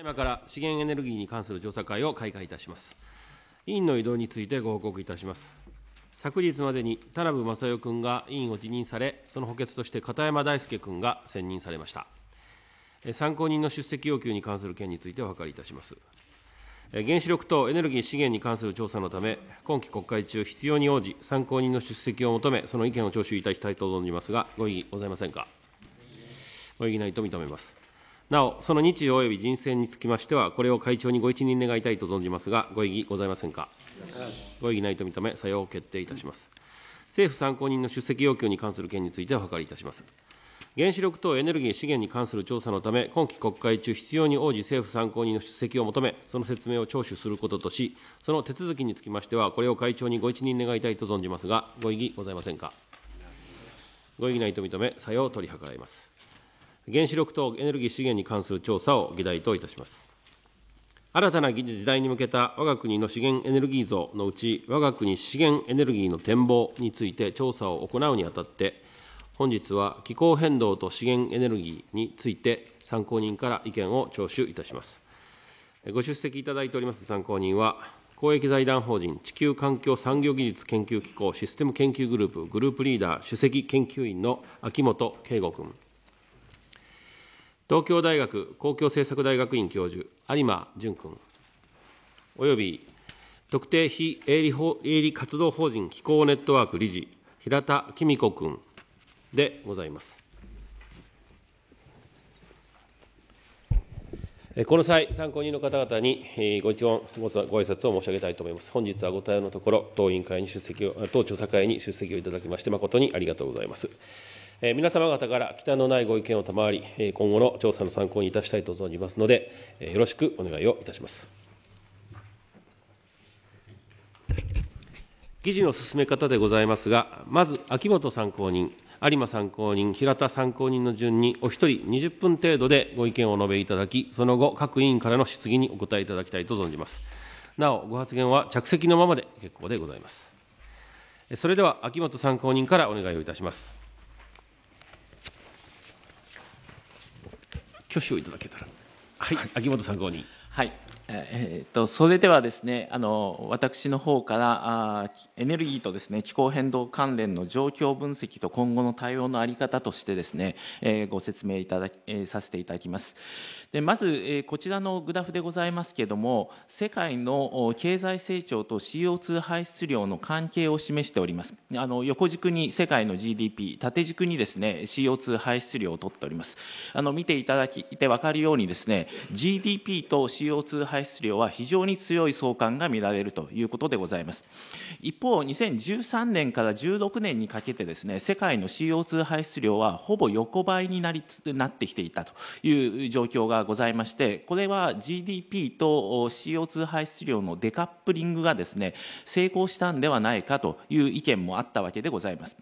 今から資源エネルギーに関する調査会を開会いたします。委員の移動についてご報告いたします。昨日までに田辺正代君が委員を辞任され、その補欠として片山大輔君が選任されました。参考人の出席要求に関する件についてお諮りいたします。原子力等エネルギー資源に関する調査のため、今期国会中、必要に応じ、参考人の出席を求め、その意見を聴取いたしたいと存じますが、ご異議ございませんか。ご異議ないと認めます。なお、その日時及び人選につきましては、これを会長にご一任願いたいと存じますが、ご異議ございませんか。ご異議ないと認め、作用を決定いたします。政府参考人の出席要求に関する件についてお諮りいたします。原子力等エネルギー資源に関する調査のため、今期国会中、必要に応じ政府参考人の出席を求め、その説明を聴取することとし、その手続きにつきましては、これを会長にご一任願いたいと存じますが、ご異議ございませんか。ご異議ないと認め、作用を取り計らいます。原子力とエネルギー資源に関する調査を議題といたします。新たな時代に向けた我が国の資源エネルギー像のうち、我が国資源エネルギーの展望について調査を行うにあたって、本日は気候変動と資源エネルギーについて、参考人から意見を聴取いたします。ご出席いただいております参考人は、公益財団法人地球環境産業技術研究機構システム研究グループグループリーダー首席研究員の秋元圭吾君。東京大学公共政策大学院教授、有馬淳君、および特定非営利法営利活動法人機構ネットワーク理事、平田紀美子君でございます。この際、参考人の方々にご一言、ご挨拶を申し上げたいと思います。本日はご対応のところ、当委員会に出席を、当調査会に出席をいただきまして、誠にありがとうございます。え皆様方から期待のないご意見を賜り、え今後の調査の参考にいたしたいと存じますので、えよろしくお願いをいたします。議事の進め方でございますが、まず秋元参考人、有馬参考人、平田参考人の順に、お一人20分程度でご意見を述べいただき、その後、各委員からの質疑にお答えいただきたいと存じます。なお、ご発言は着席のままで結構でございます。それでは、秋元参考人からお願いをいたします。挙手をいただけたらはい、はい、秋元参考人はいえー、っとそれではですねあの私の方からあエネルギーとですね気候変動関連の状況分析と今後の対応の在り方としてですね、えー、ご説明いただき、えー、させていただきますでまず、えー、こちらのグラフでございますけれども世界の経済成長と CO2 排出量の関係を示しておりますあの横軸に世界の GDP 縦軸にですね CO2 排出量を取っておりますあの見ていただきて分かるようにですね GDP と CO2 排出排出量は非常に強い相関が見られるということでございます一方2013年から16年にかけてですね世界の CO2 排出量はほぼ横ばいになりつなってきていたという状況がございましてこれは GDP と CO2 排出量のデカップリングがですね成功したんではないかという意見もあったわけでございます、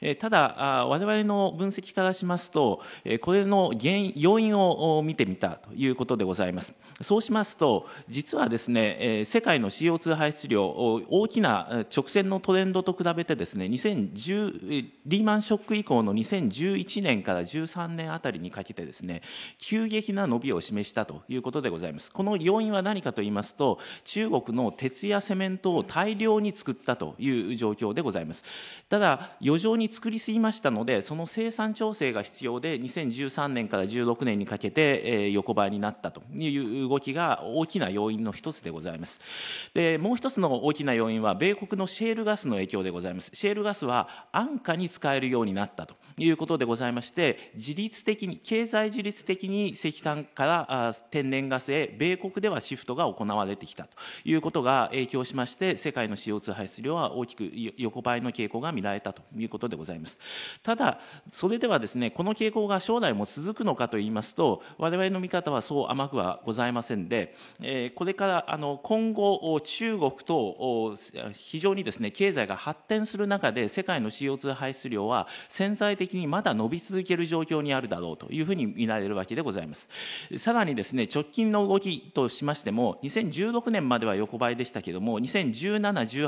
えただ我々の分析からしますと、えこれの原因要因を見てみたということでございますそうしますと実はですね、えー、世界の CO2 排出量、大きな直線のトレンドと比べてですね、2010リーマンショック以降の2011年から13年あたりにかけてですね、急激な伸びを示したということでございます。この要因は何かと言いますと、中国の鉄やセメントを大量に作ったという状況でございます。ただ、余剰に作りすぎましたので、その生産調整が必要で、2013年から16年にかけて、えー、横ばいになったという動きが大大きな要因の一つでございます。で、もう一つの大きな要因は、米国のシェールガスの影響でございます。シェールガスは安価に使えるようになったということでございまして、自律的に、経済自立的に石炭から天然ガスへ、米国ではシフトが行われてきたということが影響しまして、世界の CO2 排出量は大きく横ばいの傾向が見られたということでございます。ただ、それではですね、この傾向が将来も続くのかといいますと、我々の見方はそう甘くはございませんで、これからあの今後、中国と非常にですね経済が発展する中で、世界の CO2 排出量は潜在的にまだ伸び続ける状況にあるだろうというふうに見られるわけでございます。さらにですね直近の動きとしましても、2016年までは横ばいでしたけれども、2017、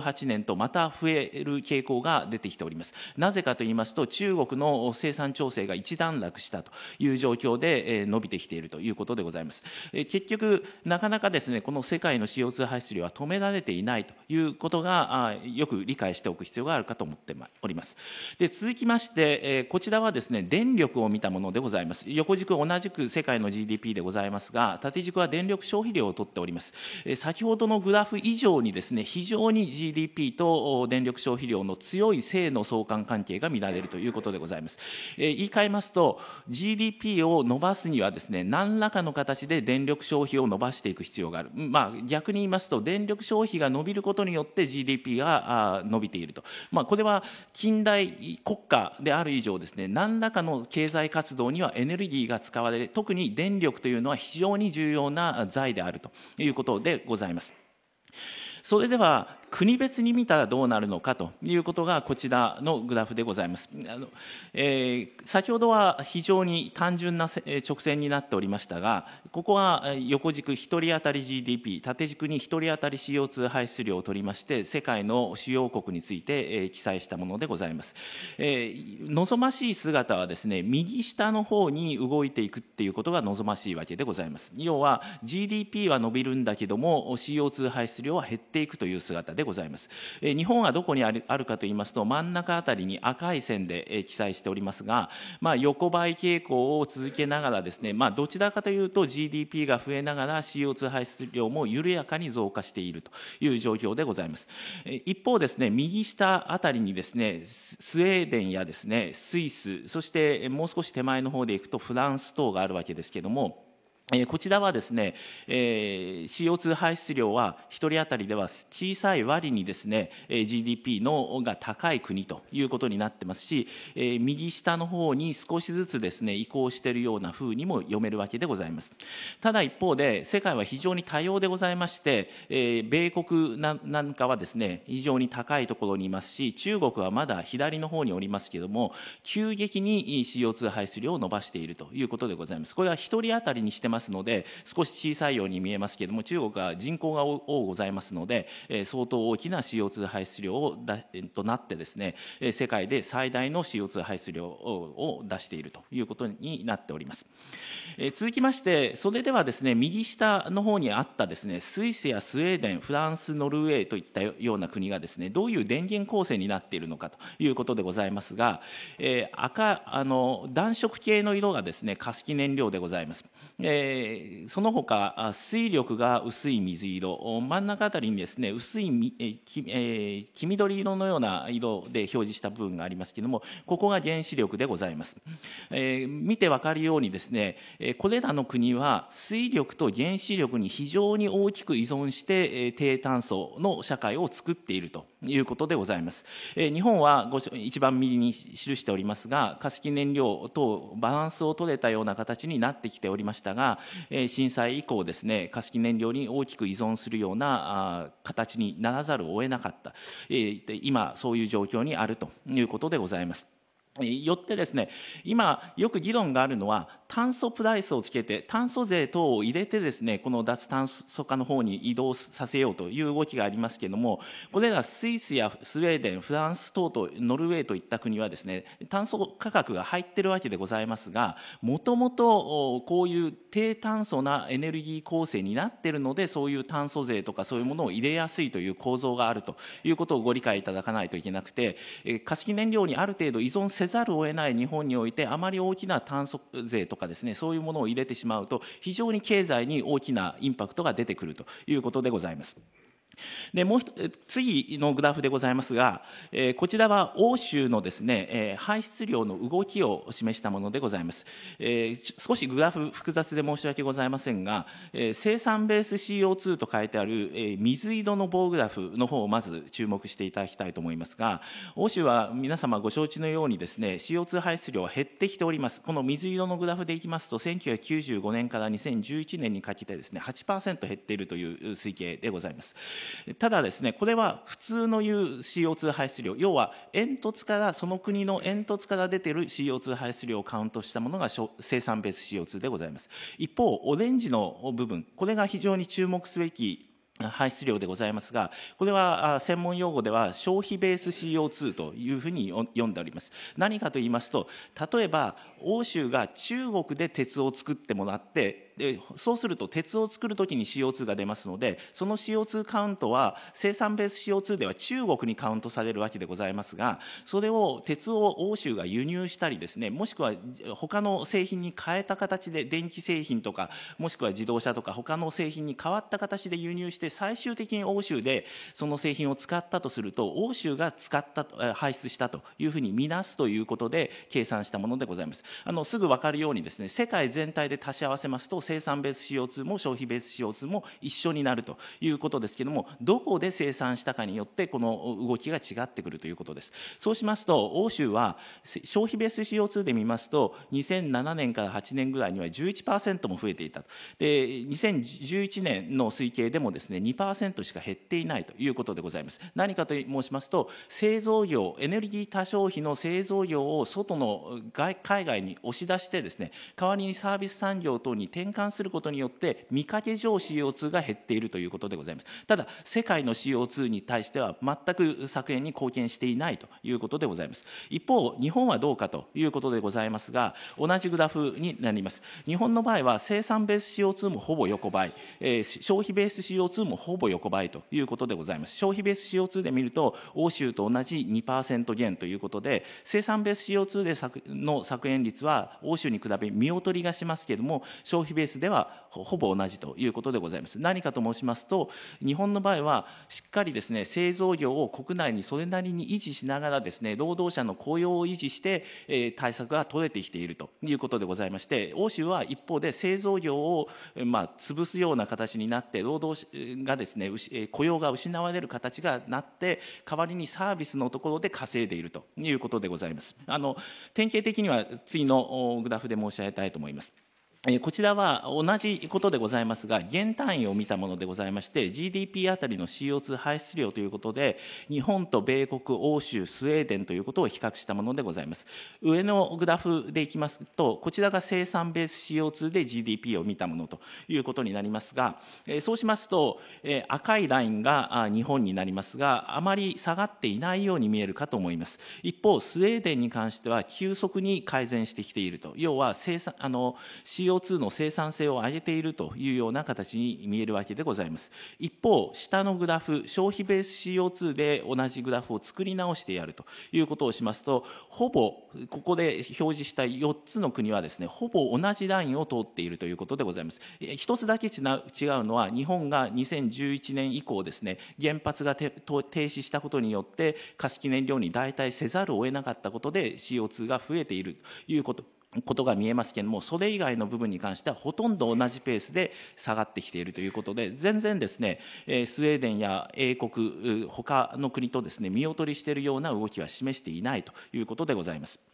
18年とまた増える傾向が出てきております。なぜかと言いますと、中国の生産調整が一段落したという状況で伸びてきているということでございます。結局なかななかですねこの世界の CO2 排出量は止められていないということがよく理解しておく必要があるかと思っておりますで続きまして、えこちらはですね電力を見たものでございます横軸同じく世界の GDP でございますが縦軸は電力消費量を取っております、え先ほどのグラフ以上にですね非常に GDP と電力消費量の強い性の相関関係が見られるということでございます、え言い換えますと GDP を伸ばすにはですね何らかの形で電力消費を伸ばしていくく必要がある、まあ、逆に言いますと電力消費が伸びることによって GDP が伸びていると、まあ、これは近代国家である以上ですね何らかの経済活動にはエネルギーが使われ特に電力というのは非常に重要な財であるということでございます。それでは国別に見たらどうなるのかということがこちらのグラフでございます。あのえー、先ほどは非常に単純な直線になっておりましたが、ここは横軸1人当たり GDP、縦軸に1人当たり CO2 排出量を取りまして、世界の主要国について、え記載したものでございます。えー、望ましい姿はですね、右下の方に動いていくっていうことが望ましいわけでございます。要は GDP は伸びるんだけども、CO2 排出量は減っていくという姿ででございます。日本はどこにあるかといいますと、真ん中あたりに赤い線で記載しておりますが、まあ、横ばい傾向を続けながらですね、まあ、どちらかというと GDP が増えながら CO2 排出量も緩やかに増加しているという状況でございます。一方ですね、右下あたりにですね、スウェーデンやですね、スイス、そしてもう少し手前の方でいくとフランス等があるわけですけども、えこちらはですね、え CO2 排出量は1人当たりでは小さい割にですね、え GDP のが高い国ということになってますし、え右下の方に少しずつですね移行しているような風にも読めるわけでございますただ一方で世界は非常に多様でございまして、え米国なんかはですね非常に高いところにいますし中国はまだ左の方におりますけども急激に CO2 排出量を伸ばしているということでございますこれは1人当たりにしてますので少し小さいように見えますけれども中国は人口が多ございますので、え相当大きな CO2 排出量をだ、えとなってですね世界で最大の CO2 排出量を出しているということになっております、え続きましてそれではですね右下の方にあったですねスイスやスウェーデンフランスノルウェーといったような国がですねどういう電源構成になっているのかということでございますが、え赤あの暖色系の色がですね化石燃料でございます、ええー、その他水力が薄い水色真ん中あたりにですね薄いえーえー、黄緑色のような色で表示した部分がありますけれどもここが原子力でございます、えー、見てわかるようにですね、えこれらの国は水力と原子力に非常に大きく依存して、え低炭素の社会を作っているということでございます。えー、日本はご一番右に記しておりますが、化石燃料等、バランスを取れたような形になってきておりましたが、えー、震災以降ですね、化石燃料に大きく依存するようなあ形にならざるを得なかった、えー、今、そういう状況にあるということでございます。よってですね今よく議論があるのは炭素プライスをつけて炭素税等を入れてですねこの脱炭素化の方に移動させようという動きがありますけれどもこれらスイスやスウェーデンフランス等とノルウェーといった国はですね炭素価格が入ってるわけでございますがもともとこういう低炭素なエネルギー構成になってるのでそういう炭素税とかそういうものを入れやすいという構造があるということをご理解いただかないといけなくて化石燃料にある程度依存せせざるを得ない日本においてあまり大きな炭素税とかですねそういうものを入れてしまうと非常に経済に大きなインパクトが出てくるということでございます。でもう次のグラフでございますが、えー、こちらは欧州のですね、えー、排出量の動きを示したものでございます、えー、少しグラフ複雑で申し訳ございませんが、えー、生産ベース CO2 と書いてある、えー、水色の棒グラフの方をまず注目していただきたいと思いますが欧州は皆様ご承知のようにですね CO2 排出量は減ってきておりますこの水色のグラフでいきますと1995年から2011年にかけてですね8%減っているという推計でございますただですねこれは普通の言う CO2 排出量要は煙突からその国の煙突から出てる CO2 排出量をカウントしたものが生産ベース CO2 でございます一方オレンジの部分これが非常に注目すべき排出量でございますが、これは専門用語では消費ベース CO2 というふうに読んでおります。何かと言いますと、例えば欧州が中国で鉄を作ってもらって、でそうすると鉄を作るときに CO2 が出ますのでその CO2 カウントは生産ベース CO2 では中国にカウントされるわけでございますがそれを鉄を欧州が輸入したりですねもしくは他の製品に変えた形で電気製品とかもしくは自動車とか他の製品に変わった形で輸入して最終的に欧州でその製品を使ったとすると欧州が使った排出したというふうに見なすということで計算したものでございます。あのすぐ分かるようにですね世界全体で足し合わせますと生産ベース CO2 も消費ベース CO2 も一緒になるということですけれどもどこで生産したかによってこの動きが違ってくるということですそうしますと欧州は消費ベース CO2 で見ますと2007年から8年ぐらいには11%も増えていたで2011年の推計でもですね2%しか減っていないということでございます何かと申しますと製造業エネルギー多消費の製造業を外の外海外に押し出してですね代わりにサービス産業等に転換することによって見かけ上 CO2 が減っているということでございますただ世界の CO2 に対しては全く削減に貢献していないということでございます一方日本はどうかということでございますが同じグラフになります日本の場合は生産ベース CO2 もほぼ横ばい、えー、消費ベース CO2 もほぼ横ばいということでございます消費ベース CO2 で見ると欧州と同じ2%減ということで生産ベース CO2 での削減率は欧州に比べ見劣りがしますけれども消費ベースベースではほぼ同じということでございます。何かと申しますと、日本の場合はしっかりですね、製造業を国内にそれなりに維持しながらですね、労働者の雇用を維持して、えー、対策が取れてきているということでございまして、欧州は一方で製造業を、まあ、潰すような形になって、労働がですね、雇用が失われる形がなって、代わりにサービスのところで稼いでいるということでございます。あの典型的には次のグラフで申し上げたいと思います。こちらは同じことでございますが、現単位を見たものでございまして、GDP あたりの CO2 排出量ということで、日本と米国、欧州、スウェーデンということを比較したものでございます。上のグラフでいきますと、こちらが生産ベース CO2 で GDP を見たものということになりますが、そうしますと、赤いラインが日本になりますが、あまり下がっていないように見えるかと思います。一方、スウェーデンに関しては急速に改善してきていると。要は生産、あの、CO2 CO2 の生産性を上げているというような形に見えるわけでございます。一方、下のグラフ、消費ベース CO2 で同じグラフを作り直してやるということをしますと、ほぼ、ここで表示した4つの国はですね、ほぼ同じラインを通っているということでございます。一つだけ違うのは、日本が2011年以降ですね、原発が停止したことによって、化石燃料に代替せざるを得なかったことで CO2 が増えているということことが見えますけれども、それ以外の部分に関してはほとんど同じペースで下がってきているということで、全然ですね、スウェーデンや英国、他の国とですね、見劣りしているような動きは示していないということでございます。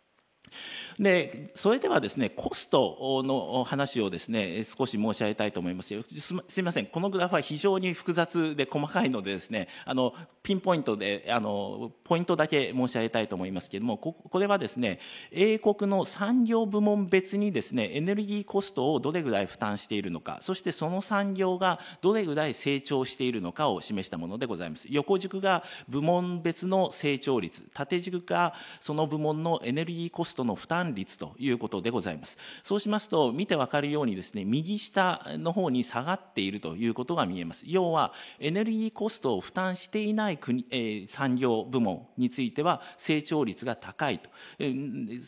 でそれではですねコストの話をですね少し申し上げたいと思いますすみませんこのグラフは非常に複雑で細かいのでですねあのピンポイントであのポイントだけ申し上げたいと思いますけれどもここれはですね英国の産業部門別にですねエネルギーコストをどれぐらい負担しているのかそしてその産業がどれぐらい成長しているのかを示したものでございます横軸が部門別の成長率縦軸がその部門のエネルギーコストとの負担率ということでございます。そうしますと、見てわかるようにですね、右下の方に下がっているということが見えます。要は、エネルギーコストを負担していない国、えー、産業部門については成長率が高いと。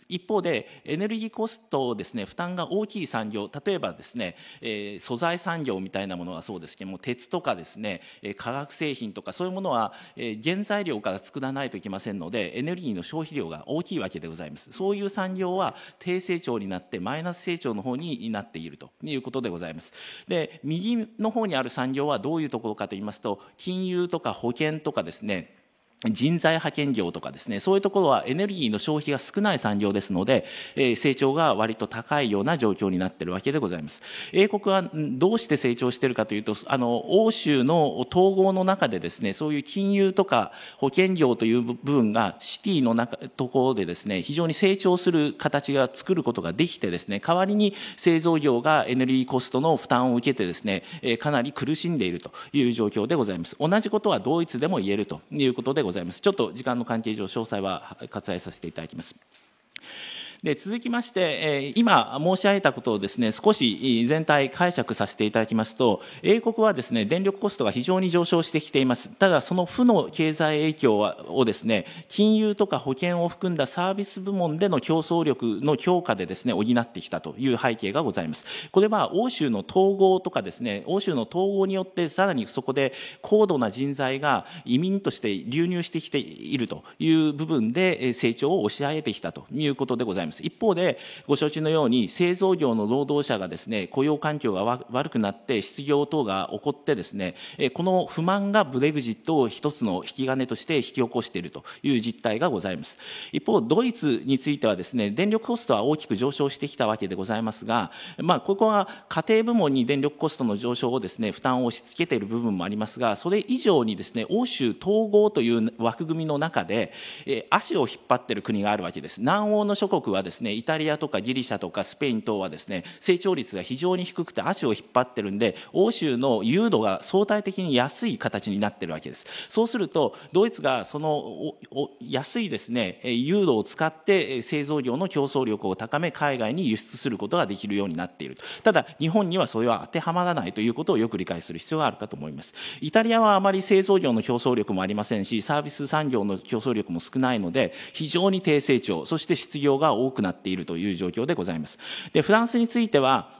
一方で、エネルギーコストをですね、負担が大きい産業、例えばですね、えー、素材産業みたいなものがそうですけども、鉄とかですね、化学製品とかそういうものは、え原材料から作らないといけませんので、エネルギーの消費量が大きいわけでございます。そういう産業は低成長になってマイナス成長の方になっているということでございます。で右の方にある産業はどういうところかと言いますと金融とか保険とかですね人材派遣業とかですね、そういうところはエネルギーの消費が少ない産業ですので、えー、成長が割と高いような状況になっているわけでございます。英国はどうして成長しているかというと、あの、欧州の統合の中でですね、そういう金融とか保険業という部分がシティの中、ところでですね、非常に成長する形が作ることができてですね、代わりに製造業がエネルギーコストの負担を受けてですね、かなり苦しんでいるという状況でございます。同じことはドイツでも言えるということでございます。ございます。ちょっと時間の関係上、詳細は割愛させていただきます。で続きまして、え今申し上げたことをですね少し全体解釈させていただきますと英国はですね電力コストが非常に上昇してきていますただその負の経済影響をですね金融とか保険を含んだサービス部門での競争力の強化でですね補ってきたという背景がございますこれは欧州の統合とかですね欧州の統合によってさらにそこで高度な人材が移民として流入してきているという部分で成長を押し上げてきたということでございますます。一方で、ご承知のように、製造業の労働者がですね、雇用環境が悪くなって失業等が起こってですね、この不満がブレグジットを一つの引き金として引き起こしているという実態がございます。一方、ドイツについてはですね、電力コストは大きく上昇してきたわけでございますが、まあ、ここは家庭部門に電力コストの上昇をですね、負担を押し付けている部分もありますが、それ以上にですね、欧州統合という枠組みの中で、え足を引っ張っている国があるわけです。南欧の諸国ははですねイタリアとかギリシャとかスペイン等はですね成長率が非常に低くて足を引っ張ってるんで欧州の誘導が相対的に安い形になってるわけですそうするとドイツがその安いですね誘導を使って製造業の競争力を高め海外に輸出することができるようになっているただ日本にはそれは当てはまらないということをよく理解する必要があるかと思いますイタリアはあまり製造業の競争力もありませんしサービス産業の競争力も少ないので非常に低成長そして失業が大多くなっているという状況でございます。で、フランスについては、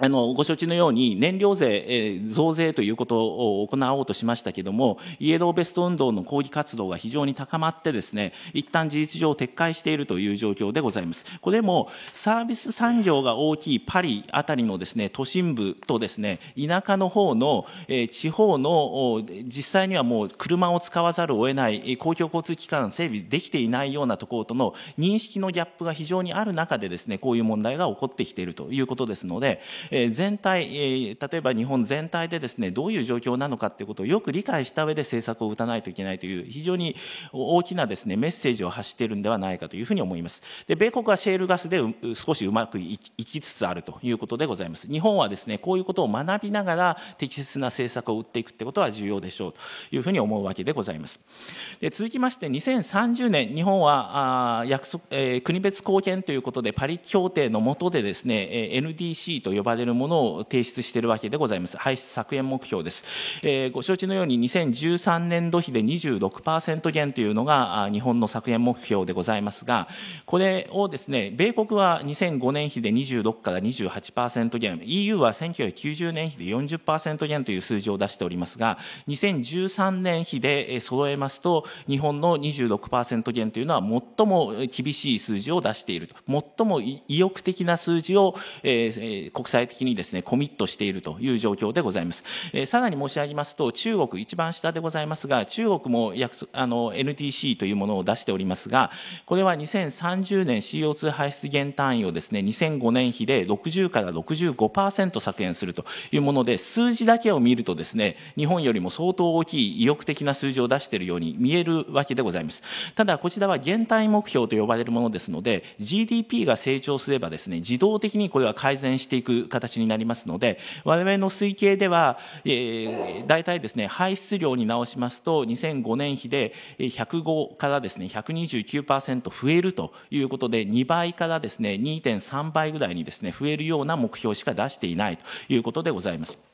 あの、ご承知のように燃料税、増税ということを行おうとしましたけども、イエローベスト運動の抗議活動が非常に高まってですね、一旦事実上撤回しているという状況でございます。これもサービス産業が大きいパリあたりのですね、都心部とですね、田舎の方の、地方の、実際にはもう車を使わざるを得ない公共交通機関整備できていないようなところとの認識のギャップが非常にある中でですね、こういう問題が起こってきているということですので、え全体、え例えば日本全体でですねどういう状況なのかっていうことをよく理解した上で政策を打たないといけないという非常に大きなですねメッセージを発しているんではないかというふうに思います。で米国はシェールガスで少しうまくいきつつあるということでございます。日本はですねこういうことを学びながら適切な政策を打っていくってことは重要でしょうというふうに思うわけでございます。で続きまして2030年日本はあ約束、えー、国別貢献ということでパリ協定の下でですね NDC と呼ばれれるものを提出しているわけでございます。排出削減目標です。えー、ご承知のように2013年度比で26%減というのが日本の削減目標でございますが、これをですね、米国は2005年比で26から28%減、EU は1990年比で40%減という数字を出しておりますが、2013年比で揃えますと、日本の26%減というのは最も厳しい数字を出していると。最も意欲的な数字を、えー、国際的にですね、コミットしているという状況でございます。えー、さらに申し上げますと、中国、一番下でございますが、中国も約あの NTC というものを出しておりますが、これは2030年 CO2 排出減単位をですね、2005年比で60から65%削減するというもので、数字だけを見るとですね、日本よりも相当大きい意欲的な数字を出しているように見えるわけでございます。ただ、こちらは減単位目標と呼ばれるものですので、GDP が成長すればですね、自動的にこれは改善していく形になりますので、我々の推計では、えー、大体ですね、排出量に直しますと、2005年比で105からですね、129%増えるということで、2倍からですね、2.3倍ぐらいにですね、増えるような目標しか出していないということでございます。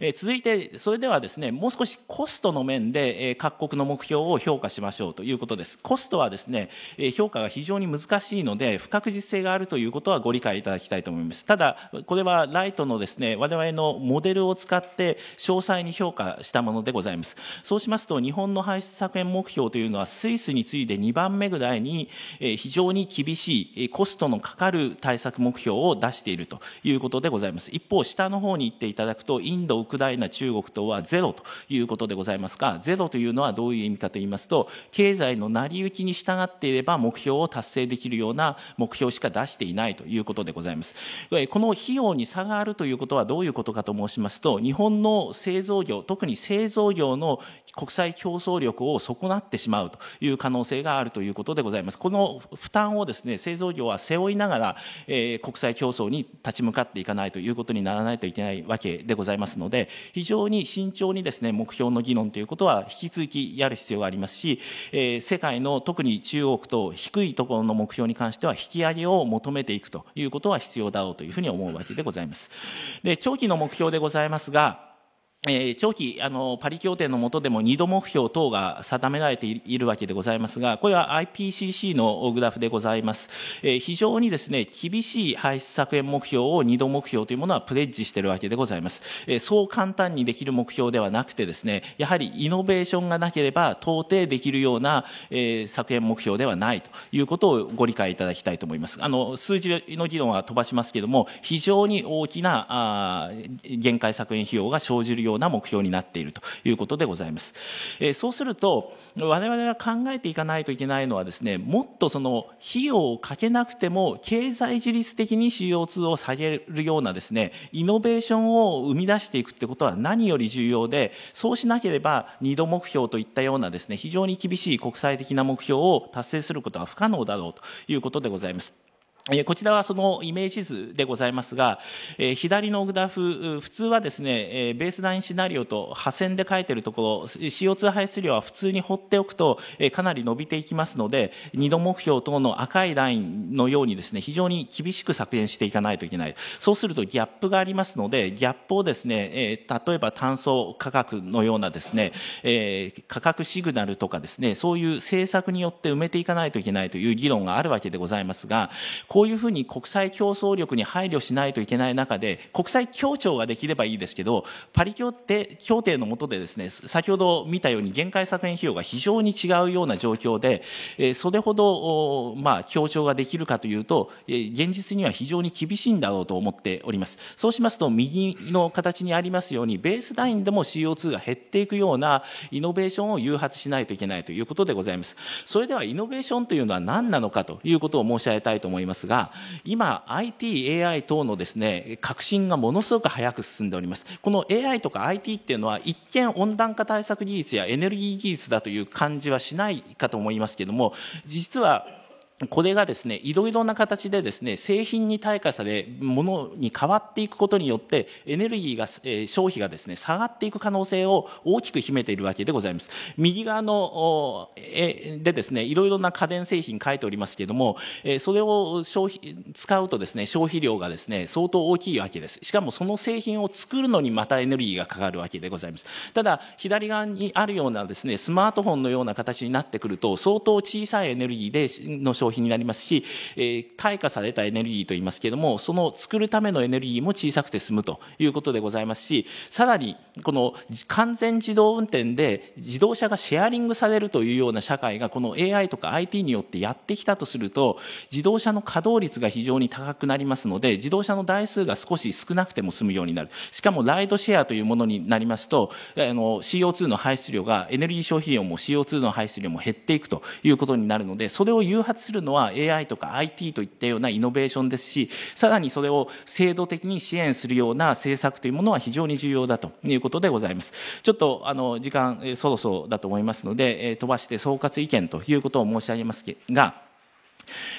え続いて、それではですね、もう少しコストの面で、え各国の目標を評価しましょうということです。コストはですね、え評価が非常に難しいので、不確実性があるということはご理解いただきたいと思います。ただ、これはライトのですね、我々のモデルを使って詳細に評価したものでございます。そうしますと、日本の排出削減目標というのは、スイスに次いで2番目ぐらいに、え非常に厳しい、コストのかかる対策目標を出しているということでございます。一方、下の方に行っていただくと、インンド、ウクライナ、中国等はゼロということでございますが、ゼロというのはどういう意味かと言いますと、経済の成り行きに従っていれば目標を達成できるような目標しか出していないということでございます。この費用に差があるということはどういうことかと申しますと、日本の製造業、特に製造業の国際競争力を損なってしまうという可能性があるということでございます。この負担をですね、製造業は背負いながら、えー、国際競争に立ち向かっていかないということにならないといけないわけでございます。ますので、非常に慎重にですね、目標の議論ということは引き続きやる必要がありますし、えー、世界の特に中国と低いところの目標に関しては引き上げを求めていくということは必要だろうというふうに思うわけでございます。で、長期の目標でございますが、えー、長期あのパリ協定の下でも2度目標等が定められているわけでございますが、これは IPCC のグラフでございます。えー、非常にですね、厳しい排出削減目標を2度目標というものはプレッジしているわけでございます。えー、そう簡単にできる目標ではなくてですね、やはりイノベーションがなければ到底できるような、えー、削減目標ではないということをご理解いただきたいと思います。あの、数字の議論は飛ばしますけれども、非常に大きなあ限界削減費用が生じるようような目標になっているということでございます。えー、そうすると、我々が考えていかないといけないのはですね、もっとその費用をかけなくても経済自立的に CO2 を下げるようなですね、イノベーションを生み出していくってことは何より重要で、そうしなければ2度目標といったようなですね、非常に厳しい国際的な目標を達成することは不可能だろうということでございます。こちらはそのイメージ図でございますが、え左のグラフ、普通はですね、えベースラインシナリオと破線で書いてるところ、CO2 排出量は普通に放っておくと、えかなり伸びていきますので、2度目標等の赤いラインのようにですね、非常に厳しく削減していかないといけない。そうするとギャップがありますので、ギャップをですね、え例えば炭素価格のようなですね、え価格シグナルとかですね、そういう政策によって埋めていかないといけないという議論があるわけでございますが、こういうふうに国際競争力に配慮しないといけない中で国際協調ができればいいですけどパリ協定協定の下でですね先ほど見たように限界削減費用が非常に違うような状況で、えそれほどまあ協調ができるかというと、え現実には非常に厳しいんだろうと思っておりますそうしますと右の形にありますようにベースラインでも CO2 が減っていくようなイノベーションを誘発しないといけないということでございますそれではイノベーションというのは何なのかということを申し上げたいと思いますが、今 IT、AI 等のですね、革新がものすごく早く進んでおります。この AI とか IT っていうのは一見温暖化対策技術やエネルギー技術だという感じはしないかと思いますけども、実はこれがですね、いろいろな形でですね、製品に対価され、物に変わっていくことによって、エネルギーが、えー、消費がですね、下がっていく可能性を大きく秘めているわけでございます。右側の、えでですね、いろいろな家電製品書いておりますけれども、えそれを消費、使うとですね、消費量がですね、相当大きいわけです。しかもその製品を作るのにまたエネルギーがかかるわけでございます。ただ、左側にあるようなですね、スマートフォンのような形になってくると、相当小さいエネルギーでの消費消費になりますし、えー、対価されたエネルギーといいますけれども、その作るためのエネルギーも小さくて済むということでございますし、さらに、この完全自動運転で自動車がシェアリングされるというような社会が、この AI とか IT によってやってきたとすると、自動車の稼働率が非常に高くなりますので、自動車の台数が少し少なくても済むようになる。しかも、ライドシェアというものになりますと、あの、CO2 の排出量が、エネルギー消費量も CO2 の排出量も減っていくということになるので、それを誘発するるのは AI とか IT といったようなイノベーションですし、さらにそれを制度的に支援するような政策というものは非常に重要だということでございます。ちょっとあの時間、そろそろだと思いますので、飛ばして総括意見ということを申し上げますが、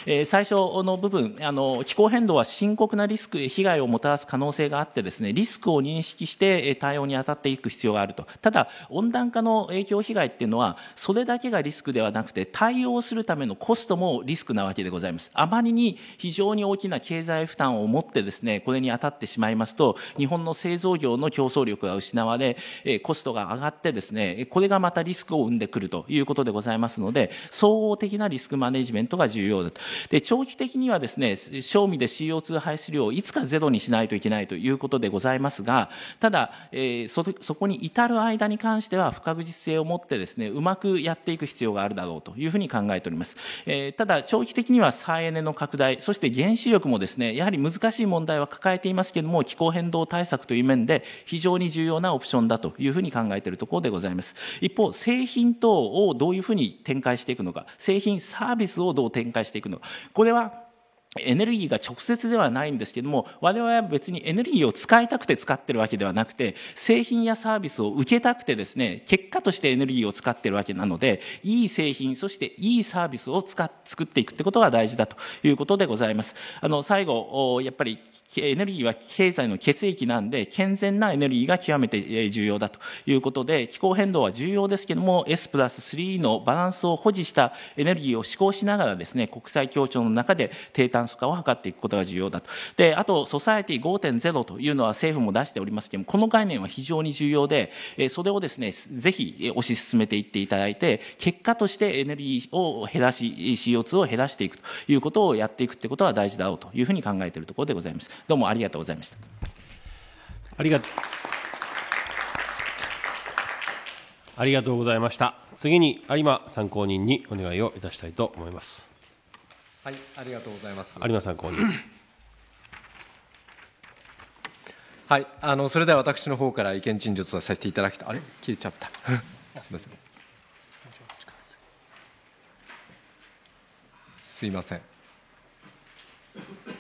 えー、最初の部分あの気候変動は深刻なリスク被害をもたらす可能性があってですねリスクを認識して対応に当たっていく必要があるとただ温暖化の影響被害っていうのはそれだけがリスクではなくて対応するためのコストもリスクなわけでございますあまりに非常に大きな経済負担を持ってですねこれに当たってしまいますと日本の製造業の競争力が失われコストが上がってですねこれがまたリスクを生んでくるということでございますので総合的なリスクマネジメントが重要だと。で、長期的にはですね、賞味で CO2 排出量をいつかゼロにしないといけないということでございますが、ただ、えー、そ、そこに至る間に関しては不確実性を持ってですね、うまくやっていく必要があるだろうというふうに考えております。えー、ただ、長期的には再エネの拡大、そして原子力もですね、やはり難しい問題は抱えていますけれども、気候変動対策という面で非常に重要なオプションだというふうに考えているところでございます。一方、製品等をどういうふうに展開していくのか、製品サービスをどう展開してしていくのこれはエネルギーが直接ではないんですけども我々は別にエネルギーを使いたくて使ってるわけではなくて製品やサービスを受けたくてですね結果としてエネルギーを使ってるわけなのでいい製品そしていいサービスを使っ作っていくってことが大事だということでございますあの最後やっぱりエネルギーは経済の血液なんで健全なエネルギーが極めて重要だということで気候変動は重要ですけども S プラス3のバランスを保持したエネルギーを施行しながらですね国際協調の中で定炭素化を図っていくことが重要だと。で、あと、ソサエティ5.0というのは政府も出しておりますけれども、この概念は非常に重要で、それをですね、ぜひ推し進めていっていただいて、結果としてエネルギーを減らし、CO2 を減らしていくということをやっていくってことは大事だろうというふうに考えているところでございます。どうもありがとうございました。ありがとうありがとうございました。次に有馬参考人にお願いをいたしたいと思います。はい、ありがとうございます。有馬さん、こんには。い、あの、それでは私の方から意見陳述をさせていただきた、あれ、消えちゃった。すみません。すいません。よ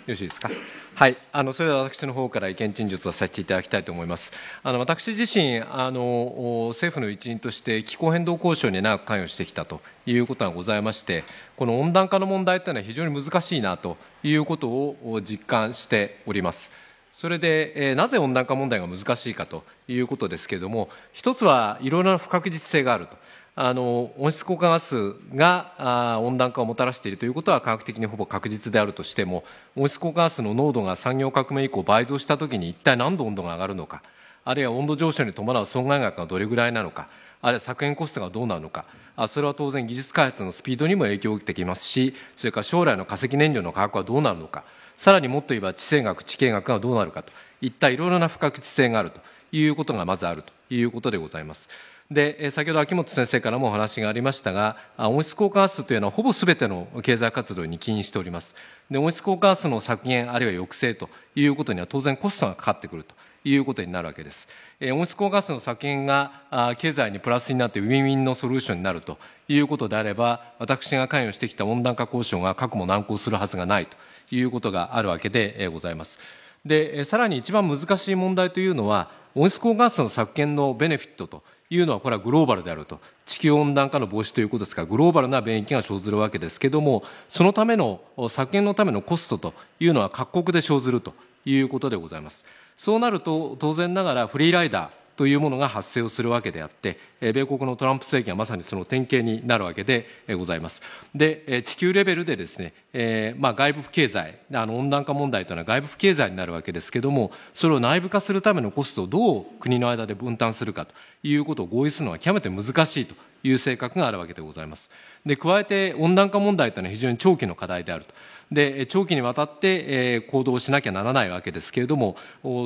ろしいですか。はい、あのそれでは私の方から意見陳述をさせていただきたいと思います。あの私自身あの、政府の一員として気候変動交渉に長く関与してきたということがございまして、この温暖化の問題というのは非常に難しいなということを実感しております。それで、えー、なぜ温暖化問題が難しいかということですけれども、一つはいろいろな不確実性があると。あの温室効果ガスが温暖化をもたらしているということは科学的にほぼ確実であるとしても温室効果ガスの濃度が産業革命以降倍増したときに一体何度温度が上がるのかあるいは温度上昇に伴う損害額がどれぐらいなのかあるいは削減コストがどうなるのかそれは当然技術開発のスピードにも影響を受けてきますしそれから将来の化石燃料の価格はどうなるのかさらにもっと言えば地政学地形学がどうなるかといったいろいろな不確実性があるということがまずあるということでございます。で、先ほど秋元先生からもお話がありましたが、温室効果ガスというのはほぼ全ての経済活動に起因しております。で、温室効果ガスの削減あるいは抑制ということには当然コストがかかってくると。いうことになるわけです。え温室効果ガスの削減が経済にプラスになってウィンウィンのソリューションになるということであれば、私が関与してきた温暖化交渉が核も難航するはずがないということがあるわけでございます。で、さらに一番難しい問題というのは、温室効果ガスの削減のベネフィットというのは、これはグローバルであると。地球温暖化の防止ということですから、グローバルな便益が生ずるわけですけれども、そのための、削減のためのコストというのは各国で生ずるということでございます。そうなると、当然ながらフリーライダー、というものが発生をするわけであって、米国のトランプ政権はまさにその典型になるわけでございます。で、地球レベルでですね、えー、まあ外部不経済、あの温暖化問題というのは外部不経済になるわけですけども、それを内部化するためのコストをどう国の間で分担するかということを合意するのは極めて難しいという性格があるわけでございます。で加えて温暖化問題というのは非常に長期の課題であるとで長期にわたって行動しなきゃならないわけですけれども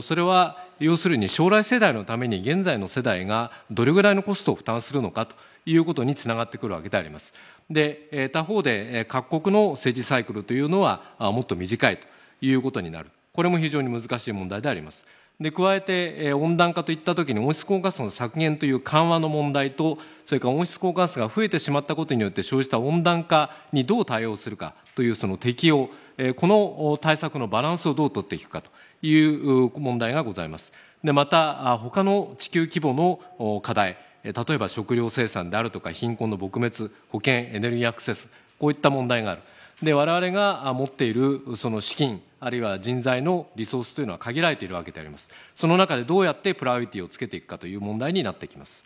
それは要するに将来世代のために現在の世代がどれぐらいのコストを負担するのかということにつながってくるわけであります。で他方で各国の政治サイクルというのはもっと短いということになるこれも非常に難しい問題であります。で加えて温暖化といった時に温室効果ガスの削減という緩和の問題とそれから温室効果ガスが増えてしまったことによって生じた温暖化にどう対応するかというその適用この対策のバランスをどう取っていくかという問題がございます。でまた他の地球規模の課題例えば食料生産であるとか貧困の撲滅保険エネルギーアクセスこういった問題がある。で我々が持っているその資金あるいは人材のリソースというのは限られているわけでありますその中でどうやってプライオリティをつけていくかという問題になってきます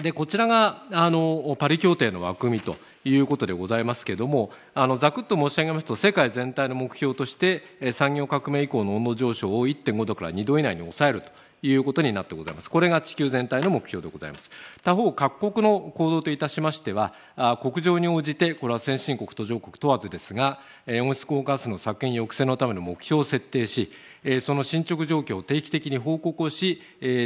でこちらがあのパリ協定の枠組みということでございますけれどもあのざくっと申し上げますと世界全体の目標として産業革命以降の温度上昇を1.5度から2度以内に抑えるということになってございます。これが地球全体の目標でございます。他方、各国の行動といたしましては、国情に応じて、これは先進国、途上国問わずですが、温室効果ガスの削減抑制のための目標を設定し、その進捗状況を定期的に報告をし、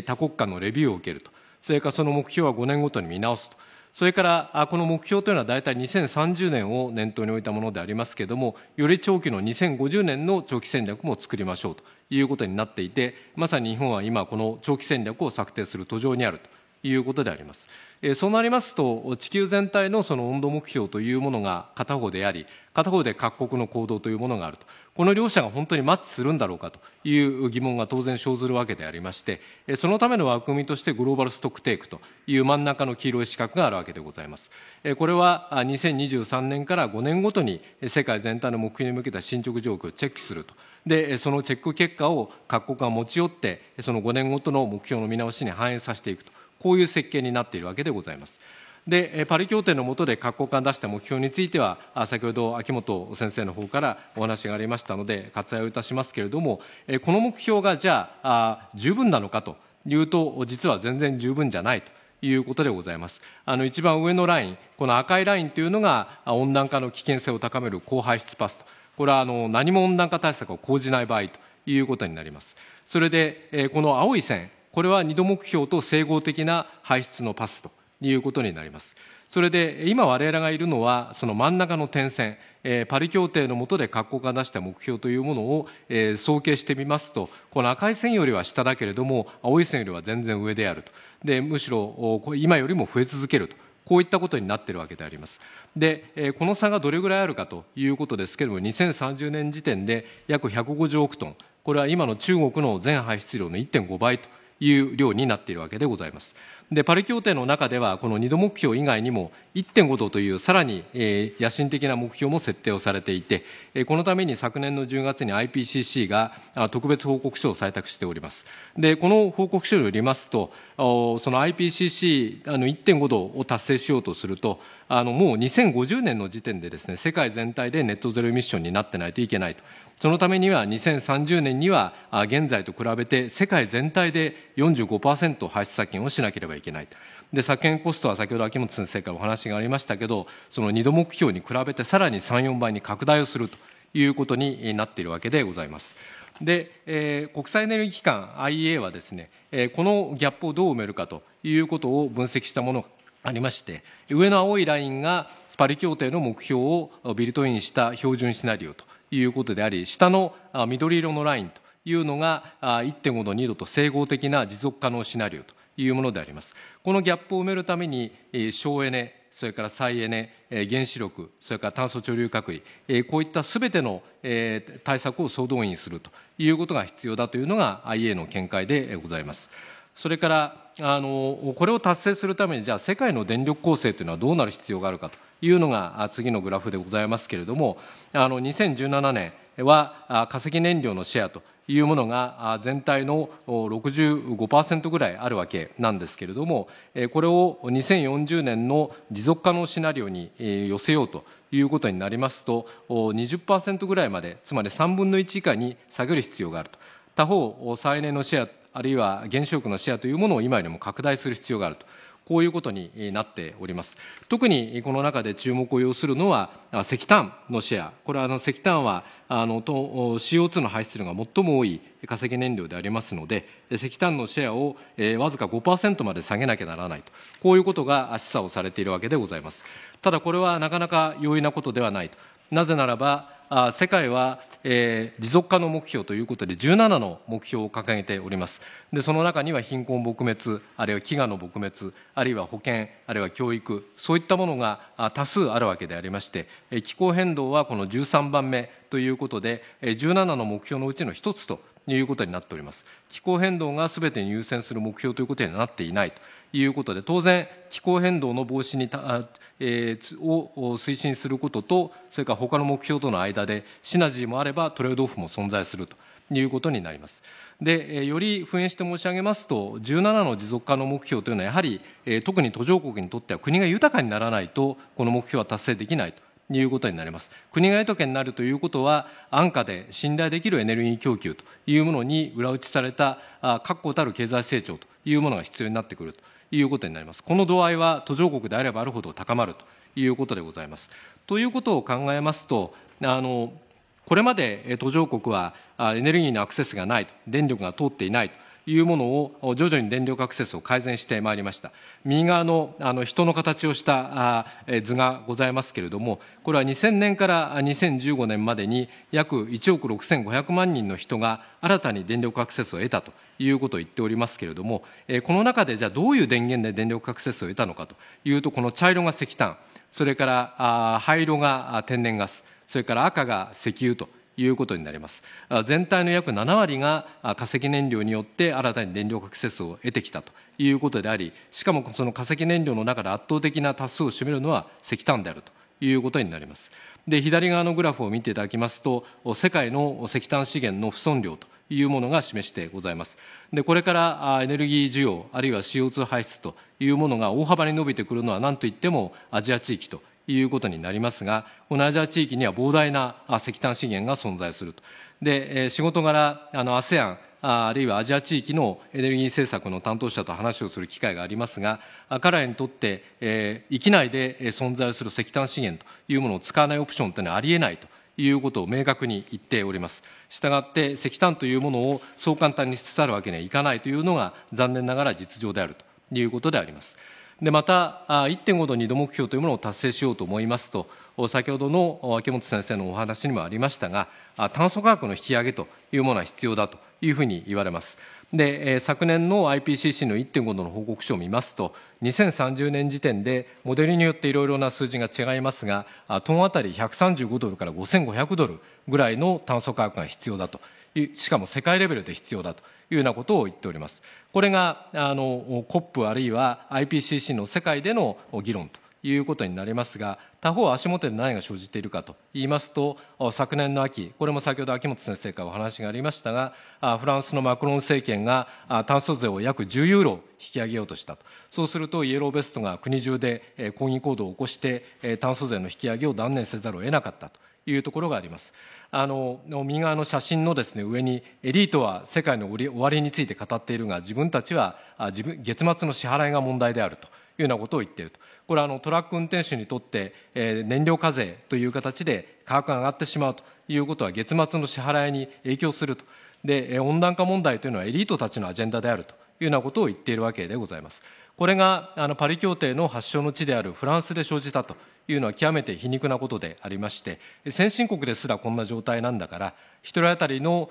多国間のレビューを受けると。それからその目標は5年ごとに見直すと。それからこの目標というのは大体2030年を念頭に置いたものでありますけれども、より長期の2050年の長期戦略も作りましょうということになっていて、まさに日本は今、この長期戦略を策定する途上にあるということであります。そうなりますと地球全体のその温度目標というものが片方であり片方で各国の行動というものがあるとこの両者が本当にマッチするんだろうかという疑問が当然生ずるわけでありましてそのための枠組みとしてグローバルストックテイクという真ん中の黄色い四角があるわけでございますこれは2023年から5年ごとに世界全体の目標に向けた進捗状況をチェックするとでそのチェック結果を各国が持ち寄ってその5年ごとの目標の見直しに反映させていくとこういう設計になっているわけでございます。でパリ協定の下で各国間出した目標については先ほど秋元先生の方からお話がありましたので割愛をいたしますけれどもこの目標がじゃあ十分なのかというと実は全然十分じゃないということでございます。あの一番上のライン、この赤いラインというのが温暖化の危険性を高める高排出パスと、これはあの何も温暖化対策を講じない場合ということになります。それで、この青い線、これは2度目標と整合的な排出のパスということになります。それで今我々がいるのはその真ん中の点線、えー、パリ協定の下で各国が出した目標というものを、えー、総計してみますとこの赤い線よりは下だけれども青い線よりは全然上であるとでむしろ今よりも増え続けるとこういったことになっているわけであります。で、この差がどれぐらいあるかということですけれども、2030年時点で約150億トン、これは今の中国の全排出量の1.5倍という量になっているわけでございます。でパリ協定の中ではこの2度目標以外にも1.5度というさらに、野心的な目標も設定をされていて、このために昨年の10月に IPCC が特別報告書を採択しておりますでこの報告書によりますとその IPCC の1.5度を達成しようとするとあの、もう2050年の時点でですね、世界全体でネットゼロエミッションになってないといけないと。そのためには2030年には現在と比べて世界全体で45%排出削減をしなければいけない。で、削減コストは先ほど秋元先生からお話がありましたけど、その2度目標に比べてさらに3、4倍に拡大をするということになっているわけでございます。で、えー、国際エネルギー機関 IEA はですね、えー、このギャップをどう埋めるかということを分析したものありまして上の青いラインがパリ協定の目標をビルトインした標準シナリオということであり下の緑色のラインというのが1.5度2度と整合的な持続可能シナリオというものでありますこのギャップを埋めるために省エネそれから再エネ原子力それから炭素貯留隔離こういったすべての対策を総動員するということが必要だというのが IA の見解でございます。それからあのこれを達成するためにじゃあ世界の電力構成というのはどうなる必要があるかというのが次のグラフでございますけれどもあの2017年は化石燃料のシェアというものが全体の65%ぐらいあるわけなんですけれどもこれを2040年の持続可能シナリオに寄せようということになりますと20%ぐらいまでつまり3分の1以下に下げる必要があると他方再エネのシェアあるいは原子力のシェアというものを今よりも拡大する必要があると。こういうことになっております。特にこの中で注目を要するのは石炭のシェア。これはあの石炭はあの CO2 の排出量が最も多い化石燃料でありますので、石炭のシェアをわずか5%まで下げなきゃならないと。こういうことが示唆をされているわけでございます。ただこれはなかなか容易なことではないと。なぜならば世界は、えー、持続化の目標ということで17の目標を掲げておりますでその中には貧困撲滅あるいは飢餓の撲滅あるいは保険あるいは教育そういったものが多数あるわけでありまして気候変動はこの13番目ということで17の目標のうちの1つということになっております気候変動がすべてに優先する目標ということにはなっていないということで当然気候変動の防止にた、えー、を推進することとそれから他の目標との間でシナジーもあればトレードオフも存在するということになります。でより普遍して申し上げますと17の持続化の目標というのはやはり特に途上国にとっては国が豊かにならないとこの目標は達成できないと。いうことになります国が豊かになるということは安価で信頼できるエネルギー供給というものに裏打ちされた確固たる経済成長というものが必要になってくるということになります。この度合いは途上国であればあるほど高まるということでございます。ということを考えますと、あのこれまで途上国はエネルギーのアクセスがない電力が通っていないと。いうものを徐々に電力アクセスを改善してまいりました。右側のあの人の形をした図がございますけれども、これは2000年から2015年までに約1億6500万人の人が新たに電力アクセスを得たということを言っておりますけれども、この中でじゃあどういう電源で電力アクセスを得たのかというと、この茶色が石炭、それから灰色が天然ガス、それから赤が石油と。いうことになります全体の約7割が化石燃料によって新たに電力ア設を得てきたということでありしかもその化石燃料の中で圧倒的な多数を占めるのは石炭であるということになりますで左側のグラフを見ていただきますと世界の石炭資源の不損量というものが示してございますでこれからエネルギー需要あるいは CO2 排出というものが大幅に伸びてくるのは何といってもアジア地域ということになりますが、同じアジア地域には膨大な石炭資源が存在すると。で、仕事柄、あの、ASEAN、あるいはアジア地域のエネルギー政策の担当者と話をする機会がありますが、彼らにとって、えー、域内で存在する石炭資源というものを使わないオプションというのはありえないということを明確に言っております。したがって石炭というものをそう簡単に捨て去るわけにはいかないというのが残念ながら実情であるということであります。でまた、1.5度2度目標というものを達成しようと思いますと、先ほどの秋元先生のお話にもありましたが、炭素価格の引き上げというものは必要だというふうに言われます。で、昨年の IPCC の1.5度の報告書を見ますと、2030年時点で、モデルによっていろいろな数字が違いますが、トン当たり135ドルから5500ドルぐらいの炭素価格が必要だと、しかも世界レベルで必要だと。いうようなことを言っております。これがあの COP あるいは IPCC の世界での議論ということになりますが他方足元で何が生じているかといいますと昨年の秋これも先ほど秋元先生からお話がありましたがフランスのマクロン政権が炭素税を約10ユーロ引き上げようとしたとそうするとイエローベストが国中で抗議行動を起こして炭素税の引き上げを断念せざるを得なかったというところがありますあの右側の写真のですね上にエリートは世界の終わりについて語っているが自分たちは自分月末の支払いが問題であるというようなことを言っているとこれはあのトラック運転手にとって、えー、燃料課税という形で価格が上がってしまうということは月末の支払いに影響するとで温暖化問題というのはエリートたちのアジェンダであるというようなことを言っているわけでございます。これがあのパリ協定の発祥の地であるフランスで生じたというのは極めて皮肉なことでありまして先進国ですらこんな状態なんだから1人当たりの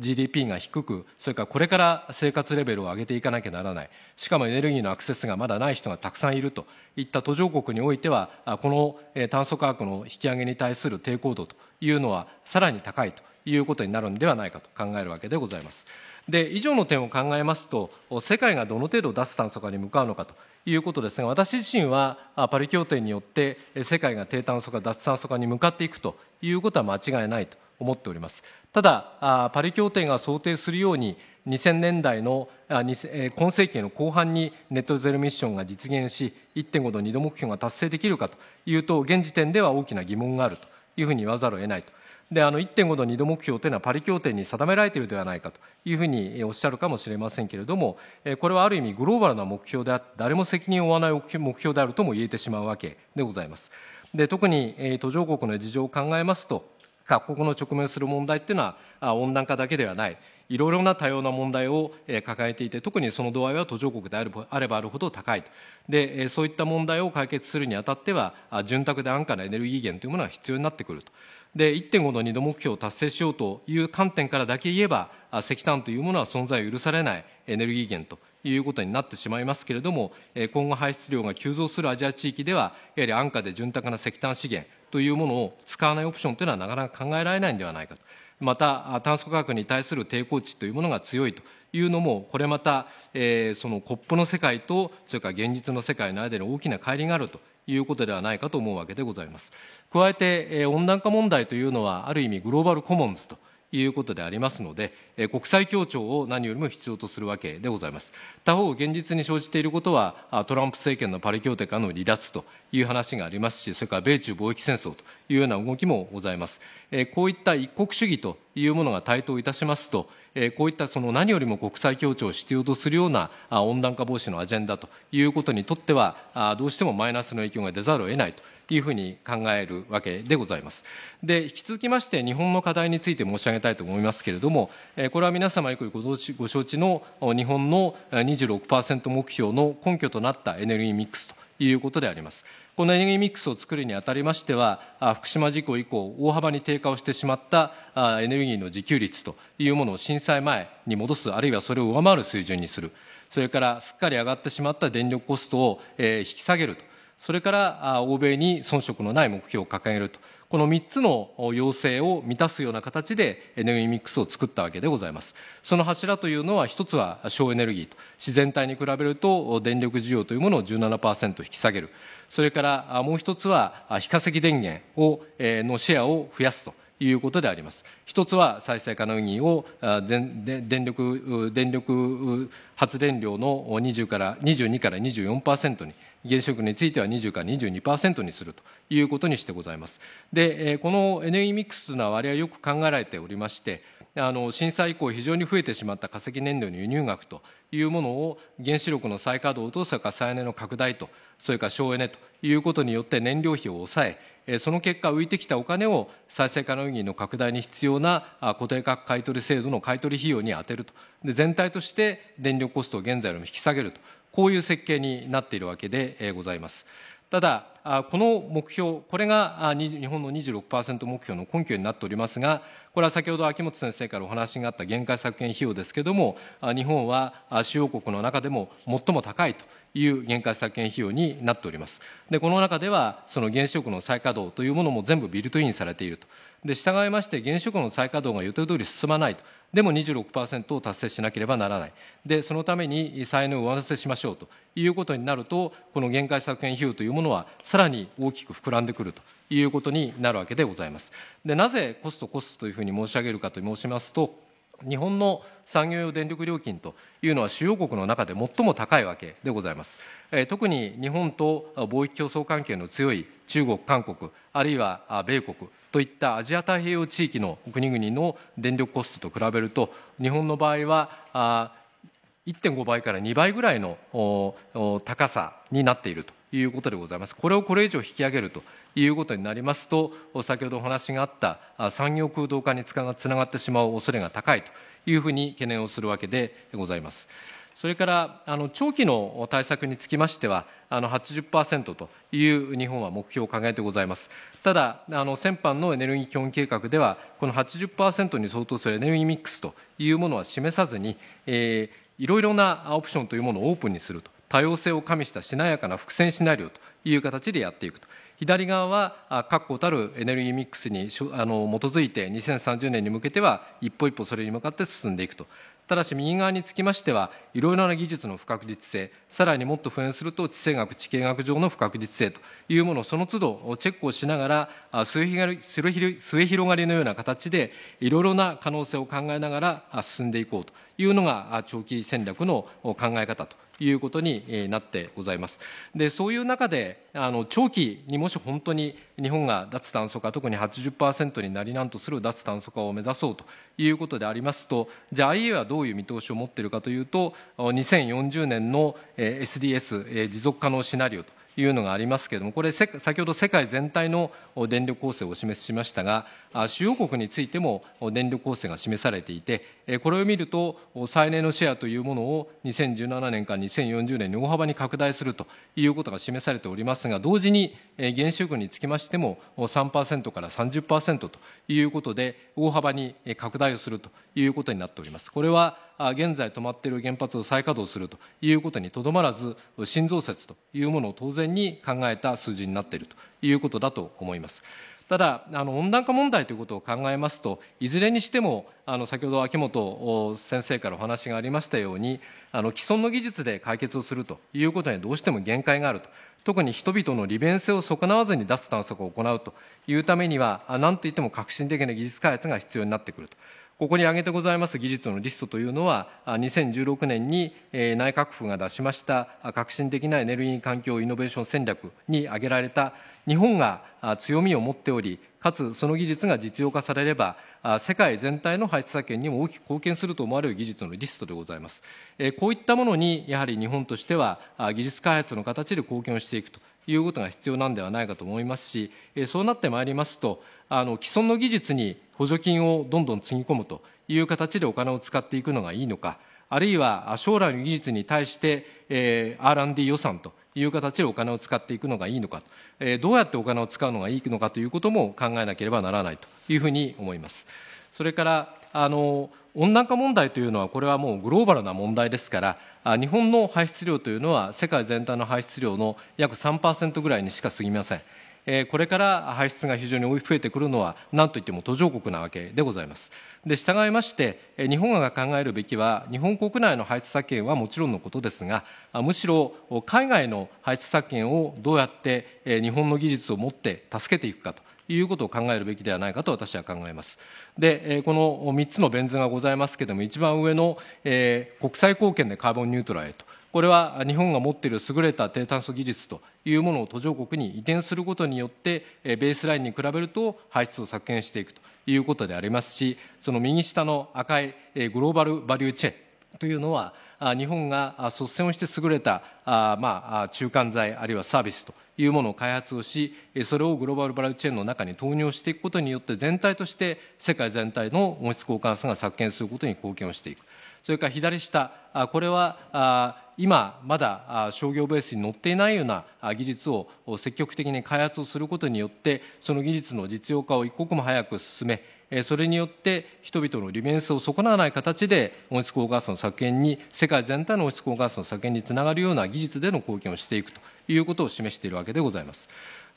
GDP が低くそれからこれから生活レベルを上げていかなきゃならないしかもエネルギーのアクセスがまだない人がたくさんいるといった途上国においてはこの炭素価格の引き上げに対する抵抗度というのはさらに高いということになるんではないかと考えるわけでございます。で以上の点を考えますと世界がどの程度脱炭素化に向かうのかということですが私自身はパリ協定によって世界が低炭素化脱炭素化に向かっていくということは間違いないと思っておりますただパリ協定が想定するように2000年代の今世紀の後半にネットゼロミッションが実現し1.5度2度目標が達成できるかというと現時点では大きな疑問があるというふうに言わざるを得ないと。であの1.5度2度目標というのはパリ協定に定められているではないかというふうにおっしゃるかもしれませんけれどもこれはある意味グローバルな目標であって誰も責任を負わない目標であるとも言えてしまうわけでございます。で特に途上国の事情を考えますと各国の直面する問題っていうのは温暖化だけではない。いろいろな多様な問題を抱えていて特にその度合いは途上国であればあるほど高いでそういった問題を解決するにあたっては潤沢で安価なエネルギー源というものが必要になってくるとで1.5度2度目標を達成しようという観点からだけ言えば石炭というものは存在を許されないエネルギー源ということになってしまいますけれども、今後排出量が急増するアジア地域では、やはり安価で潤沢な石炭資源というものを使わないオプションというのはなかなか考えられないんではないかと。また、炭素価格に対する抵抗値というものが強いというのも、これまた、えそのコップの世界と、それから現実の世界の間に大きな乖離があるということではないかと思うわけでございます。加えて、温暖化問題というのは、ある意味グローバルコモンズと。いうことでありますので、国際協調を何よりも必要とするわけでございます。他方、現実に生じていることは、トランプ政権のパリ協定からの離脱という話がありますし、それから米中貿易戦争というような動きもございます。こういった一国主義というものが台頭いたしますと、こういったその何よりも国際協調を必要とするような温暖化防止のアジェンダということにとっては、どうしてもマイナスの影響が出ざるを得ないと。いうふうに考えるわけでございます。で、引き続きまして、日本の課題について申し上げたいと思いますけれども、これは皆様よくごご承知の日本の26%目標の根拠となったエネルギーミックスということであります。このエネルギーミックスを作るにあたりましては、福島事故以降、大幅に低下をしてしまったエネルギーの自給率というものを震災前に戻す、あるいはそれを上回る水準にする、それからすっかり上がってしまった電力コストを引き下げると。それから欧米に遜色のない目標を掲げると、この3つの要請を満たすような形でエネルギーミックスを作ったわけでございます。その柱というのは、一つは省エネルギーと、自然体に比べると電力需要というものを17%引き下げる、それからもう一つは非化石電源をのシェアを増やすと。いうことであります。一つは再生可能エネルギーを電力電力発電量の20から22から24%に原子力については20から22%にするということにしてございます。で、このエネルギーミックスというのは割合よく考えられておりまして、あの震災以降非常に増えてしまった化石燃料の輸入額というものを原子力の再稼働とそれから再エネの拡大とそれから省エネということによって燃料費を抑えその結果浮いてきたお金を再生可能エネルギーの拡大に必要な固定価格買取制度の買取費用に充てるとで全体として電力コストを現在よりも引き下げるとこういう設計になっているわけでございます。ただ、この目標、これが日本の26%目標の根拠になっておりますが、これは先ほど秋元先生からお話があった限界削減費用ですけれども、日本は主要国の中でも最も高いという原価削減費用になっております。で、この中では、その原子力の再稼働というものも全部ビルトインされていると。で、従いまして、原子力の再稼働が予定通り進まないと。でも26%を達成しなければならない。で、そのために再エを上乗せしましょうということになると、この限界削減費用というものは、さらに大きく膨らんでくるということになるわけでございます。で、なぜコストコストというふうに申し上げるかと申しますと、日本の産業用電力料金というのは主要国の中で最も高いわけでございます、え特に日本と貿易競争関係の強い中国韓国あるいは米国といったアジア太平洋地域の国々の電力コストと比べると日本の場合は1.5倍から2倍ぐらいの高さになっているということでございます。これをこれ以上引き上げるということになりますと、先ほどお話があった産業空洞化につながってしまう恐れが高いというふうに懸念をするわけでございます。それからあの長期の対策につきましては、あの80%という日本は目標を掲げてございます。ただ、あの先般のエネルギー基本計画では、この80%に相当するエネルギーミックスというものは示さずに、えー、いろいろなオプションというものをオープンにすると多様性を加味したしなやかな伏線シナリオという形でやっていくと。左側は確固たるエネルギーミックスにあの基づいて2030年に向けては一歩一歩それに向かって進んでいくとただし右側につきましてはいろいろな技術の不確実性さらにもっと普遍すると地政学地形学上の不確実性というものをその都度チェックをしながら末広がりのような形でいろいろな可能性を考えながら進んでいこうというのが長期戦略の考え方ということになってございます。でそういう中であの長期にもし本当に日本が脱炭素化特に80%になりなんとする脱炭素化を目指そうということでありますとじゃあ IEA はどういう見通しを持っているかというと2040年の SDS 持続可能シナリオというのがありますけれども、これ、先ほど世界全体の電力構成をお示ししましたが、主要国についても電力構成が示されていて、これを見ると、再燃のシェアというものを2017年から2040年に大幅に拡大するということが示されておりますが、同時に原子力につきましても3%から30%ということで、大幅に拡大をするということになっております。これは現在止まっている原発を再稼働するということにとどまらず、新増設というものを当然に考えた数字になっているということだと思います。ただあの温暖化問題ということを考えますといずれにしてもあの先ほど秋元先生からお話がありましたようにあの既存の技術で解決をするということにはどうしても限界があると特に人々の利便性を損なわずに脱炭素化を行うというためには何といっても革新的な技術開発が必要になってくると。ここに挙げてございます技術のリストというのは、2016年に内閣府が出しました革新的なエネルギー環境イノベーション戦略に挙げられた日本が強みを持っており、かつその技術が実用化されれば、世界全体の排出削減にも大きく貢献すると思われる技術のリストでございます。こういったものに、やはり日本としては技術開発の形で貢献をしていくということが必要なんではないかと思いますし、そうなってまいりますと、あの既存の技術に補助金をどんどんつぎ込むという形でお金を使っていくのがいいのか、あるいは将来の技術に対して、えー、R&D 予算という形でお金を使っていくのがいいのか、えー、どうやってお金を使うのがいいのかということも考えなければならないというふうに思います。それからあの温暖化問題というのはこれはもうグローバルな問題ですから日本の排出量というのは世界全体の排出量の約3%ぐらいにしか過ぎません。これから排出が非常に増えてくるのは何といっても途上国なわけでございます。で従いまして日本が考えるべきは日本国内の排出削減はもちろんのことですがむしろ海外の排出削減をどうやって日本の技術を持って助けていくかということを考えるべきではないかと私は考えます。で、この3つのベン図がございますけれども、一番上の、えー、国際貢献でカーボンニュートラルへと。これは日本が持っている優れた低炭素技術というものを途上国に移転することによってベースラインに比べると排出を削減していくということでありますしその右下の赤いグローバルバリューチェーンというのは日本が率先をして優れた、まあ、中間材あるいはサービスというものを開発をしそれをグローバルバラルチェーンの中に投入していくことによって全体として世界全体の温室効果ガスが削減することに貢献をしていくそれから左下これは今まだ商業ベースに乗っていないような技術を積極的に開発をすることによってその技術の実用化を一刻も早く進めそれによって人々の利便性を損なわない形で温室効果ガスの削減に世界全体の温室効果ガスの削減につながるような技術での貢献をしていくと。いうことを示しているわけでございます。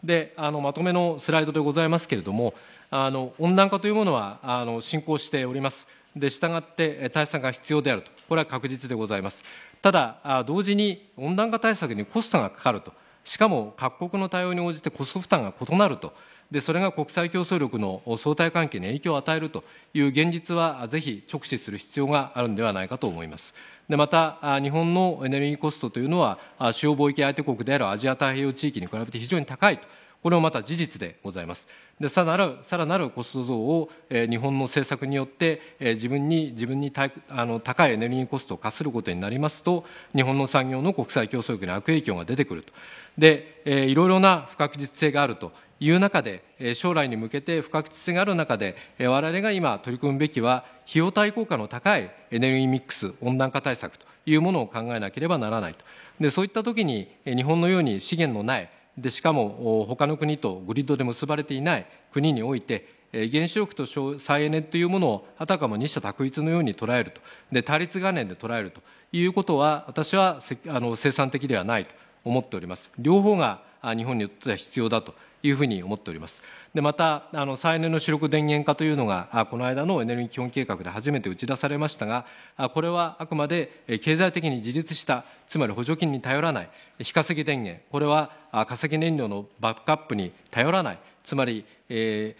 であのまとめのスライドでございますけれどもあの温暖化というものはあの進行しておりますで従って対策が必要であるとこれは確実でございますただ同時に温暖化対策にコストがかかるとしかも各国の対応に応じてコスト負担が異なるとでそれが国際競争力の相対関係に影響を与えるという現実は、ぜひ直視する必要があるんではないかと思います。でまた、日本のエネルギーコストというのは、主要貿易相手国であるアジア太平洋地域に比べて非常に高いと。これもまた事実でございますでさらなるさらなるコスト増を、えー、日本の政策によって、えー、自分に自分にたあの高いエネルギーコストを課することになりますと日本の産業の国際競争力に悪影響が出てくるとで、えー、いろいろな不確実性があるという中で、将来に向けて不確実性がある中で、我々が今取り組むべきは、費用対効果の高いエネルギーミックス、温暖化対策というものを考えなければならないと。で、そういったときに、日本のように資源のないでしかも他の国とグリッドで結ばれていない国において原子力と再エネというものをあたかも二者択一のように捉えるとで対立概念で捉えるということは私はあの生産的ではないと思っております両方が日本にとっては必要だというふうに思っております。でまたあの再エネの主力電源化というのがこの間のエネルギー基本計画で初めて打ち出されましたがこれはあくまで経済的に自立したつまり補助金に頼らない非化石電源これは化石燃料のバックアップに頼らないつまり、え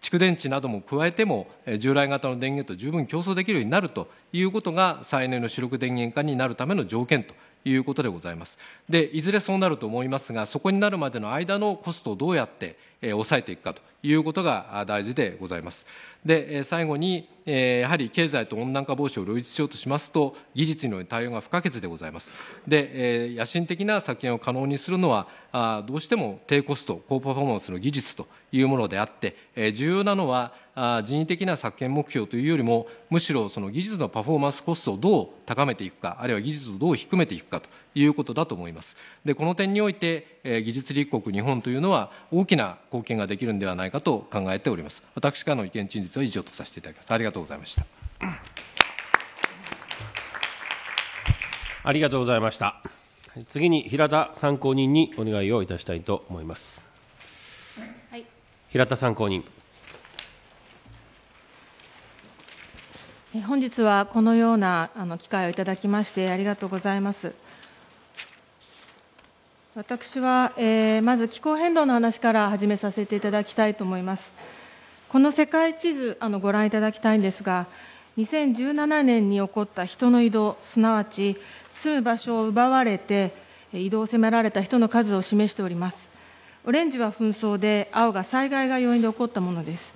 ー、蓄電池なども加えても従来型の電源と十分競争できるようになるということが再エネの主力電源化になるための条件ということでございます。でいずれそうなると思いますがそこになるまでの間のコストをどうやって抑えていくかということが大事でございます。で最後にやはり経済と温暖化防止を両立しようとしますと技術に対応が不可欠でございます。で野心的な削減を可能にするのはどうしても低コスト高パフォーマンスの技術というものであって重要なのは人為的な削減目標というよりもむしろその技術のパフォーマンスコストをどう高めていくかあるいは技術をどう低めていくかということだと思います。でこの点において、えー、技術立国日本というのは大きな貢献ができるんではないかと考えております。私からの意見陳述は以上とさせていただきます。ありがとうございました。ありがとうございました。次に平田参考人にお願いをいたしたいと思います。はい、平田参考人。本日はこのようなあの機会をいただきましてありがとうございます。私は、えー、まず気候変動の話から始めさせていただきたいと思います。この世界地図あのご覧いただきたいんですが、2017年に起こった人の移動、すなわち住む場所を奪われて移動を迫られた人の数を示しております。オレンジは紛争で、青が災害が要因で起こったものです。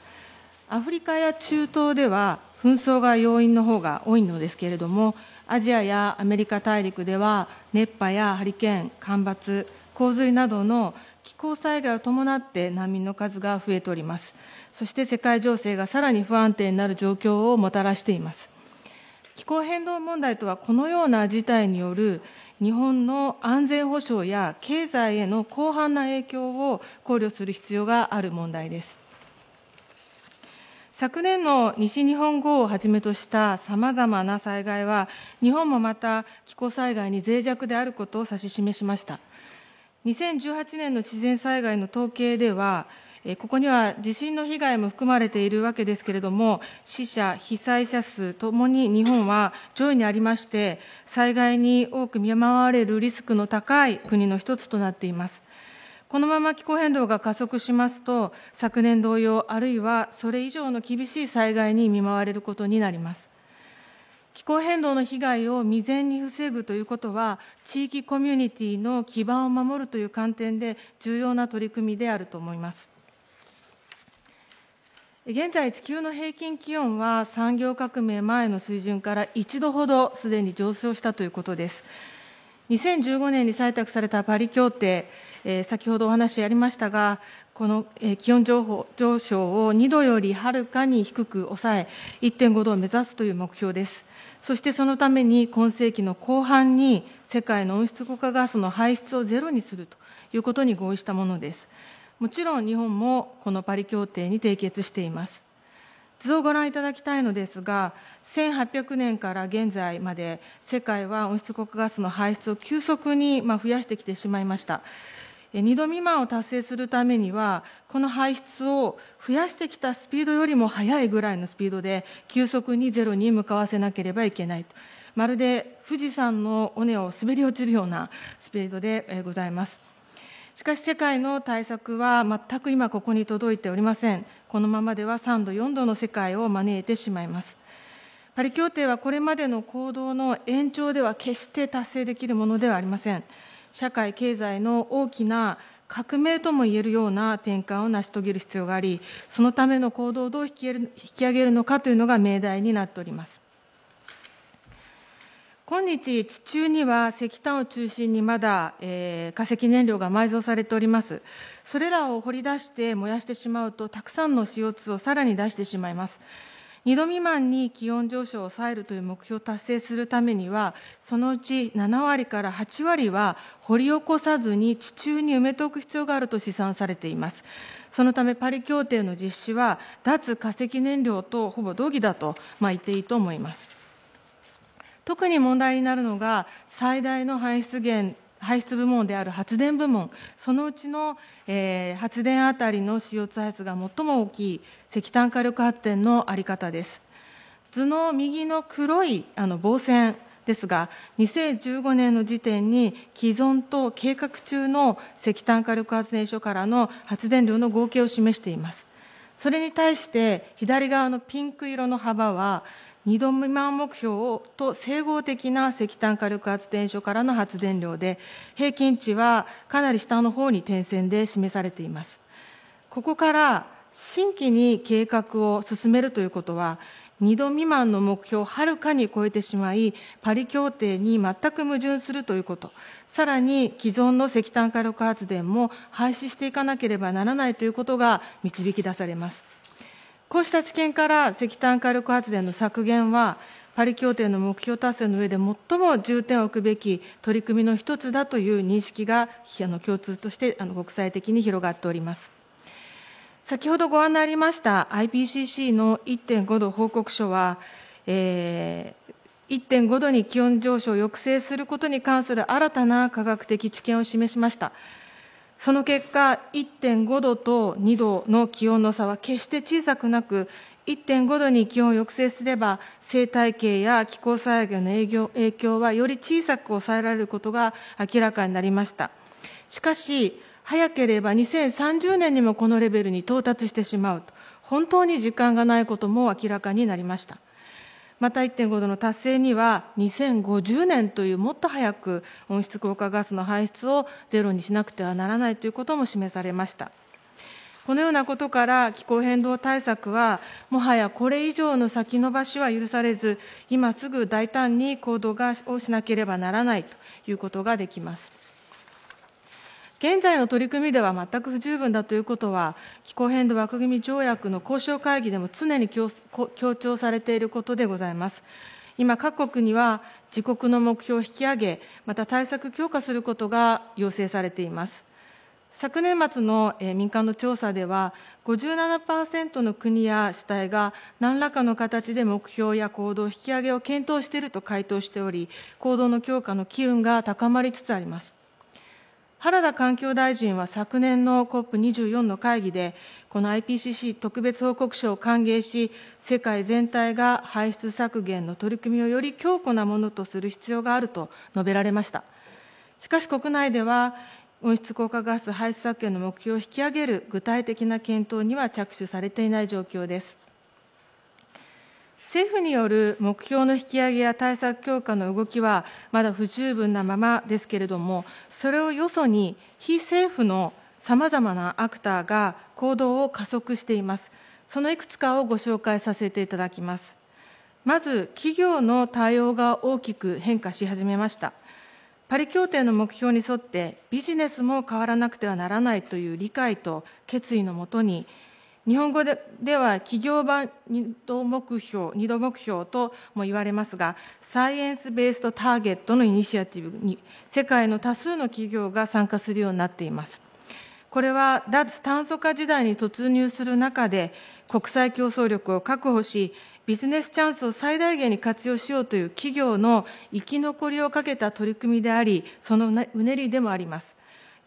アフリカや中東では紛争が要因の方が多いのですけれども、アジアやアメリカ大陸では熱波やハリケーン干ばつ洪水などの気候災害を伴って難民の数が増えておりますそして世界情勢がさらに不安定になる状況をもたらしています気候変動問題とはこのような事態による日本の安全保障や経済への広範な影響を考慮する必要がある問題です昨年の西日本豪雨をはじめとしたさまざまな災害は、日本もまた気候災害に脆弱であることを指し示しました。2018年の自然災害の統計では、ここには地震の被害も含まれているわけですけれども、死者、被災者数ともに日本は上位にありまして、災害に多く見舞われるリスクの高い国の一つとなっています。このまま気候変動が加速しますと、昨年同様、あるいはそれ以上の厳しい災害に見舞われることになります。気候変動の被害を未然に防ぐということは、地域コミュニティの基盤を守るという観点で重要な取り組みであると思います。現在、地球の平均気温は産業革命前の水準から1度ほどすでに上昇したということです。2015年に採択されたパリ協定、えー、先ほどお話ありましたが、この、えー、気温上昇を2度よりはるかに低く抑え、1.5度を目指すという目標です。そしてそのために今世紀の後半に世界の温室効果ガスの排出をゼロにするということに合意したものです。もちろん日本もこのパリ協定に締結しています。図をご覧いただきたいのですが1800年から現在まで世界は温室効果ガスの排出を急速に増やしてきてしまいました2度未満を達成するためにはこの排出を増やしてきたスピードよりも速いぐらいのスピードで急速にゼロに向かわせなければいけないまるで富士山の尾根を滑り落ちるようなスピードでございますしかし世界の対策は全く今ここに届いておりません。このままでは3度、4度の世界を招いてしまいます。パリ協定はこれまでの行動の延長では決して達成できるものではありません。社会経済の大きな革命ともいえるような転換を成し遂げる必要があり、そのための行動をどう引き上げるのかというのが命題になっております。今日、地中には石炭を中心にまだ、えー、化石燃料が埋蔵されております。それらを掘り出して燃やしてしまうと、たくさんの CO2 をさらに出してしまいます。2度未満に気温上昇を抑えるという目標を達成するためには、そのうち7割から8割は掘り起こさずに地中に埋めておく必要があると試算されています。そのためパリ協定の実施は、脱化石燃料とほぼ同義だと、まあ、言っていいと思います。特に問題になるのが最大の排出源排出部門である発電部門そのうちの、えー、発電あたりの CO2 排出が最も大きい石炭火力発電の在り方です図の右の黒いあの防線ですが2015年の時点に既存と計画中の石炭火力発電所からの発電量の合計を示していますそれに対して左側のピンク色の幅は2度未満目標と整合的な石炭火力発電所からの発電量で平均値はかなり下の方に点線で示されています。ここから新規に計画を進めるということは2度未満の目標をはるかに超えてしまい、パリ協定に全く矛盾するということ、さらに既存の石炭火力発電も廃止していかなければならないということが導き出されます。こうした知見から石炭火力発電の削減は、パリ協定の目標達成の上で最も重点を置くべき取り組みの一つだという認識が共通として国際的に広がっております。先ほどご案内ありました IPCC の1.5度報告書は、えー、1.5度に気温上昇を抑制することに関する新たな科学的知見を示しました。その結果、1.5度と2度の気温の差は決して小さくなく、1.5度に気温を抑制すれば、生態系や気候災害の影響はより小さく抑えられることが明らかになりました。しかし、早ければ2030年にもこのレベルに到達してしまうと本当に時間がないことも明らかになりましたまた1.5度の達成には2050年というもっと早く温室効果ガスの排出をゼロにしなくてはならないということも示されましたこのようなことから気候変動対策はもはやこれ以上の先延ばしは許されず今すぐ大胆に行動をしなければならないということができます現在の取り組みでは全く不十分だということは、気候変動枠組み条約の交渉会議でも常に強調されていることでございます。今、各国には自国の目標を引き上げ、また対策強化することが要請されています。昨年末の民間の調査では、57%の国や主体が何らかの形で目標や行動引き上げを検討していると回答しており、行動の強化の機運が高まりつつあります。原田環境大臣は昨年の COP24 の会議で、この IPCC 特別報告書を歓迎し、世界全体が排出削減の取り組みをより強固なものとする必要があると述べられました。しかし国内では、温室効果ガス排出削減の目標を引き上げる具体的な検討には着手されていない状況です。政府による目標の引き上げや対策強化の動きは、まだ不十分なままですけれども、それをよそに、非政府のさまざまなアクターが行動を加速しています。そのいくつかをご紹介させていただきます。まず、企業の対応が大きく変化し始めました。パリ協定の目標に沿って、ビジネスも変わらなくてはならないという理解と決意のもとに、日本語ででは企業版2度目標2度目標とも言われますがサイエンスベースとターゲットのイニシアティブに世界の多数の企業が参加するようになっていますこれは脱炭素化時代に突入する中で国際競争力を確保しビジネスチャンスを最大限に活用しようという企業の生き残りをかけた取り組みでありそのうねりでもあります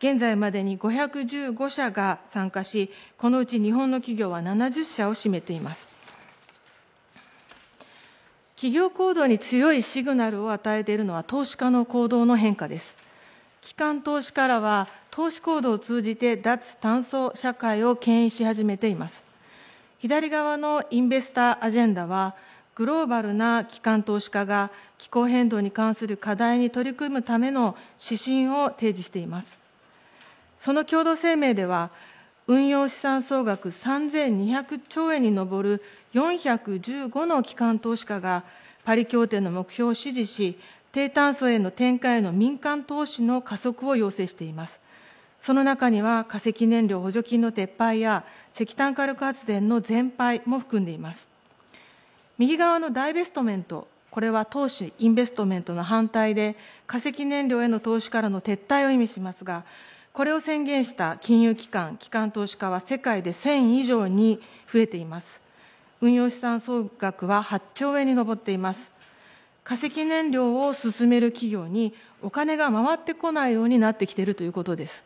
現在までに515社が参加し、このうち日本の企業は70社を占めています。企業行動に強いシグナルを与えているのは投資家の行動の変化です。機関投資からは投資行動を通じて脱炭素社会を牽引し始めています。左側のインベスターアジェンダは、グローバルな機関投資家が気候変動に関する課題に取り組むための指針を提示しています。その共同声明では、運用資産総額3200兆円に上る415の機関投資家が、パリ協定の目標を支持し、低炭素への転換への民間投資の加速を要請しています。その中には化石燃料補助金の撤廃や石炭火力発電の全廃も含んでいます。右側のダイベストメント、これは投資、インベストメントの反対で、化石燃料への投資からの撤退を意味しますが、これを宣言した金融機関、機関投資家は世界で1000以上に増えています。運用資産総額は8兆円に上っています。化石燃料を進める企業にお金が回ってこないようになってきているということです。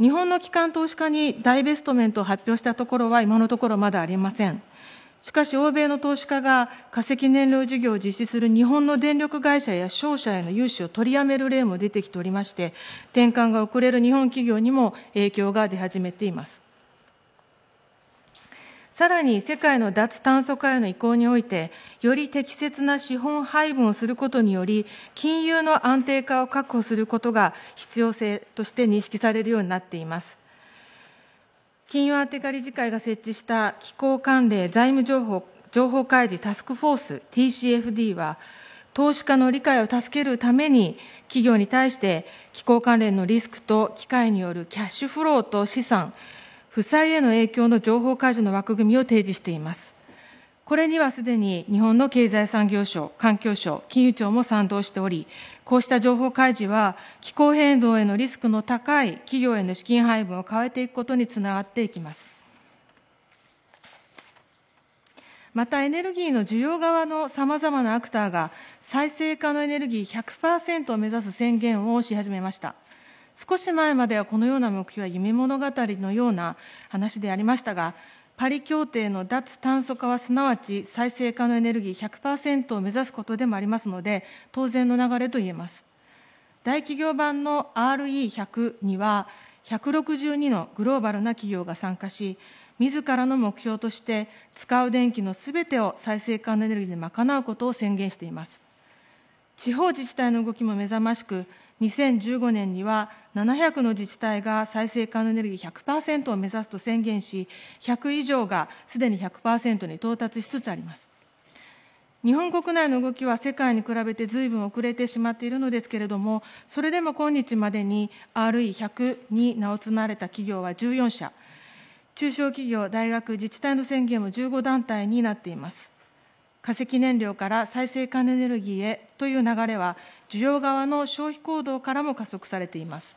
日本の機関投資家にダイベストメントを発表したところは今のところまだありません。しかし欧米の投資家が化石燃料事業を実施する日本の電力会社や商社への融資を取りやめる例も出てきておりまして、転換が遅れる日本企業にも影響が出始めています。さらに世界の脱炭素化への移行において、より適切な資本配分をすることにより、金融の安定化を確保することが必要性として認識されるようになっています。金融当て化理事会が設置した気候関連財務情報情報開示タスクフォース TCFD は投資家の理解を助けるために企業に対して気候関連のリスクと機会によるキャッシュフローと資産負債への影響の情報開示の枠組みを提示していますこれにはすでに日本の経済産業省環境省金融庁も賛同しておりこうした情報開示は、気候変動へのリスクの高い企業への資金配分を変えていくことにつながっていきます。またエネルギーの需要側のさまざまなアクターが再生可能エネルギー100%を目指す宣言をし始めました少し前まではこのような目標は夢物語のような話でありましたがパリ協定の脱炭素化はすなわち再生可能エネルギー100%を目指すことでもありますので、当然の流れと言えます。大企業版の RE100 には、162のグローバルな企業が参加し、自らの目標として使う電気のすべてを再生可能エネルギーで賄うことを宣言しています。地方自治体の動きも目覚ましく、2015年には700の自治体が再生可能エネルギー100%を目指すと宣言し、100以上がすでに100%に到達しつつあります。日本国内の動きは世界に比べてずいぶん遅れてしまっているのですけれども、それでも今日までに RE100 に名を積まれた企業は14社、中小企業、大学、自治体の宣言も15団体になっています。化石燃料から再生可能エネルギーへという流れは需要側の消費行動からも加速されています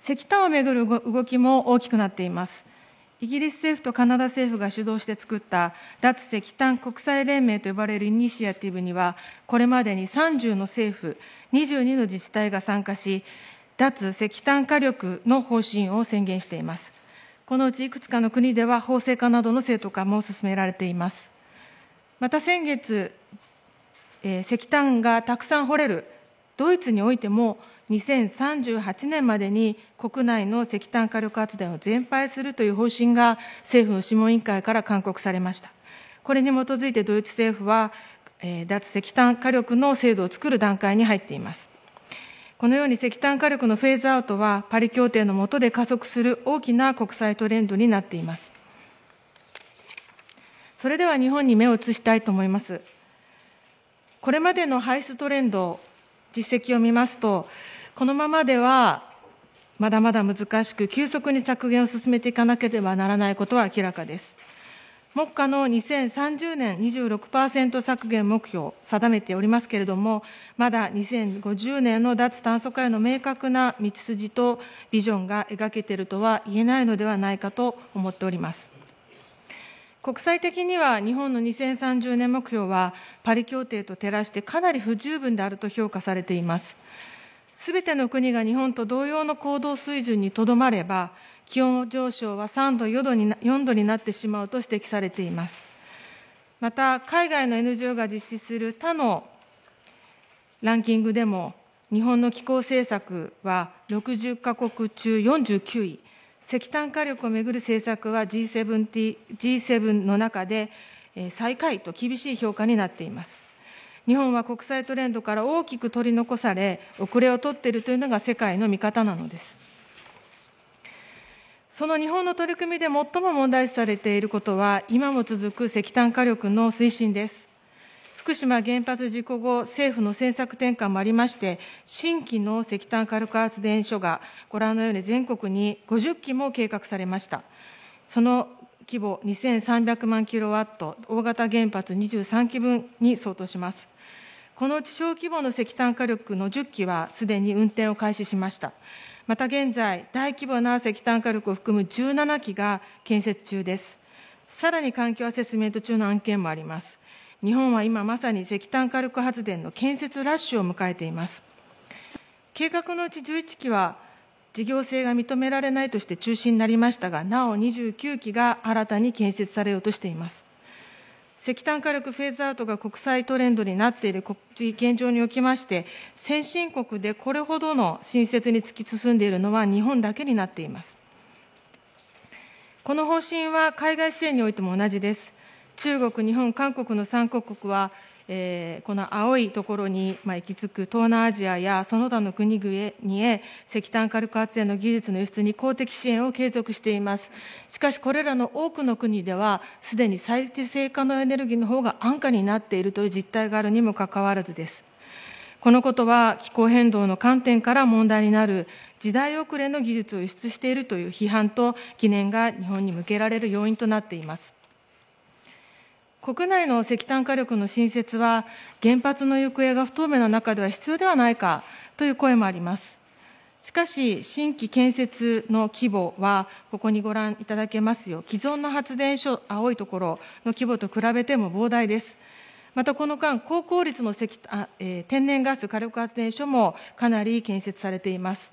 石炭をめぐる動きも大きくなっていますイギリス政府とカナダ政府が主導して作った脱石炭国際連盟と呼ばれるイニシアティブにはこれまでに30の政府22の自治体が参加し脱石炭火力の方針を宣言していますこのうちいくつかの国では法制化などの制度化も進められていますまた先月えー、石炭がたくさん掘れるドイツにおいても2038年までに国内の石炭火力発電を全廃するという方針が政府の諮問委員会から勧告されました。これに基づいてドイツ政府は、えー、脱石炭火力の制度を作る段階に入っています。このように石炭火力のフェーズアウトはパリ協定の下で加速する大きな国際トレンドになっています。それでは日本に目を移したいと思います。これまでの排出トレンド、実績を見ますと、このままではまだまだ難しく、急速に削減を進めていかなければならないことは明らかです。目下の2030年26%削減目標を定めておりますけれども、まだ2050年の脱炭素化への明確な道筋とビジョンが描けているとは言えないのではないかと思っております。国際的には日本の2030年目標はパリ協定と照らしてかなり不十分であると評価されています。すべての国が日本と同様の行動水準にとどまれば、気温上昇は3度4度に、4度になってしまうと指摘されています。また、海外の NGO が実施する他のランキングでも、日本の気候政策は60カ国中49位、石炭火力をめぐる政策は G7, G7 の中で最下位と厳しい評価になっています。日本は国際トレンドから大きく取り残され、遅れを取っているというのが世界の見方なのです。その日本の取り組みで最も問題視されていることは、今も続く石炭火力の推進です。福島原発事故後、政府の政策転換もありまして、新規の石炭火力発電所が、ご覧のように全国に50基も計画されました。その規模2300万キロワット、大型原発23基分に相当します。このうち小規模の石炭火力の10基はすでに運転を開始しました。また現在、大規模な石炭火力を含む17基が建設中です。さらに環境アセスメント中の案件もあります。日本は今まさに石炭火力発電の建設ラッシュを迎えています計画のうち11基は事業性が認められないとして中止になりましたがなお29基が新たに建設されようとしています石炭火力フェーズアウトが国際トレンドになっている現状におきまして先進国でこれほどの新設に突き進んでいるのは日本だけになっていますこの方針は海外支援においても同じです中国、日本、韓国の3カ国は、えー、この青いところに、まあ、行き着く東南アジアやその他の国々へ石炭火力発電の技術の輸出に公的支援を継続していますしかしこれらの多くの国ではすでに再生可能エネルギーの方が安価になっているという実態があるにもかかわらずですこのことは気候変動の観点から問題になる時代遅れの技術を輸出しているという批判と疑念が日本に向けられる要因となっています国内の石炭火力の新設は原発の行方が不透明な中では必要ではないかという声もあります。しかし、新規建設の規模は、ここにご覧いただけますよ既存の発電所、青いところの規模と比べても膨大です。またこの間、高効率の石あ、えー、天然ガス火力発電所もかなり建設されています。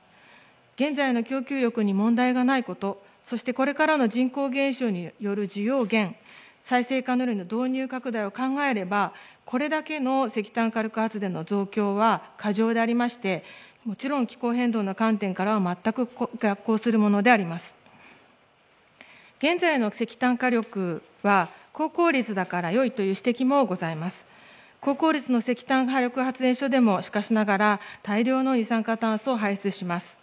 現在の供給力に問題がないこと、そしてこれからの人口減少による需要減、再生可能量の導入拡大を考えれば、これだけの石炭火力発電の増強は過剰でありまして、もちろん気候変動の観点からは全く逆行するものであります。現在の石炭火力は高効率だから良いという指摘もございます。高効率の石炭火力発電所でもしかしながら大量の二酸化炭素を排出します。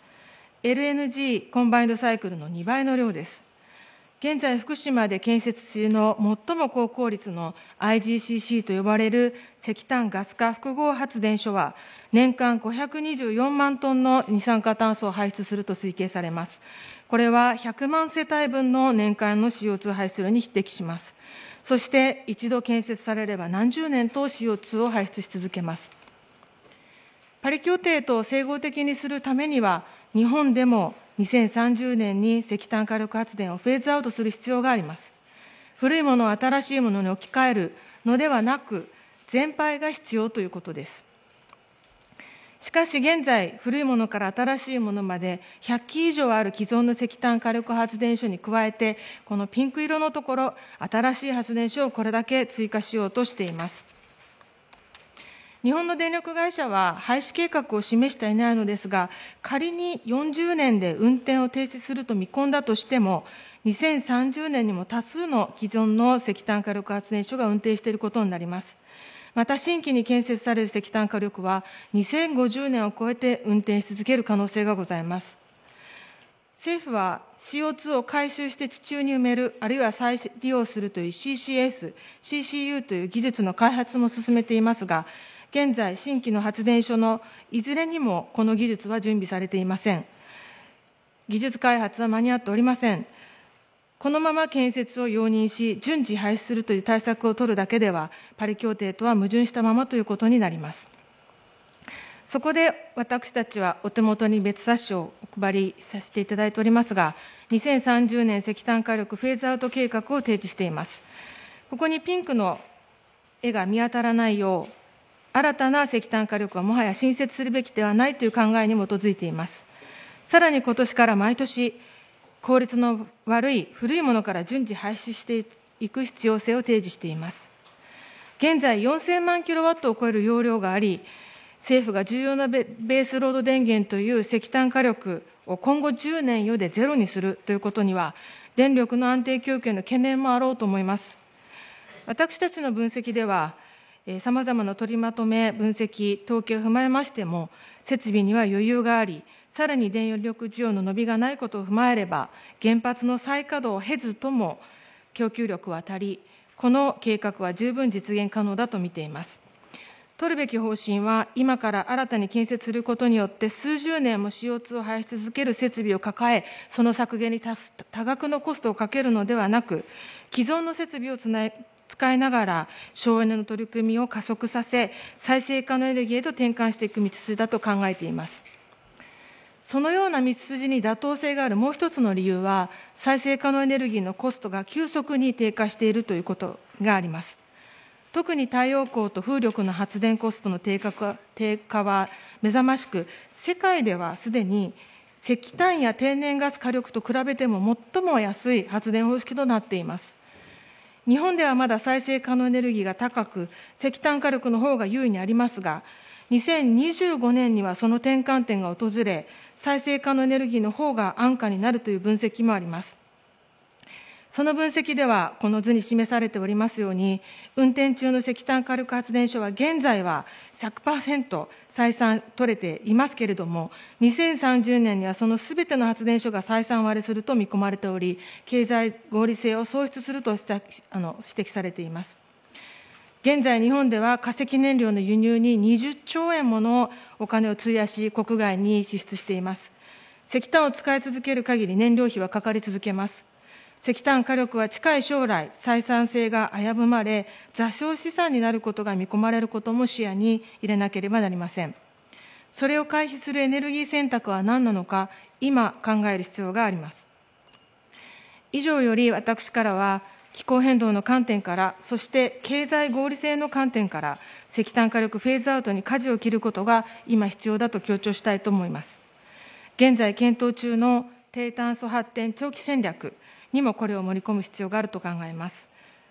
LNG コンバインドサイクルの2倍の量です。現在福島で建設中の最も高効率の IGCC と呼ばれる石炭ガス化複合発電所は年間524万トンの二酸化炭素を排出すると推計されます。これは100万世帯分の年間の CO2 排出量に匹敵します。そして一度建設されれば何十年と CO2 を排出し続けます。パリ協定と整合的にするためには、日本でも2030年に石炭火力発電をフェーズアウトする必要があります。古いものを新しいものに置き換えるのではなく、全廃が必要ということです。しかし現在、古いものから新しいものまで100基以上ある既存の石炭火力発電所に加えて、このピンク色のところ、新しい発電所をこれだけ追加しようとしています。日本の電力会社は廃止計画を示していないのですが、仮に40年で運転を停止すると見込んだとしても、2030年にも多数の既存の石炭火力発電所が運転していることになります。また新規に建設される石炭火力は2050年を超えて運転し続ける可能性がございます。政府は CO2 を回収して地中に埋める、あるいは再利用するという CCS、CCU という技術の開発も進めていますが、現在、新規の発電所のいずれにもこの技術は準備されていません。技術開発は間に合っておりません。このまま建設を容認し、順次廃止するという対策を取るだけでは、パリ協定とは矛盾したままということになります。そこで私たちはお手元に別冊子をお配りさせていただいておりますが、2030年石炭火力フェーズアウト計画を提示しています。ここにピンクの絵が見当たらないよう新たな石炭火力はもはや新設するべきではないという考えに基づいています。さらに今年から毎年、効率の悪い古いものから順次廃止していく必要性を提示しています。現在、4000万キロワットを超える容量があり、政府が重要なベースロード電源という石炭火力を今後10年余でゼロにするということには、電力の安定供給の懸念もあろうと思います。私たちの分析では、さまざまな取りまとめ、分析、統計を踏まえましても、設備には余裕があり、さらに電力需要の伸びがないことを踏まえれば、原発の再稼働を経ずとも、供給力は足り、この計画は十分実現可能だと見ています。取るべき方針は、今から新たに建設することによって、数十年も CO2 を排出続ける設備を抱え、その削減に多額のコストをかけるのではなく、既存の設備をつない使いながら省エネの取り組みを加速させ再生可能エネルギーへと転換していく道筋だと考えていますそのような道筋に妥当性があるもう一つの理由は再生可能エネルギーのコストが急速に低下しているということがあります特に太陽光と風力の発電コストの低下低下は目覚ましく世界ではすでに石炭や天然ガス火力と比べても最も安い発電方式となっています日本ではまだ再生可能エネルギーが高く、石炭火力の方が優位にありますが、2025年にはその転換点が訪れ、再生可能エネルギーの方が安価になるという分析もあります。その分析では、この図に示されておりますように、運転中の石炭火力発電所は現在は100%採算取れていますけれども、2030年にはそのすべての発電所が採算割れすると見込まれており、経済合理性を喪失するとしたあの指摘されています。現在、日本では化石燃料の輸入に20兆円ものお金を費やし、国外に支出しています。石炭を使い続ける限り燃料費はかかり続けます。石炭火力は近い将来、採算性が危ぶまれ、座礁資産になることが見込まれることも視野に入れなければなりません。それを回避するエネルギー選択は何なのか、今考える必要があります。以上より私からは、気候変動の観点から、そして経済合理性の観点から、石炭火力フェーズアウトに舵を切ることが今必要だと強調したいと思います。現在検討中の低炭素発展長期戦略、にもこれを盛り込む必要があると考えます。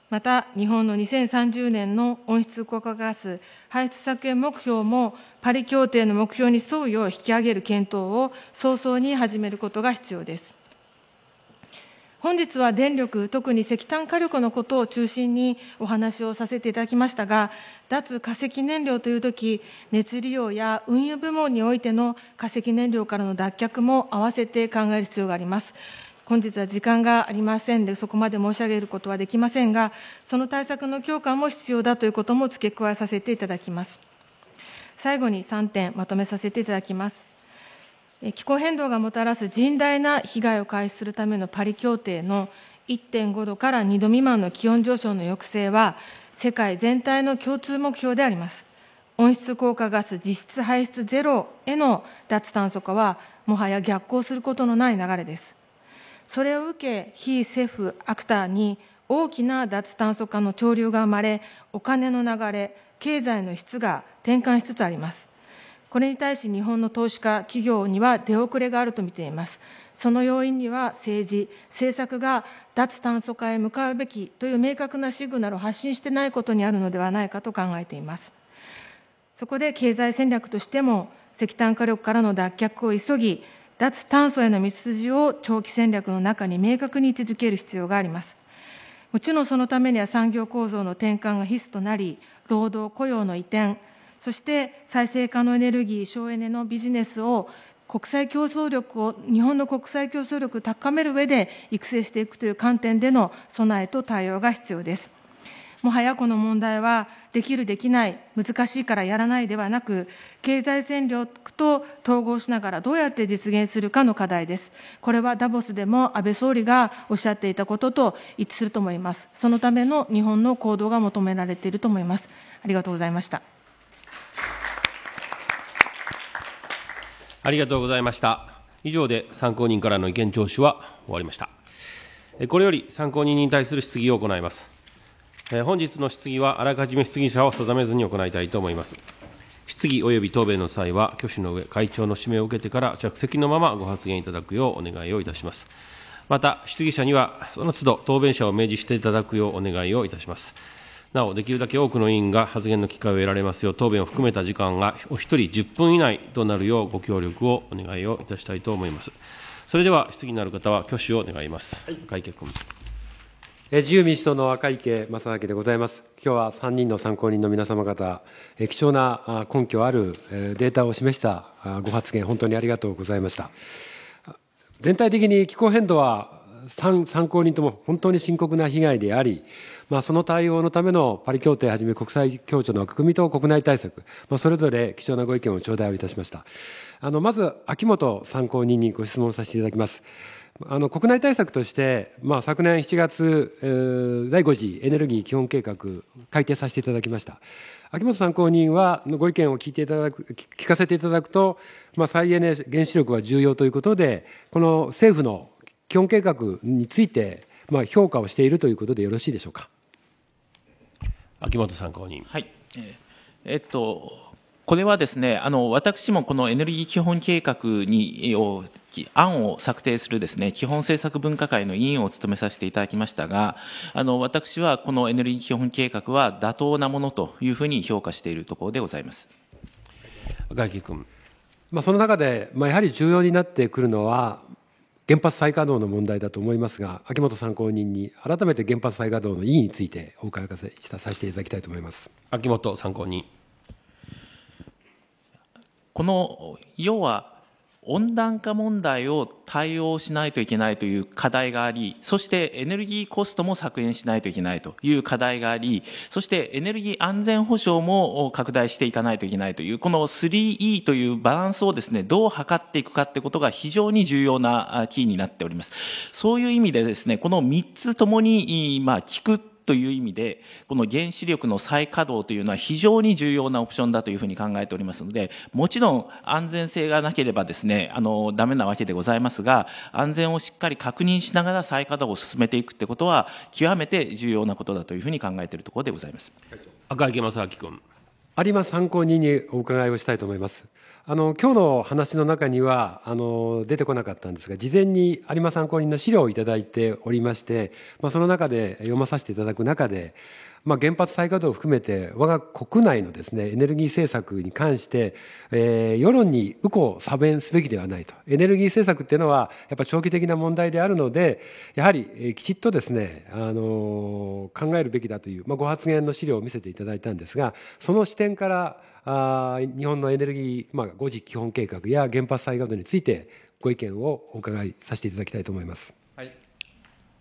また、日本の2030年の温室効果ガス排出削減目標も、パリ協定の目標に沿うよう引き上げる検討を早々に始めることが必要です。本日は電力、特に石炭火力のことを中心にお話をさせていただきましたが、脱化石燃料というとき、熱利用や運輸部門においての化石燃料からの脱却も併せて考える必要があります。本日は時間がありませんで、そこまで申し上げることはできませんが、その対策の強化も必要だということも付け加えさせていただきます。最後に3点まとめさせていただきます。気候変動がもたらす甚大な被害を回避するためのパリ協定の1.5度から2度未満の気温上昇の抑制は、世界全体の共通目標であります。温室効果ガス実質排出ゼロへの脱炭素化は、もはや逆行することのない流れです。それを受け非政府アクターに大きな脱炭素化の潮流が生まれお金の流れ経済の質が転換しつつありますこれに対し日本の投資家企業には出遅れがあると見ていますその要因には政治政策が脱炭素化へ向かうべきという明確なシグナルを発信してないことにあるのではないかと考えていますそこで経済戦略としても石炭火力からの脱却を急ぎ脱炭素への道筋を長期戦略の中に明確に位置づける必要があります。もちろんそのためには産業構造の転換が必須となり、労働雇用の移転、そして再生可能エネルギー、省エネのビジネスを国際競争力を、日本の国際競争力を高める上で育成していくという観点での備えと対応が必要です。もはやこの問題はできるできない難しいからやらないではなく経済戦略と統合しながらどうやって実現するかの課題ですこれはダボスでも安倍総理がおっしゃっていたことと一致すると思いますそのための日本の行動が求められていると思いますありがとうございましたありがとうございました以上で参考人からの意見聴取は終わりましたこれより参考人に対する質疑を行います本日の質疑はあらかじめ質疑者を定めずに行いたいと思います。質疑及び答弁の際は、挙手の上、会長の指名を受けてから着席のままご発言いただくようお願いをいたします。また、質疑者には、その都度答弁者を明示していただくようお願いをいたします。なお、できるだけ多くの委員が発言の機会を得られますよう、答弁を含めた時間がお一人10分以内となるようご協力をお願いをいたしたいと思います。それでは質疑のある方は挙手を願います。はい、会見自由民主党の赤池正明でございます。今日は3人の参考人の皆様方、貴重な根拠あるデータを示したご発言、本当にありがとうございました。全体的に気候変動は参考人とも本当に深刻な被害であり、まあ、その対応のためのパリ協定はじめ国際協調の枠組みと国内対策、まあ、それぞれ貴重なご意見を頂戴をいたしました。あの、まず、秋元参考人にご質問させていただきます。あの国内対策として、まあ、昨年7月、えー、第5次エネルギー基本計画、改定させていただきました。秋元参考人は、ご意見を聞いていただく聞かせていただくと、まあ、再エネ、原子力は重要ということで、この政府の基本計画について、まあ、評価をしているということでよろしいでしょうか。秋元参考人。はい、えー、えっとこれはですね、あの、私もこのエネルギー基本計画に、を、案を策定するですね、基本政策分科会の委員を務めさせていただきましたが、あの、私はこのエネルギー基本計画は妥当なものというふうに評価しているところでございます。赤木君。まあ、その中で、まあ、やはり重要になってくるのは、原発再稼働の問題だと思いますが、秋元参考人に改めて原発再稼働の意義についてお伺いさせていただきたいと思います。秋元参考人。この要は温暖化問題を対応しないといけないという課題があり、そしてエネルギーコストも削減しないといけないという課題があり、そしてエネルギー安全保障も拡大していかないといけないという、この 3E というバランスをですね、どう測っていくかってことが非常に重要なキーになっております。そういう意味でですね、この3つともに、まあ、効くという意味でこの原子力の再稼働というのは非常に重要なオプションだというふうに考えておりますのでもちろん安全性がなければですねあのダメなわけでございますが安全をしっかり確認しながら再稼働を進めていくってことは極めて重要なことだというふうに考えているところでございます赤池正明君有馬参考人にお伺いをしたいと思います。あの今日の話の中にはあの出てこなかったんですが事前に有馬参考人の資料を頂いておりまして、まあ、その中で読まさせていただく中で、まあ、原発再稼働を含めて我が国内のですねエネルギー政策に関して、えー、世論に右を左弁すべきではないとエネルギー政策っていうのはやっぱ長期的な問題であるのでやはりきちっとですねあの考えるべきだという、まあ、ご発言の資料を見せていただいたんですがその視点からあ日本のエネルギー、まあ、5次基本計画や原発再稼働についてご意見をお伺いさせていただきたいと思います。はい、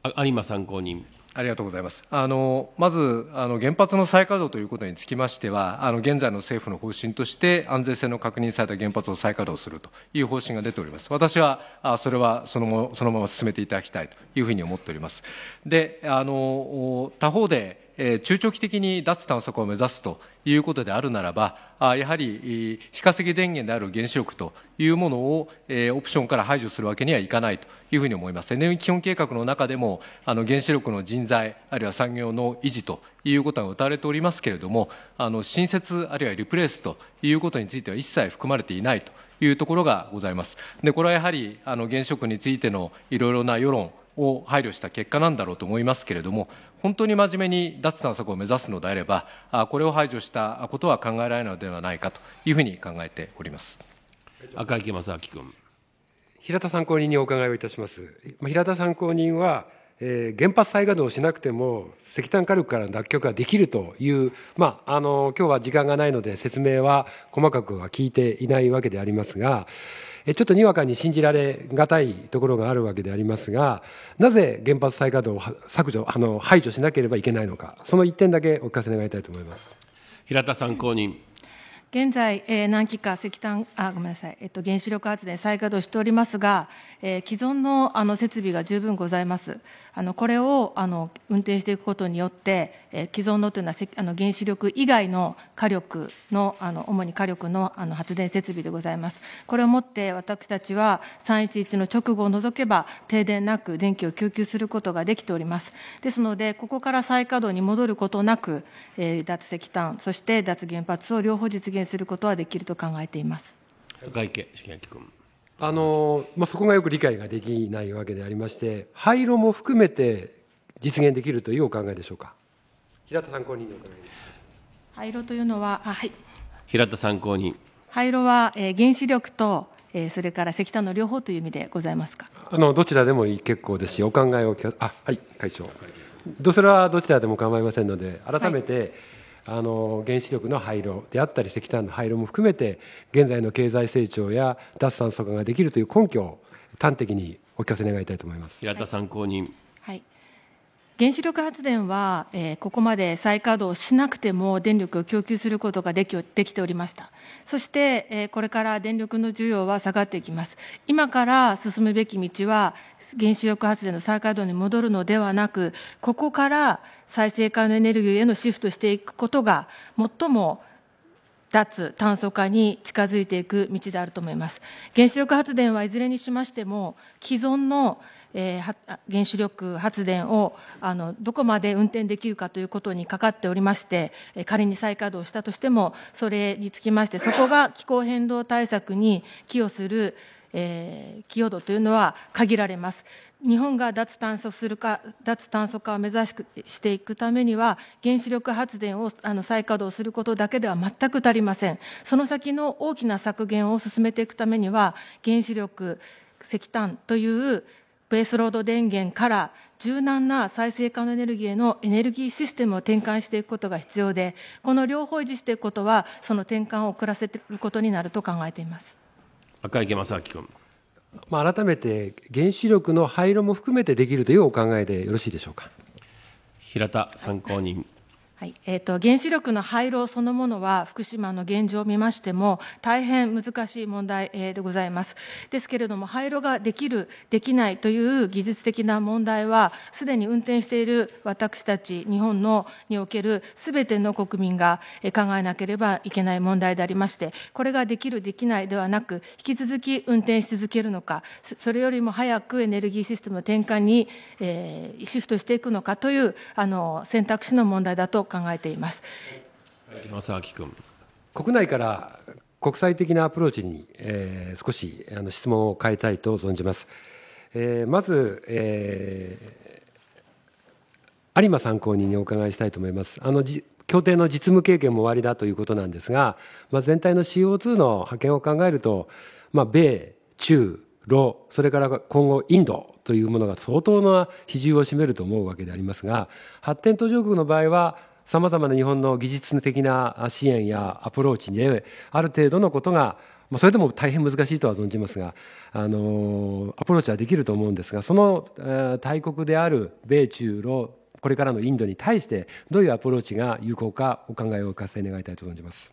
あ有馬参考人ありがとうございます。あのまずあの原発の再稼働ということにつきましては、あの現在の政府の方針として安全性の確認された原発を再稼働するという方針が出ております。私はあそれはそのそのまま進めていただきたいというふうに思っております。で、あの他方でえ中長期的に脱炭素化を目指すということであるならば、やはり非化石電源である原子力というものを、えオプションから排除するわけにはいかないというふうに思います。エネルギー基本計画の中でも、あの原子力の人材、あるいは産業の維持ということが謳われておりますけれども、あの新設、あるいはリプレースということについては一切含まれていないというところがございます。で、これはやはり、あの原子力についてのいろいろな世論、を配慮した結果なんだろうと思いますけれども本当に真面目に脱炭素を目指すのであればこれを排除したことは考えられないのではないかというふうに考えております赤池正明君平田参考人にお伺いをいたします平田参考人は、えー、原発再稼働しなくても石炭火力からの脱却ができるという、まあ、あの今日は時間がないので説明は細かくは聞いていないわけでありますがちょっとにわかに信じられがたいところがあるわけでありますがなぜ原発再稼働を削除あの排除しなければいけないのかその1点だけお聞かせ願いたいと思います平田参考人現在、えー、何期か石炭あ、ごめんなさい、えっと、原子力発電再稼働しておりますが、えー、既存のあの設備が十分ございます。あのこれをあの運転していくことによって、え既存のというのはあの原子力以外の火力のあの主に火力のあの発電設備でございます。これをもって私たちは311の直後を除けば停電なく電気を供給することができております。ですのでここから再稼働に戻ることなく、え脱石炭そして脱原発を両方実現することはできると考えています。外池茂君。あのまあ、そこがよく理解ができないわけでありまして廃炉も含めて実現できるというお考えでしょうか平田参考人にお伺いします廃炉というのはあ、はい、平田参考人廃炉は、えー、原子力と、えー、それから石炭の両方という意味でございますかあのどちらでも結構ですしお考えをあはい会長どそれはどちらでも構いませんので改めて、はいあの原子力の廃炉であったり石炭の廃炉も含めて現在の経済成長や脱炭素化ができるという根拠を端的にお聞かせ願いたいと思います平田参考人、はい、はい原子力発電は、えー、ここまで再稼働しなくても電力を供給することができできておりましたそして、えー、これから電力の需要は下がっていきます今から進むべき道は原子力発電の再稼働に戻るのではなくここから再生可能エネルギーへのシフトしていくことが最も脱炭素化に近づいていく道であると思います。原子力発電はいずれにしましても、既存のえ原子力発電をあのどこまで運転できるかということにかかっておりまして、仮に再稼働したとしても、それにつきまして、そこが気候変動対策に寄与する、えー、寄与度というのは限られます。日本が脱炭素するか、脱炭素化を目指していくためには、原子力発電をあの再稼働することだけでは全く足りません。その先の大きな削減を進めていくためには、原子力、石炭というベースロード電源から柔軟な再生可能エネルギーへのエネルギーシステムを転換していくことが必要で、この両方維持していくことは、その転換を遅らせていることになると考えています赤池正明君。まあ、改めて原子力の廃炉も含めてできるというお考えでよろしいでしょうか平田参考人、はいえーと、原子力の廃炉そのものは福島の現状を見ましても大変難しい問題でございますですけれども廃炉ができるできないという技術的な問題はすでに運転している私たち日本のにおけるすべての国民が考えなければいけない問題でありましてこれができるできないではなく引き続き運転し続けるのかそれよりも早くエネルギーシステム転換に、えー、シフトしていくのかというあの選択肢の問題だと考えています正明君国内から国際的なアプローチに、えー、少しあの質問を変えたいと存じます。えー、まず、えー、有馬参考人にお伺いしたいと思います。あの協定の実務経験も終わりだということなんですが、まあ、全体の CO2 の派遣を考えると、まあ、米、中、ロ、それから今後、インドというものが相当な比重を占めると思うわけでありますが、発展途上国の場合は、さまざまな日本の技術的な支援やアプローチにある程度のことがそれでも大変難しいとは存じますがあのアプローチはできると思うんですがその大国である米中ロこれからのインドに対してどういうアプローチが有効かお考えをお聞かせ願いたいと存じます。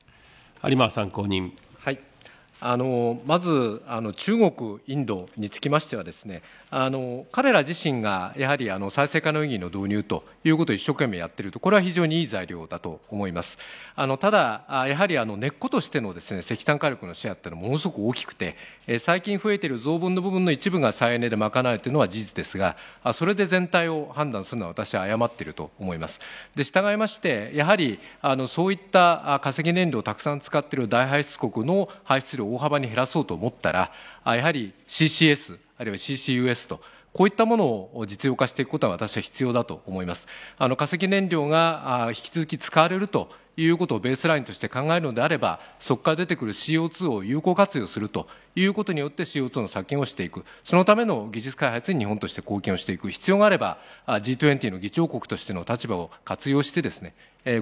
有馬参考人あのまずあの中国、インドにつきましてはですねあの彼ら自身がやはりあの再生可能エネルギーの導入ということを一生懸命やっているとこれは非常にいい材料だと思いますあのただ、やはりあの根っことしてのですね石炭火力のシェアというのはものすごく大きくて最近増えている増分の部分の一部が再エネで賄われているのは事実ですがそれで全体を判断するのは私は誤っていると思いますで従いましてやはりあのそういった化石燃料をたくさん使っている大排出国の排出量を大幅に減らそうと思ったら、やはり CCS、あるいは CCUS と、こういったものを実用化していくことは私は必要だと思います。あの化石燃料が引き続き使われるということをベースラインとして考えるのであれば、そこから出てくる CO2 を有効活用するということによって CO2 の削減をしていく、そのための技術開発に日本として貢献をしていく必要があれば、G20 の議長国としての立場を活用してですね、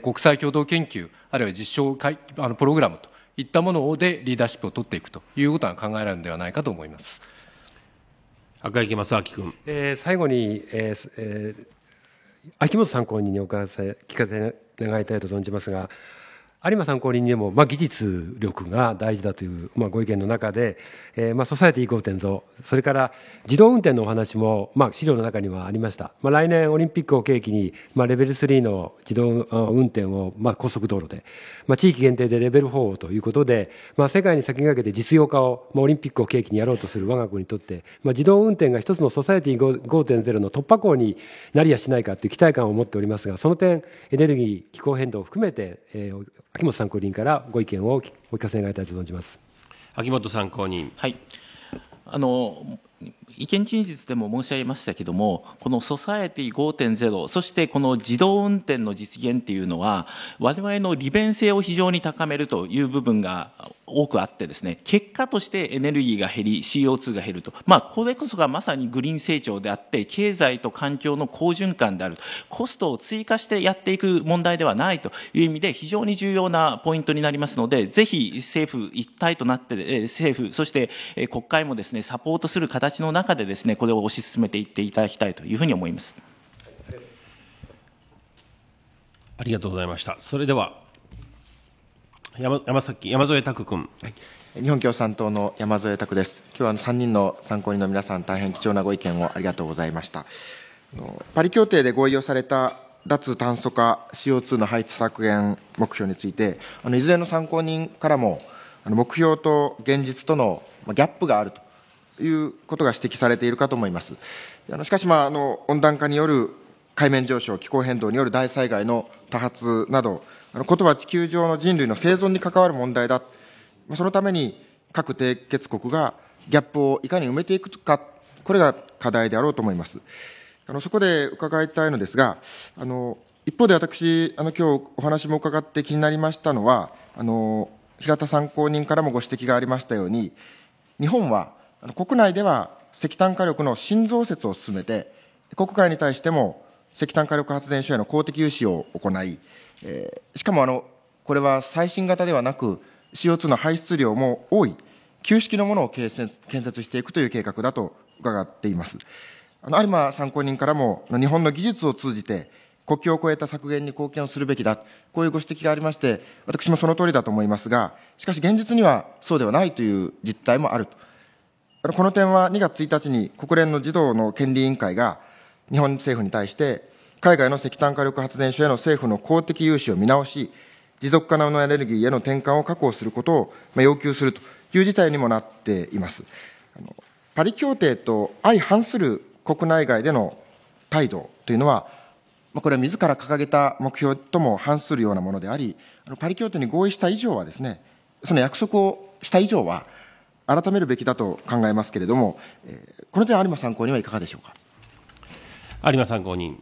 国際共同研究、あるいは実証あのプログラムといったものでリーダーシップを取っていくということが考えられるのではないかと思います。赤池正明君、えー、最後に、えーえー、秋元参考人にお伺い聞かせ願いたいと存じますが有馬参考人にも、まあ、技術力が大事だという、まあ、ご意見の中で、えーまあ、ソサエティ5.0それから自動運転のお話も、まあ、資料の中にはありました、まあ、来年オリンピックを契機に、まあ、レベル3の自動運転を、まあ、高速道路で、まあ、地域限定でレベル4をということで、まあ、世界に先駆けて実用化を、まあ、オリンピックを契機にやろうとする我が国にとって、まあ、自動運転が一つのソサエティ5.0の突破口になりやしないかという期待感を持っておりますがその点エネルギー気候変動を含めて、えー秋元参考人からご意見をお聞かせ願いたいと存じます秋元参考人はいあの意見陳述でも申し上げましたけれども、このソサエティ5.0、そしてこの自動運転の実現っていうのは、我々の利便性を非常に高めるという部分が多くあってですね、結果としてエネルギーが減り、CO2 が減ると。まあ、これこそがまさにグリーン成長であって、経済と環境の好循環であると。コストを追加してやっていく問題ではないという意味で、非常に重要なポイントになりますので、ぜひ政府一体となって、政府、そして国会もですね、サポートする形の中でですね、これを推し進めていっていただきたいというふうに思います。ありがとうございました。それでは山山崎山添拓君、はい、日本共産党の山添拓です今日はあ3人の参考人の皆さん大変貴重なご意見をありがとうございましたパリ協定で合意をされた脱炭素化 CO2 の排出削減目標についてあのいずれの参考人からもあの目標と現実とのギャップがあるということが指摘されているかと思いますあのしかし、まあ、あの温暖化による海面上昇気候変動による大災害の多発などあのことは地球上の人類の生存に関わる問題だ、そのために各締結国がギャップをいかに埋めていくか、これが課題であろうと思います。あのそこで伺いたいのですが、あの一方で私、あの今日お話も伺って気になりましたのは、あの平田参考人からもご指摘がありましたように、日本は国内では石炭火力の新増設を進めて、国外に対しても石炭火力発電所への公的融資を行い、えー、しかもあのこれは最新型ではなく CO2 の排出量も多い旧式のものを建設していくという計画だと伺っています。あの有馬参考人からも日本の技術を通じて国境を越えた削減に貢献をするべきだ、こういうご指摘がありまして、私もその通りだと思いますが、しかし現実にはそうではないという実態もあると。この点は2月1日に国連の児童の権利委員会が日本政府に対して海外の石炭火力発電所への政府の公的融資を見直し、持続可能なエネルギーへの転換を確保することを要求するという事態にもなっています。パリ協定と相反する国内外での態度というのは、これは自ら掲げた目標とも反するようなものであり、パリ協定に合意した以上はですね、その約束をした以上は、改めるべきだと考えますけれども、この点、有馬参考人はいかがでしょうか。有馬参考人。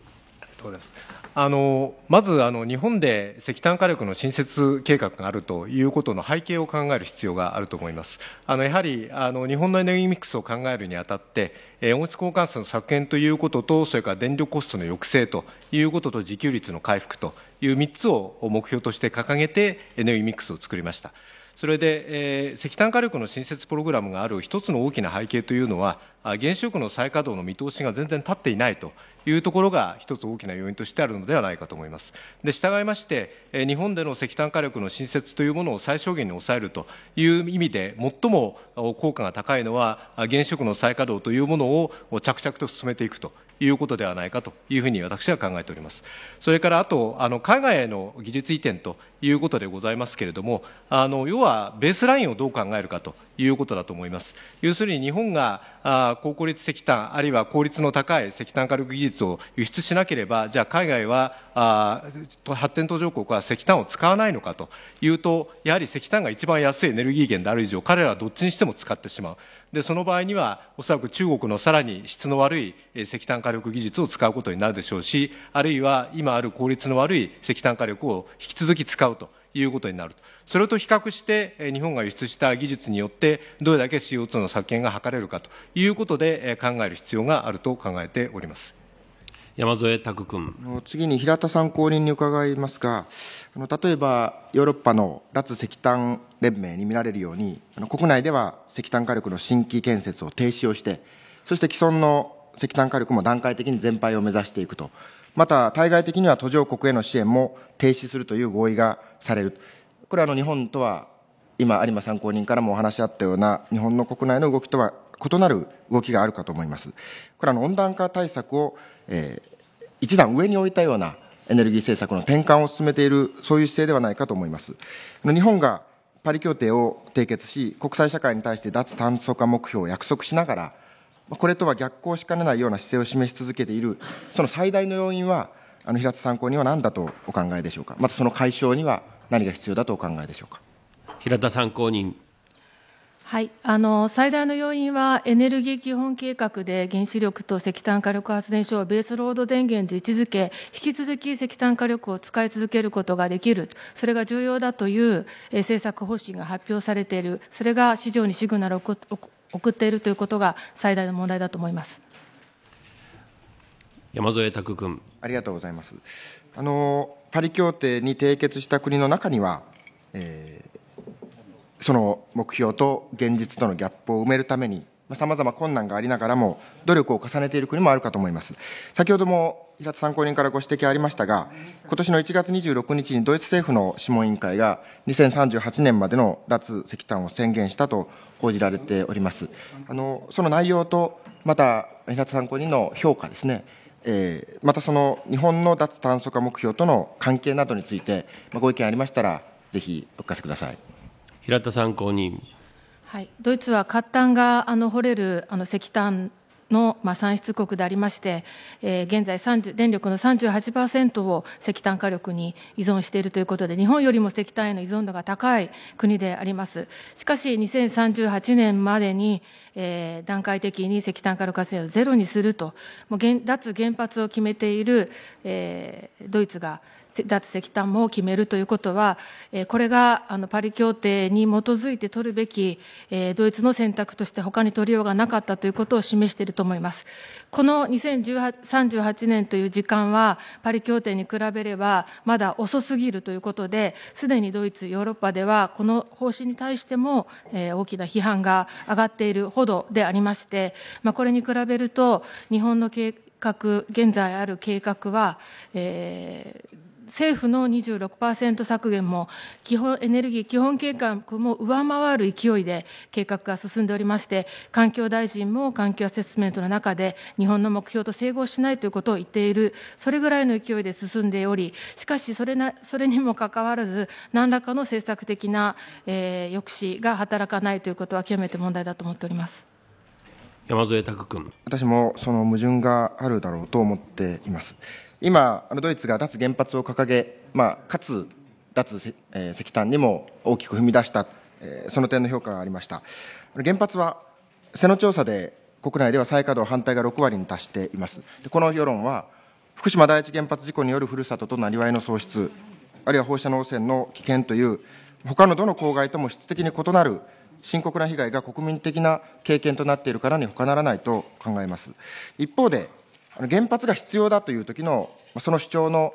とうございます。あのまずあの日本で石炭火力の新設計画があるということの背景を考える必要があると思います。あのやはりあの日本のエネルギーミックスを考えるにあたって、えー、温室効果ガスの削減ということと、それから電力コストの抑制ということと自給率の回復という3つを目標として掲げてエネルギーミックスを作りました。それで、えー、石炭火力の新設プログラムがある一つの大きな背景というのは、原子力の再稼働の見通しが全然立っていないというところが一つ大きな要因としてあるのではないかと思います。で従いまして、日本での石炭火力の新設というものを最小限に抑えるという意味で、最も効果が高いのは、原子力の再稼働というものを着々と進めていくということではないかというふうに私は考えております。それからあと、あの海外への技術移転ということでございますけれどもあの要はベースラインをどう考えるかということだと思います要するに日本があ高効率石炭あるいは効率の高い石炭火力技術を輸出しなければじゃあ海外はあ発展途上国は石炭を使わないのかというとやはり石炭が一番安いエネルギー源である以上彼らはどっちにしても使ってしまうでその場合にはおそらく中国のさらに質の悪い石炭火力技術を使うことになるでしょうしあるいは今ある効率の悪い石炭火力を引き続き使ううということになるとそれと比較して日本が輸出した技術によってどれだけ CO2 の削減が図れるかということで考える必要があると考えております山添拓君次に平田さん後任に伺いますがあの例えばヨーロッパの脱石炭連盟に見られるようにあの国内では石炭火力の新規建設を停止をしてそして既存の石炭火力も段階的に全廃を目指していくとまた対外的には途上国への支援も停止するという合意がされる。これはあの日本とは今、有馬参考人からもお話しあったような、日本の国内の動きとは異なる動きがあるかと思います。これは温暖化対策を、えー、一段上に置いたようなエネルギー政策の転換を進めている、そういう姿勢ではないかと思います。日本がパリ協定を締結し、国際社会に対して脱炭素化目標を約束しながら、これとは逆行しかねないような姿勢を示し続けている、その最大の要因は、あの平田参考人は何だとお考えでしょうか、またその解消には何が必要だとお考えでしょうか。平田参考人はい、あの最大の要因はエネルギー基本計画で原子力と石炭火力発電所をベースロード電源で位置づけ引き続き石炭火力を使い続けることができるそれが重要だという政策方針が発表されているそれが市場にシグナルを送っているということが最大の問題だと思います。山添拓君ありがとうございますあのパリ協定に締結した国の中には、えー、その目標と現実とのギャップを埋めるためにさまざ、ま困難がありながらも努力を重ねている国もあるかと思います先ほども平田参考人からご指摘ありましたが今年の1月26日にドイツ政府の諮問委員会が2038年までの脱石炭を宣言したと報じられております。あのその内容とまた平田参考人の評価ですね、えー、またその日本の脱炭素化目標との関係などについて、まあ、ご意見ありましたら、ぜひお聞かせください平田参考人。はい、ドイツは褐炭があの掘れるあの石炭の、まあ、産出国でありまして、え現在電力の38%を石炭火力に依存しているということで、日本よりも石炭への依存度が高い国であります。しかし、2038年までに、え段階的に石炭火力発電をゼロにすると、もう脱原発を決めている、えドイツが、脱石炭も決めるということは、これがあのパリ協定に基づいて取るべき、えドイツの選択として他に取りようがなかったということを示していると思います。この2038年という時間は、パリ協定に比べればまだ遅すぎるということで、すでにドイツ、ヨーロッパでは、この方針に対してもえ大きな批判が上がっているほどでありまして、まあ、これに比べると、日本の計画、現在ある計画は、えー、政府の26%削減も基本エネルギー基本計画も上回る勢いで計画が進んでおりまして環境大臣も環境アセスメントの中で日本の目標と整合しないということを言っているそれぐらいの勢いで進んでおりしかしそれなそれにもかかわらず何らかの政策的な、えー、抑止が働かないということは極めて問題だと思っております。山添拓君私もその矛盾があるだろうと思っています。今、あのドイツが脱原発を掲げ、まあ、かつ脱、えー、石炭にも大きく踏み出した、えー、その点の評価がありました。原発は瀬の調査で国内では再稼働反対が6割に達しています。この世論は福島第一原発事故によるふるさととなりわいの喪失、あるいは放射能汚染の危険という、他のどの公害とも質的に異なる深刻な被害が国民的な経験となっているからに他ならないと考えます。一方で、原発が必要だという時のその主張の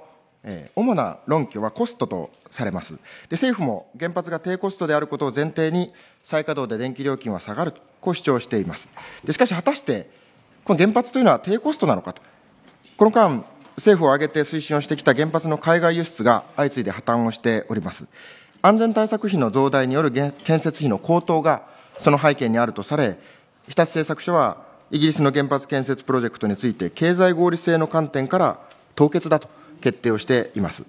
主な論拠はコストとされます。で政府も原発が低コストであることを前提に、再稼働で電気料金は下がると、こう主張しています。でしかし、果たして、この原発というのは低コストなのかと、この間、政府を挙げて推進をしてきた原発の海外輸出が相次いで破綻をしております。安全対策費の増大による建設費の高騰がその背景にあるとされ、日立製作所はイギリスの原発建設プロジェクトについて、経済合理性の観点から凍結だと決定をしています。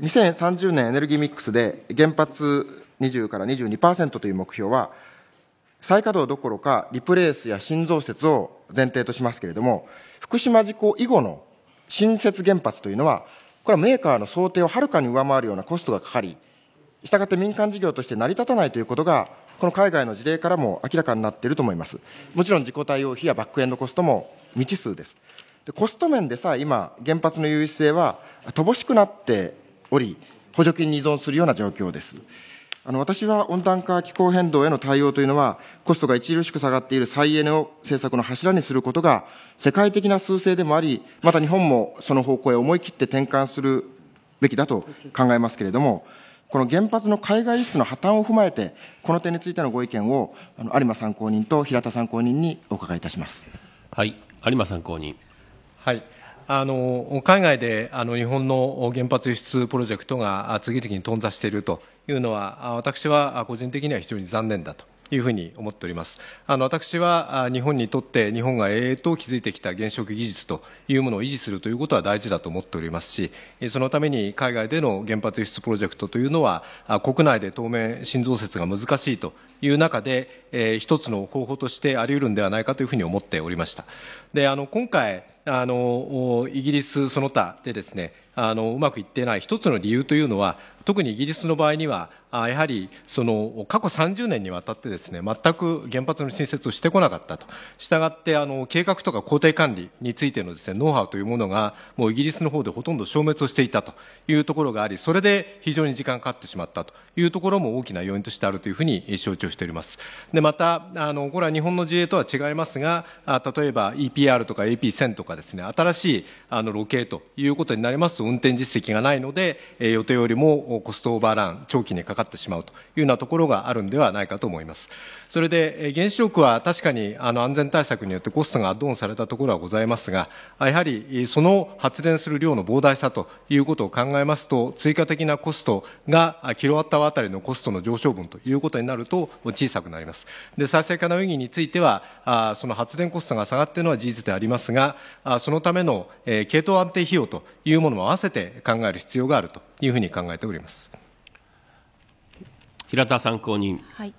2030年エネルギーミックスで原発20から22%という目標は、再稼働どころかリプレースや新増設を前提としますけれども、福島事故以後の新設原発というのは、これはメーカーの想定をはるかに上回るようなコストがかかり、したがって民間事業として成り立たないということが、この海外の事例からも明らかになっていると思います。もちろん自己対応費やバックエンドコストも未知数です。でコスト面でさえ今、原発の優位性は乏しくなっており、補助金に依存するような状況です。あの私は温暖化、気候変動への対応というのは、コストが著しく下がっている再エネを政策の柱にすることが、世界的な趨勢でもあり、また日本もその方向へ思い切って転換するべきだと考えますけれども、この原発の海外輸出の破綻を踏まえて、この点についてのご意見を有馬参考人と平田参考人にお伺いいたします。はい、有馬参考人。はい。あの海外であの日本の原発輸出プロジェクトが次々に頓挫しているというのは、私は個人的には非常に残念だというふうに思っております。あの私は日本にとって日本が永遠と築いてきた原子力技術というものを維持するということは大事だと思っておりますし、そのために海外での原発輸出プロジェクトというのは国内で当面新増設が難しいという中で、えー、一つの方法としてあり得るんではないかというふうに思っておりました。で、あの今回あのイギリスその他でですねあのうまくいっていない一つの理由というのは特にイギリスの場合にはやはりその過去30年にわたってですね全く原発の新設をしてこなかったとしたがってあの計画とか工程管理についてのですねノウハウというものがもうイギリスの方でほとんど消滅をしていたというところがありそれで非常に時間がかかってしまったというところも大きな要因としてあるというふうに承知をしておりますでまたあのこれは日本の事例とは違いますが例えば EPR とか AP1000 とかですね新しいあのロケということになりますと運転実績がないので予定よりもコストオーバーラン、長期にかかってしまうというようなところがあるんではないかと思います。それで、原子力は確かにあの安全対策によってコストがアドオンされたところはございますが、やはりその発電する量の膨大さということを考えますと、追加的なコストがキロワットアワーあたりのコストの上昇分ということになると小さくなります。で、再生可能エネについては、あその発電コストが下がっているのは事実でありますが、あそのための、えー、系統安定費用というものも合わせて考える必要があるというふうに考えております。ます平田参考人、はい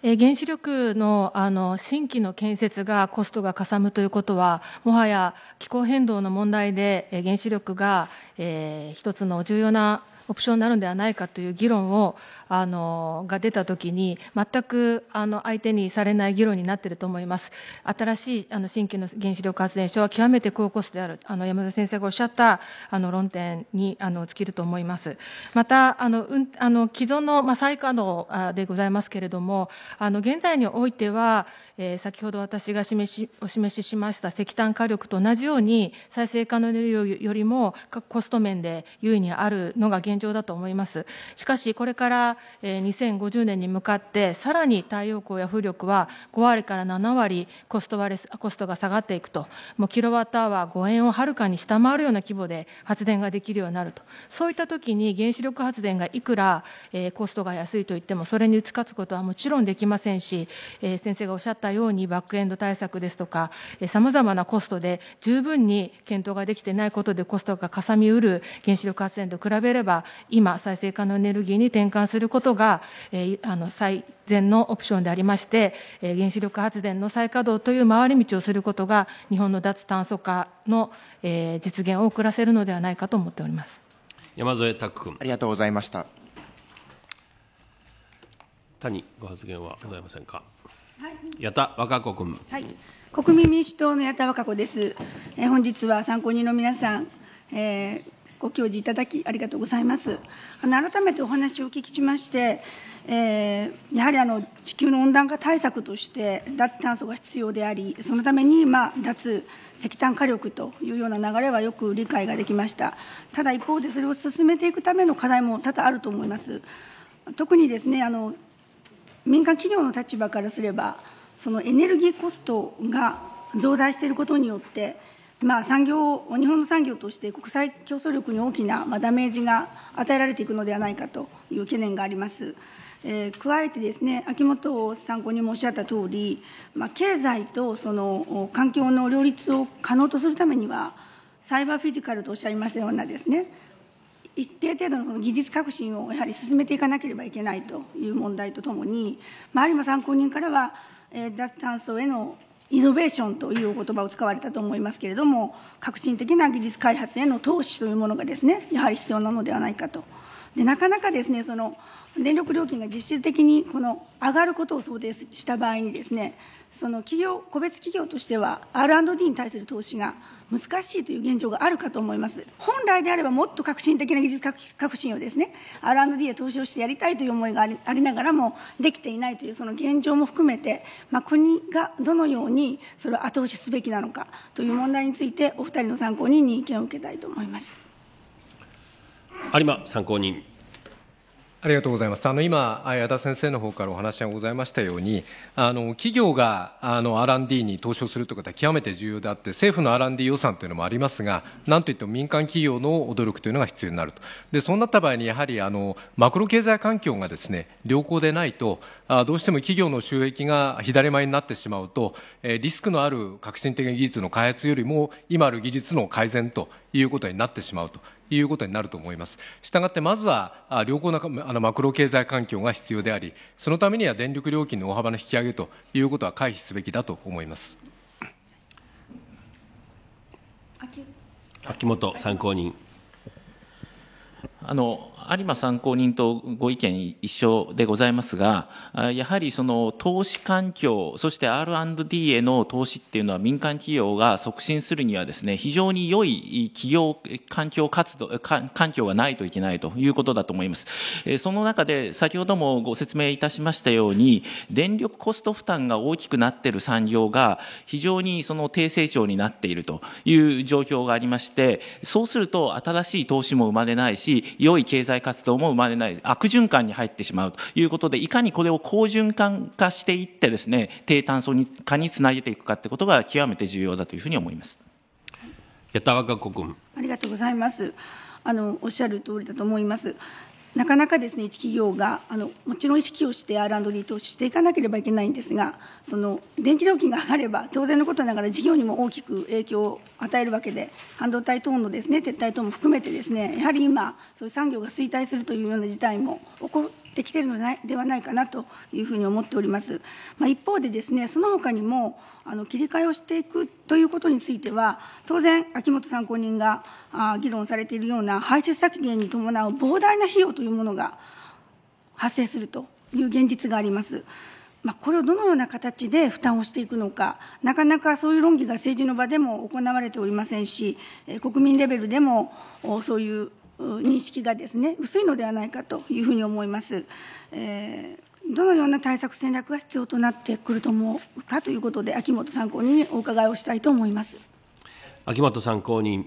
原子力のあの新規の建設がコストがかさむということは、もはや気候変動の問題で、え原子力が、えー、一つの重要なオプションになるんではないかという議論をあのが出たときに全くあの相手にされない議論になっていると思います新しいあの新規の原子力発電所は極めて高コストであるあの山田先生がおっしゃったあの論点にあの尽きると思いますまたあの、うん、あの既存の、まあ、再稼働でございますけれどもあの現在においては、えー、先ほど私が示しお示ししました石炭火力と同じように再生可能エネルギーよりもコスト面で優位にあるのが現状だと思いますしかしこれからえ2050年に向かってさらに太陽光や風力は5割から7割コスト割コストが下がっていくともうキロワットアワー5円をはるかに下回るような規模で発電ができるようになるとそういった時に原子力発電がいくら、えコストが安いといってもそれに打ち勝つことはもちろんできませんし、え先生がおっしゃったようにバックエンド対策ですとかさまざまなコストで十分に検討ができてないことでコストがかさみうる原子力発電と比べれば今再生可能エネルギーに転換するることが、えあの最善のオプションでありまして、え原子力発電の再稼働という回り道をすることが日本の脱炭素化の、え実現を遅らせるのではないかと思っております山添拓君ありがとうございました谷ご発言はございませんか、はい、矢田和歌子君、はい、国民民主党の矢田和歌子です、え本日は参考人の皆さん、えーご教授いただきありがとうございます。あの改めてお話をお聞きしまして、えー、やはりあの地球の温暖化対策として脱炭素が必要であり、そのために、まあ、脱石炭火力というような流れはよく理解ができました。ただ一方でそれを進めていくための課題も多々あると思います。特にですねあの民間企業の立場からすれば、そのエネルギーコストが増大していることによって、まあ、産業日本の産業として国際競争力に大きな、まあ、ダメージが与えられていくのではないかという懸念があります。えー、加えてですね秋元参考にもおっしゃった通り、まあ、経済とその環境の両立を可能とするためにはサイバーフィジカルとおっしゃいましたようなですね一定程度のその技術革新をやはり進めていかなければいけないという問題とともに、まあ、有馬参考人からは、え脱炭素へのイノベーションというお言葉を使われたと思いますけれども革新的な技術開発への投資というものがですねやはり必要なのではないかとでなかなかですねその電力料金が実質的にこの上がることを想定した場合にですねその企業個別企業としては R&D に対する投資が難しいという現状があるかと思います。本来であればもっと革新的な技術革新をですね、R&D へ投資をしてやりたいという思いがありながらも、できていないというその現状も含めて、まあ、国がどのようにそれを後押しすべきなのかという問題について、お二人の参考人に意見を受けたいと思います。有馬参考人ありがとうございます。あの、今、矢田先生の方からお話がございましたように、あの、企業が、あの、R&D に投資をするということは極めて重要であって、政府の R&D 予算というのもありますが、なんといっても民間企業の努力というのが必要になると。で、そうなった場合に、やはり、あの、マクロ経済環境がですね、良好でないと、あどうしても企業の収益が左前になってしまうと、えリスクのある革新的な技術の開発よりも、今ある技術の改善ということになってしまうと。いうことになると思います。したがってまずは良好なあのマクロ経済環境が必要であり、そのためには電力料金の大幅な引き上げということは回避すべきだと思います。秋元参考人。あの有馬参考人とご意見一緒でございますが、やはりその投資環境、そして R&D への投資っていうのは民間企業が促進するにはですね、非常に良い企業環境活動、環境がないといけないということだと思います。その中で先ほどもご説明いたしましたように、電力コスト負担が大きくなっている産業が非常にその低成長になっているという状況がありまして、そうすると新しい投資も生まれないし、良い経済活動も生まれない悪循環に入ってしまうということでいかにこれを好循環化していってですね低炭素化につなげていくかってことが極めて重要だというふうに思います。矢田若子君ありがとうございますあのおっしゃる通りだと思いますなかなかですね一企業があのもちろん意識をして R&D 投資していかなければいけないんですがその電気料金が上がれば当然のことながら事業にも大きく影響を与えるわけで半導体等のですね撤退等も含めてですねやはり今そういう産業が衰退するというような事態も起こってきているのではないかなというふうに思っております。まあ、一方でですね、その他にも、あの切り替えをしていくということについては、当然、秋元参考人が議論されているような排出削減に伴う膨大な費用というものが発生するという現実があります。まあ、これをどのような形で負担をしていくのか、なかなかそういう論議が政治の場でも行われておりませんし、国民レベルでもそういう認識がですね薄いのではないかというふうに思います。えー、どのような対策戦略が必要となってくると思うかということで秋元参考人にお伺いをしたいと思います秋元参考人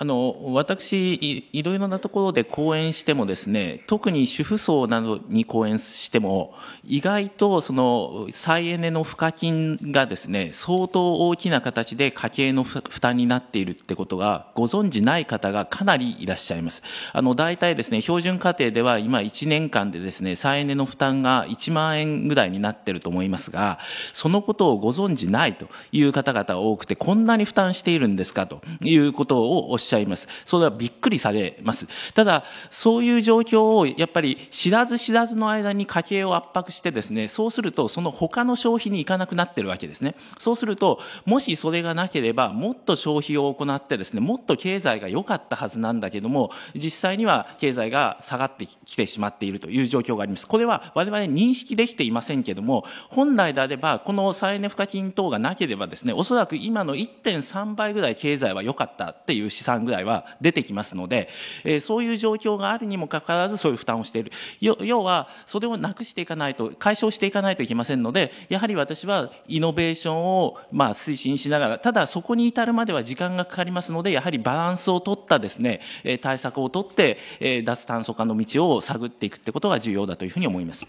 あの私い、ろいろなところで講演してもですね、特に主婦層などに講演しても、意外とその再エネの賦課金がですね、相当大きな形で家計の負担になっているってことがご存じない方がかなりいらっしゃいます。あの大体ですね、標準家庭では今1年間でですね、再エネの負担が1万円ぐらいになってると思いますが、そのことをご存じないという方々が多くて、こんなに負担しているんですかということをおっしゃしゃいます。それはびっくりされます。ただ、そういう状況をやっぱり知らず知らずの間に家計を圧迫してですね、そうするとその他の消費に行かなくなってるわけですね。そうすると、もしそれがなければ、もっと消費を行ってですね、もっと経済が良かったはずなんだけども、実際には経済が下がってきてしまっているという状況があります。これは我々認識できていませんけども、本来であれば、この再エネ賦課金等がなければですね、おそらく今の1.3倍ぐらい経済は良かったっていう試算間ぐらいは出てきますので、えー、そういう状況があるにもかかわらずそういう負担をしている要はそれをなくしていかないと解消していかないといけませんのでやはり私はイノベーションをまあ推進しながらただそこに至るまでは時間がかかりますのでやはりバランスを取ったですね対策を取ってえ脱炭素化の道を探っていくってことが重要だというふうに思います。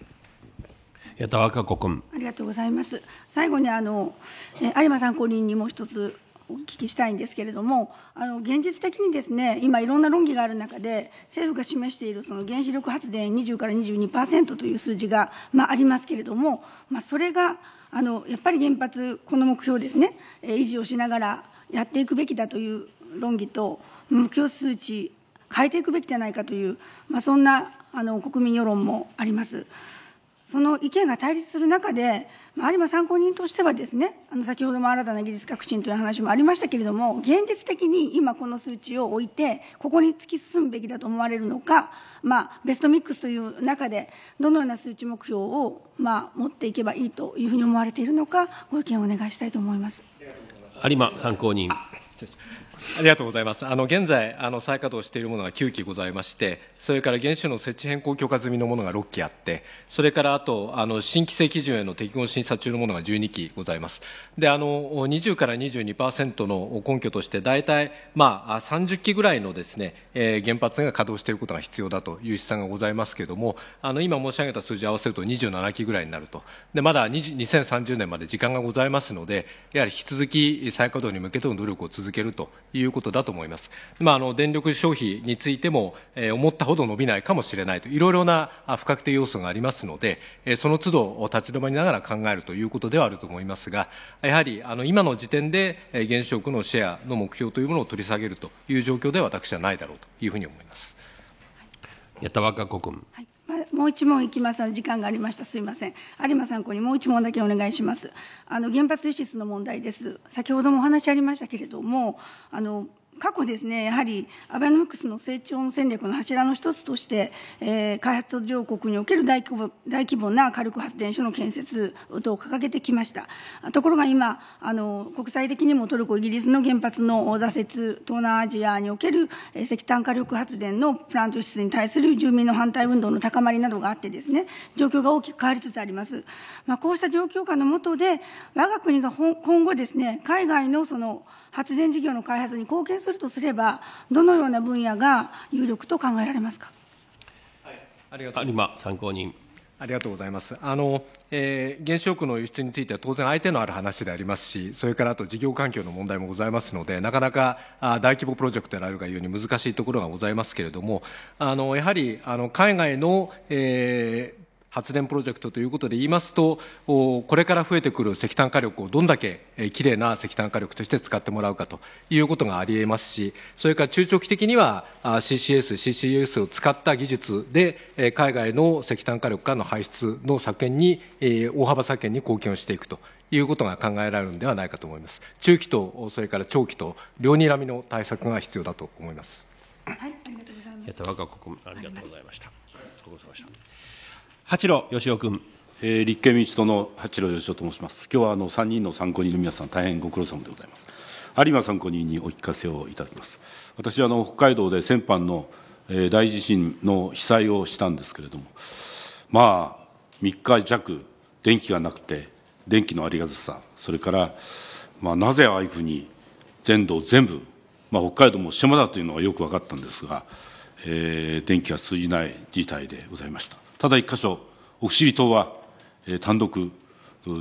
矢田和子君ありがとうございます最後にあの有馬参考人にもう一つお聞きしたいんですけれども、あの、現実的にですね、今いろんな論議がある中で、政府が示しているその原子力発電20から22%という数字が、まあ、ありますけれども、まあ、それが、あの、やっぱり原発、この目標ですね、え維持をしながらやっていくべきだという論議と、目標数値変えていくべきじゃないかという、まあ、そんな、あの、国民世論もあります。その意見が対立する中で、まあ、有馬参考人としてはですね、あの先ほども新たな技術革新という話もありましたけれども、現実的に今この数値を置いて、ここに突き進むべきだと思われるのか、まあ、ベストミックスという中で、どのような数値目標を、まあ、持っていけばいいというふうに思われているのか、ご意見をお願いしたいと思います。有馬参考人。ありがとうございます。あの現在あの再稼働しているものが9基ございまして、それから原子炉の設置変更許可済みのものが6基あって、それからあとあの新規制基準への適合審査中のものが12基ございます。で、あの20から22%の根拠として大体まあ30基ぐらいのですね、えー、原発が稼働していることが必要だという試算がございますけれども、あの今申し上げた数字を合わせると27基ぐらいになると。で、まだ2030年まで時間がございますので、やはり引き続き再稼働に向けての努力を続けると。いうことだと思います。まあ、あの、電力消費についても、えー、思ったほど伸びないかもしれないと、いろいろな不確定要素がありますので、えー、その都度立ち止まりながら考えるということではあると思いますが、やはり、あの、今の時点で、えー、原子力のシェアの目標というものを取り下げるという状況では私はないだろうというふうに思います。矢田和歌子君。はいもう一問いきます。時間がありました。すいません。有馬参考にもう一問だけお願いします。あの、原発輸出の問題です。先ほどもお話ありましたけれども、あの、過去ですね、やはりアベノミクスの成長戦略の柱の一つとして、えー、開発途上国における大規模大規模な火力発電所の建設等を掲げてきました。ところが今、あの国際的にもトルコ、イギリスの原発の挫折、東南アジアにおける石炭火力発電のプラント輸出に対する住民の反対運動の高まりなどがあってですね、状況が大きく変わりつつあります。まあ、こうした状況下の下で、我が国が今後ですね、海外のその発電事業の開発に貢献するとすれば、どのような分野が有力と考えられますか。はい、ありがとう有参考人ありがとうございます。あの、えー、原子力の輸出については当然相手のある話でありますし、それからあと事業環境の問題もございますので、なかなかあ大規模プロジェクトであるがゆうに難しいところがございますけれども、あの、やはり、あの、海外の、えー発電プロジェクトということで言いますと、これから増えてくる石炭火力をどんだけきれいな石炭火力として使ってもらうかということがありえますし、それから中長期的には CCS、CCUS を使った技術で、海外の石炭火力からの排出の削減に、大幅削減に貢献をしていくということが考えられるんではないかと思います。中期と、それから長期と、両睨みの対策が必要だと思います。はい、ありがとうございます。ありがとうございました。ご苦労様でした。八郎義雄君。えー、立憲民主党の八郎義雄と申します。今日はあの三人の参考人の皆さん、大変ご苦労様でございます。有馬参考人にお聞かせをいただきます。私はあの北海道で先般の、えー、大地震の被災をしたんですけれども、まあ、三日弱、電気がなくて、電気のありがたさ、それから、まあ、なぜああいうふうに全土全部、まあ、北海道も島だというのはよく分かったんですが、えー、電気が通じない事態でございました。ただ1箇所、奥尻島は、えー、単独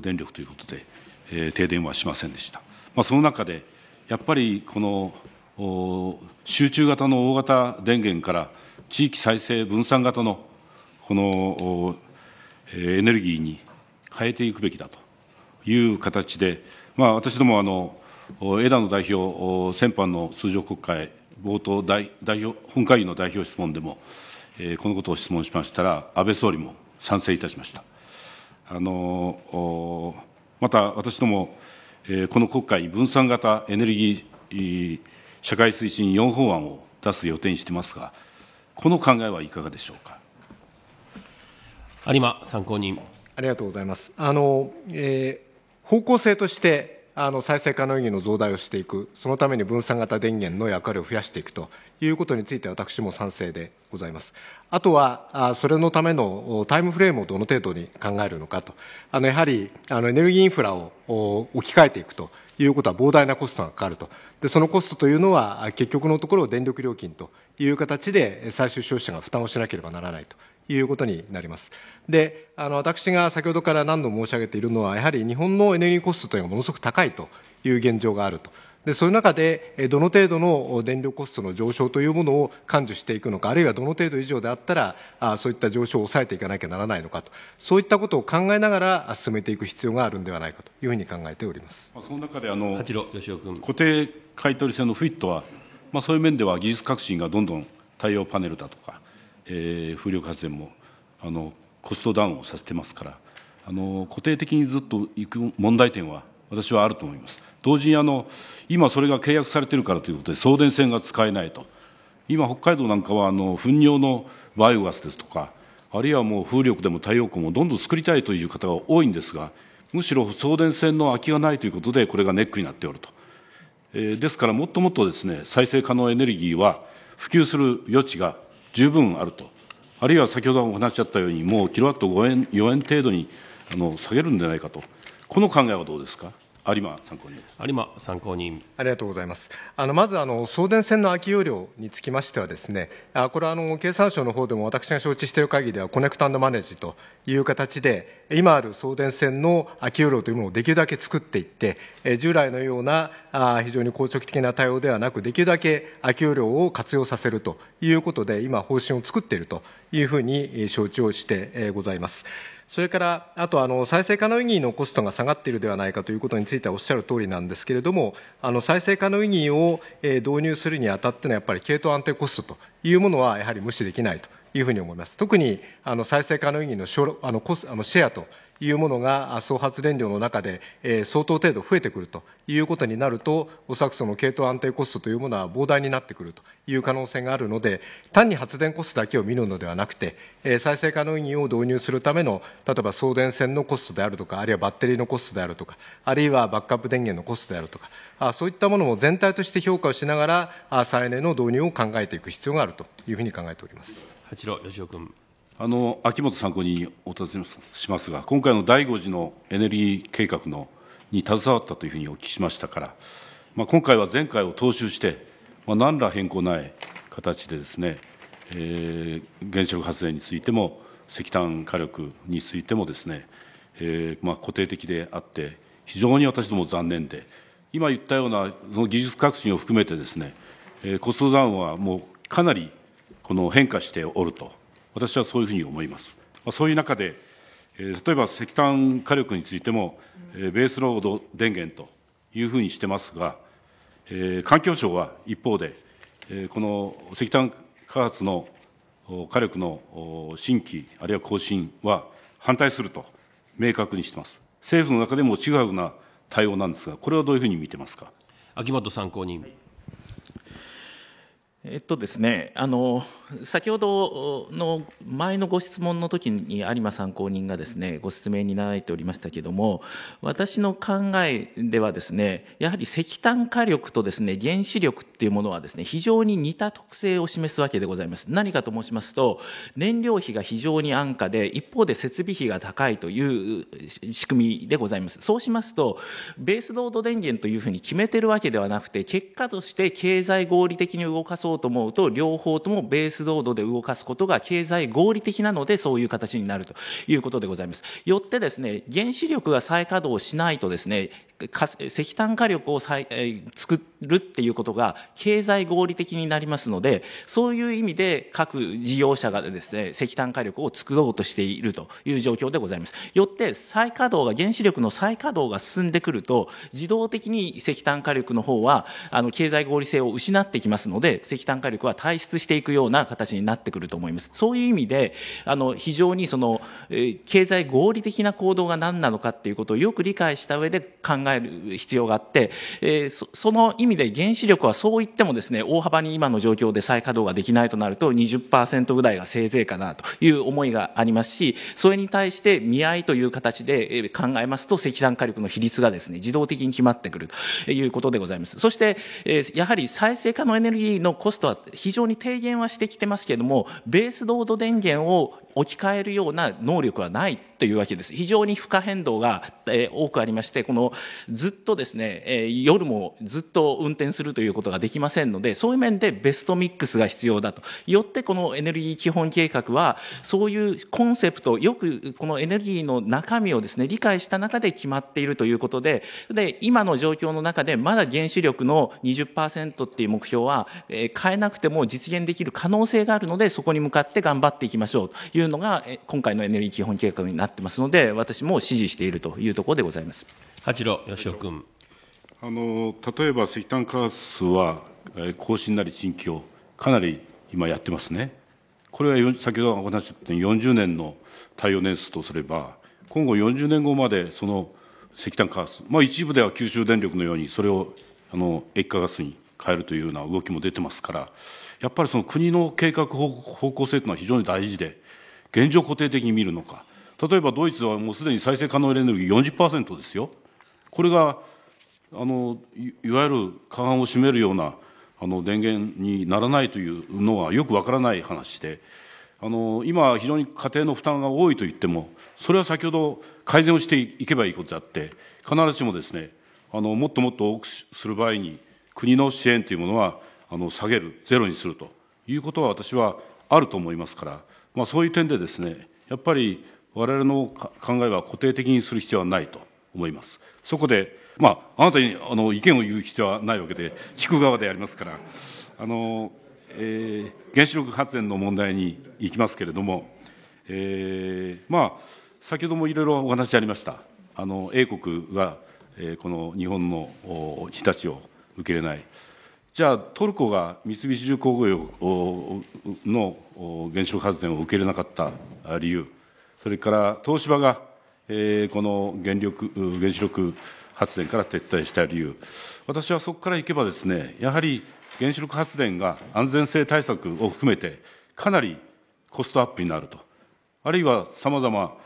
電力ということで、えー、停電はしませんでした。まあ、その中で、やっぱりこの集中型の大型電源から地域再生分散型のこのエネルギーに変えていくべきだという形で、まあ、私どもあの、枝野代表、先般の通常国会冒頭代表、本会議の代表質問でも、えこのことを質問しましたら、安倍総理も賛成いたしました。あのまた私ども、えこの国会、分散型エネルギー社会推進4法案を出す予定にしてますが、この考えはいかがでしょうか。有馬参考人ありがとうございます。あの、えー、方向性として、あの再生可能エネルギーの増大をしていく、そのために分散型電源の役割を増やしていくということについて私も賛成でございます。あとは、それのためのタイムフレームをどの程度に考えるのかと。あの、やはり、あの、エネルギーインフラを置き換えていくということは膨大なコストがかかると。で、そのコストというのは、結局のところ電力料金という形で最終消費者が負担をしなければならないということになります。で、あの、私が先ほどから何度も申し上げているのは、やはり日本のエネルギーコストというのがものすごく高いという現状があると。でそういう中で、どの程度の電力コストの上昇というものを感受していくのか、あるいはどの程度以上であったら、あそういった上昇を抑えていかなきゃならないのかと、そういったことを考えながら進めていく必要があるんではないかというふうに考えておりますその中であの八郎吉君固定買取制のフィットは、まあ、そういう面では技術革新がどんどん太陽パネルだとか、えー、風力発電もあのコストダウンをさせてますからあの固定的にずっといく問題点は私はあると思います。同時にあの今それが契約されてるからということで送電線が使えないと今北海道なんかはあの糞尿のバイオガスですとかあるいはもう風力でも太陽光もどんどん作りたいという方が多いんですがむしろ送電線の空きがないということでこれがネックになっておると、えー、ですからもっともっとですね再生可能エネルギーは普及する余地が十分あるとあるいは先ほどお話しあったようにもうキロワット5円4円程度にあの下げるんじゃないかとこの考えはどうですか。有馬参考人有馬参考人ありがとうございますあのまずあの送電線の空き容量につきましてはですねあこれはあの経産省の方でも私が承知している限りではコネクトマネージという形で今ある送電線の空き容量というものをできるだけ作っていって従来のようなあ非常に硬直的な対応ではなくできるだけ空き容量を活用させるということで今方針を作っているというふうに承知をしてございます。それから、あとあの再生可能意義のコストが下がっているではないかということについてはおっしゃる通りなんですけれども、あの再生可能意義を、えー、導入するにあたってのやっぱり系統安定コストというものはやはり無視できないというふうに思います。特にあの再生可能意義のあのコスあのシェアというものが総発電量の中で、え相当程度増えてくるということになると、おそらくその系統安定コストというものは膨大になってくるという可能性があるので、単に発電コストだけを見るのではなくて、え再生可能意義を導入するための、例えば送電線のコストであるとか、あるいはバッテリーのコストであるとか、あるいはバックアップ電源のコストであるとか、あそういったものも全体として評価をしながら、再エネの導入を考えていく必要があるというふうに考えております。八郎義雄君あの秋元参考にお尋ねしますが、今回の第5次のエネルギー計画のに携わったというふうにお聞きしましたから、まあ、今回は前回を踏襲して、まあ、何ら変更ない形でですね、えー、原子力発電についても、石炭火力についてもですね、えーまあ、固定的であって、非常に私ども残念で、今言ったようなその技術革新を含めてですね、えコストダウンはもうかなりこの変化しておると。私はそういうふうに思います。まあ、そういう中で、えー、例えば石炭火力についても、えー、ベースロード電源というふうにしてますが、えー、環境省は一方で、えー、この石炭開発の火力の新規、あるいは更新は反対すると明確にしてます。政府の中でも違うな対応なんですが、これはどういうふうに見てますか。秋元参考人。はいえっとですね、あの先ほどの前のご質問の時に有馬参考人がですねご説明になられておりましたけども私の考えではですねやはり石炭火力とですね原子力っていうものはですね非常に似た特性を示すわけでございます何かと申しますと燃料費が非常に安価で一方で設備費が高いという仕組みでございますそうしますとベースロード電源というふうに決めてるわけではなくて結果として経済合理的に動かそうと思うと、両方ともベースロードで動かすことが経済合理的なので、そういう形になるということでございます。よってですね、原子力が再稼働しないとですね、石炭火力を再、えー、作るっていうことが経済合理的になりますので、そういう意味で各事業者がですね、石炭火力を作ろうとしているという状況でございます。よって、再稼働が、原子力の再稼働が進んでくると、自動的に石炭火力の方は、あの、経済合理性を失ってきますので、石炭単火力は退出していくような形になってくると思います。そういう意味で、あの、非常にその、経済合理的な行動が何なのかっていうことをよく理解した上で考える必要があって、えー、そその意味で原子力はそう言ってもですね、大幅に今の状況で再稼働ができないとなると20%ぐらいがせいぜいかなという思いがありますし、それに対して見合いという形で考えますと石炭火力の比率がですね、自動的に決まってくるということでございます。そして、えー、やはり再生可能エネルギーのコストは非常に低減はしてきてますけども、ベースロード電源を置き換えるような能力はないというわけです。非常に負荷変動が、えー、多くありまして、このずっとですね、えー、夜もずっと運転するということができませんので、そういう面でベストミックスが必要だと。よってこのエネルギー基本計画は、そういうコンセプト、よくこのエネルギーの中身をですね、理解した中で決まっているということで、で、今の状況の中でまだ原子力の20%っていう目標は、えー、変えなくても実現できる可能性があるので、そこに向かって頑張っていきましょうといういうのが今回のエネルギー基本計画になってますので、私も支持しているというところでございます八郎義雄君あの。例えば石炭価数は、更新なり新規をかなり今やってますね。これは先ほどお話ししたように40年の耐用年数とすれば、今後40年後までその石炭化数、まあ、一部では九州電力のようにそれをあの液化ガスに変えるというような動きも出てますからやっぱりその国の計画方向性というのは非常に大事で現状固定的に見るのか、例えばドイツはもうすでに再生可能エネルギー40%ですよ、これがあのいわゆる過半を占めるようなあの電源にならないというのはよくわからない話で、あの今、非常に家庭の負担が多いといっても、それは先ほど改善をしていけばいいことであって、必ずしもですねあのもっともっと多くする場合に、国の支援というものはあの下げる、ゼロにするということは私はあると思いますから。まあ、そういう点でですね、やっぱり我々の考えは固定的にする必要はないと思います。そこで、まあ、あなたにあの意見を言う必要はないわけで、聞く側でありますから、あの、えー、原子力発電の問題に行きますけれども、えー、まあ、先ほどもいろいろお話ありました、あの英国が、えー、この日本の日立を受け入れない、じゃあ、トルコが三菱重工業の原子力発電を受け入れなかった理由、それから東芝が、えー、この原力原子力発電から撤退した理由、私はそこからいけばですね、やはり原子力発電が安全性対策を含めて、かなりコストアップになると、あるいはさまざま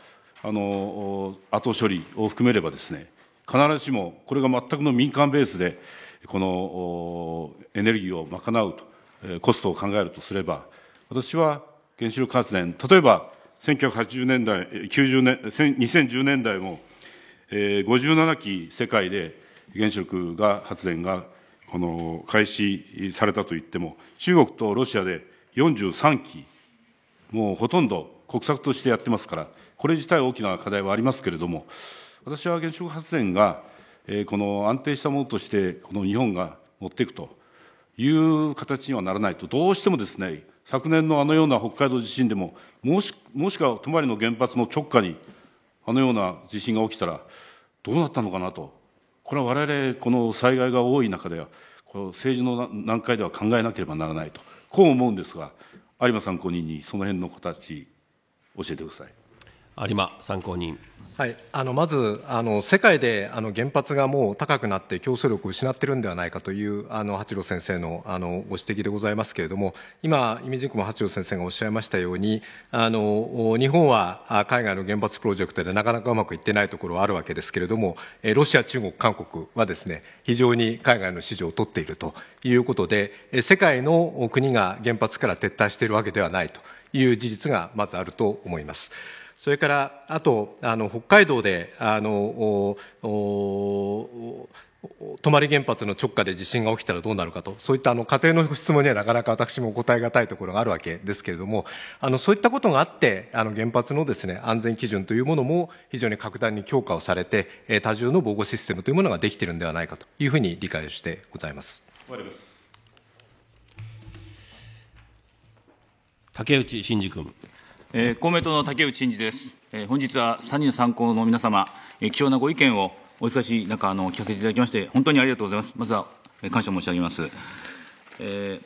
後処理を含めればですね、必ずしもこれが全くの民間ベースで、このエネルギーを賄うと、コストを考えるとすれば、私は原子力発電、例えば1980年代、90年、2010年代も、えー、57基世界で原子力が発電がこの開始されたといっても、中国とロシアで43基、もうほとんど国策としてやってますから、これ自体大きな課題はありますけれども、私は原子力発電が、えー、この安定したものとして、この日本が持っていくという形にはならないと、どうしてもですね、昨年のあのような北海道地震でも、もしもしくは泊の原発の直下に、あのような地震が起きたら、どうなったのかなと、これは我々、この災害が多い中では、この政治の難解では考えなければならないと、こう思うんですが、有馬参考人にその辺の形、教えてください。有馬参考人。はい、あのまずあの世界であの原発がもう高くなって競争力を失ってるんではないかというあの八郎先生のあのご指摘でございますけれども今、イミジンも八郎先生がおっしゃいましたようにあの日本は海外の原発プロジェクトでなかなかうまくいってないところはあるわけですけれどもロシア、中国、韓国はですね非常に海外の市場を取っているということで世界の国が原発から撤退しているわけではないという事実がまずあると思います。それから、あと、あの北海道で、あの泊原発の直下で地震が起きたらどうなるかと、そういったあの家庭の質問にはなかなか私もお答えがたいところがあるわけですけれども、あのそういったことがあって、あの原発のですね安全基準というものも非常に格段に強化をされて、え多重の防護システムというものができているんではないかというふうに理解をしてございます。竹内真二君。え公明党の竹内真二です、え本日は3人の参考の皆様、え貴重なご意見をお忙しい中あの聞かせていただきまして本当にありがとうございますまずは、え感謝申し上げます、え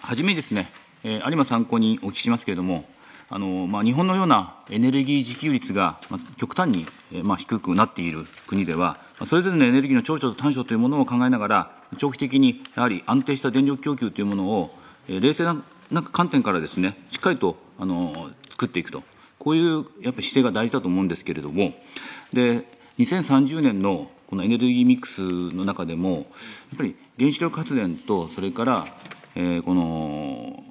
はじめですね、え有馬参考にお聞きしますけれどもあのまあ、日本のようなエネルギー自給率が、まあ、極端に、えまあ、低くなっている国では、それぞれのエネルギーの長所と短所というものを考えながら、長期的にやはり安定した電力供給というものを、え冷静な観点からですね、しっかりとあの作っていくと、こういうやっぱ姿勢が大事だと思うんですけれども、で2030年のこのエネルギーミックスの中でも、やっぱり原子力発電と、それから、えー、この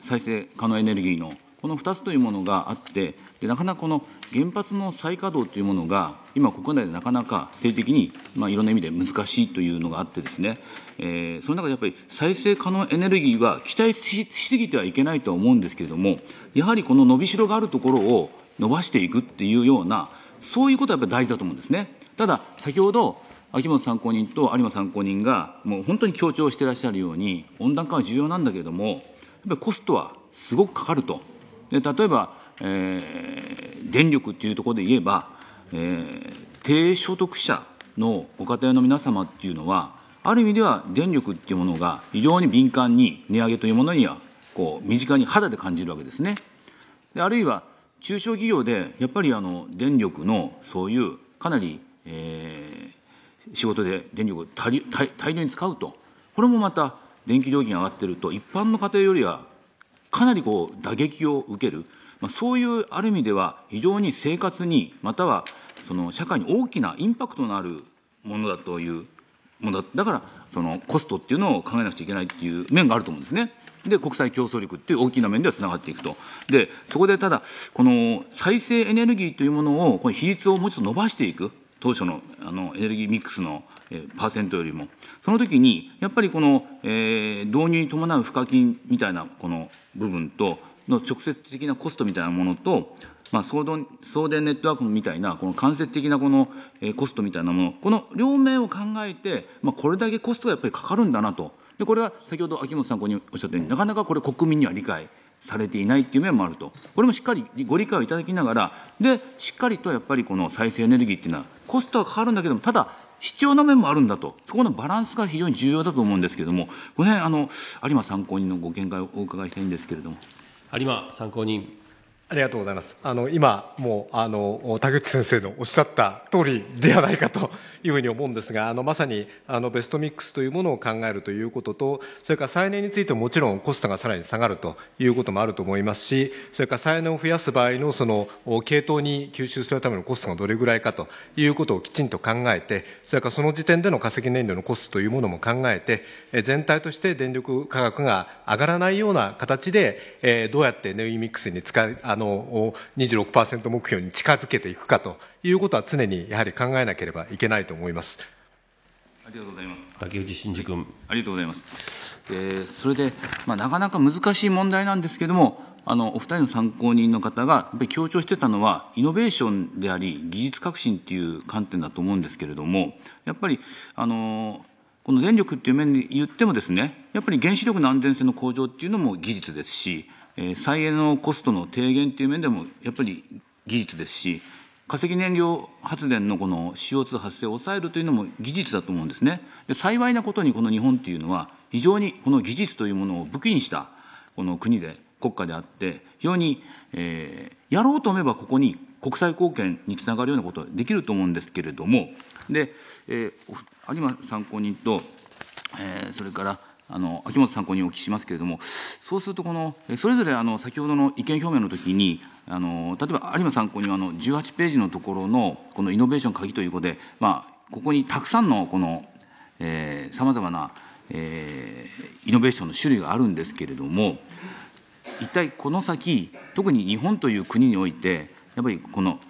再生可能エネルギーのこの2つというものがあってでなかなかこの原発の再稼働というものが今国内でなかなか政治的に、まあ、いろんな意味で難しいというのがあってですね、えー、その中でやっぱり再生可能エネルギーは期待しすぎてはいけないとは思うんですけれどもやはりこの伸びしろがあるところを伸ばしていくっていうようなそういうことはやっぱり大事だと思うんですね。ただ先ほど秋元参考人と有馬参考人がもう本当に強調していらっしゃるように温暖化は重要なんだけれどもやっぱりコストはすごくかかるとで例えば、えー、電力っていうところで言えば、えー、低所得者のご家庭の皆様っていうのはある意味では電力っていうものが非常に敏感に値上げというものにはこう身近に肌で感じるわけですね。であるいは中小企業でやっぱりあの電力のそういうかなり、えー、仕事で電力を大量に使うとこれもまた電気料金が上がってると一般の家庭よりはかなりこう打撃を受ける、まあ、そういうある意味では非常に生活にまたはその社会に大きなインパクトのあるものだというものだだからそのコストっていうのを考えなくちゃいけないっていう面があると思うんですね。で国際競争力っていう大きな面ではつながっていくとでそこでただこの再生エネルギーというものをこの比率をもうちょっと伸ばしていく当初のあのエネルギーミックスのパーセントよりも、その時にやっぱりこの、えー、導入に伴う賦課金みたいなこの部分と、の直接的なコストみたいなものと、まあ、送電送電ネットワークみたいな、この間接的なこの、えー、コストみたいなもの、この両面を考えて、まあ、これだけコストがやっぱりかかるんだなと、でこれは先ほど秋元さんここにおっしゃったように、なかなかこれ、国民には理解されていないっていう面もあると、これもしっかりご理解をいただきながら、でしっかりとやっぱりこの再生エネルギーっていうのは、コストはかかるんだけども、ただ、必要な面もあるんだと、そこのバランスが非常に重要だと思うんですけれども、この辺あの有馬参考人のご見解をお伺いしたいんですけれども。有馬参考人ありがとうございます。あの、今、もう、あの、田口先生のおっしゃった通りではないかというふうに思うんですが、あの、まさに、あの、ベストミックスというものを考えるということと、それから再燃についてももちろんコストがさらに下がるということもあると思いますし、それから再燃を増やす場合の、その、系統に吸収するためのコストがどれぐらいかということをきちんと考えて、それからその時点での化石燃料のコストというものも考えて、全体として電力価格が上がらないような形で、どうやってネウイミックスに使い、の26%目標に近づけていくかということは常にやはり考えなければいけないと思います。ありがとうございます。竹内真嗣君、ありがとうございます。えー、それで、まあ、なかなか難しい問題なんですけれども、あのお二人の参考人の方がやっぱり強調してたのはイノベーションであり技術革新っていう観点だと思うんですけれどもやっぱりあのこの電力っていう面で言ってもですねやっぱり原子力の安全性の向上っていうのも技術ですしえ再エネのコストの低減という面でもやっぱり技術ですし化石燃料発電のこの CO2 発生を抑えるというのも技術だと思うんですねで幸いなことにこの日本というのは非常にこの技術というものを武器にしたこの国で国家であって非常に、えー、やろうと思えばここに国際貢献につながるようなことできると思うんですけれどもで、えー、有馬参考人と、えー、それからあの秋元参考にお聞きしますけれども、そうすると、このそれぞれあの先ほどの意見表明の時に、あの例えば有馬参考にはあの18ページのところの、このイノベーション鍵ということで、まあ、ここにたくさんのこのさまざまな、えー、イノベーションの種類があるんですけれども、一体この先、特に日本という国において、やっぱりこの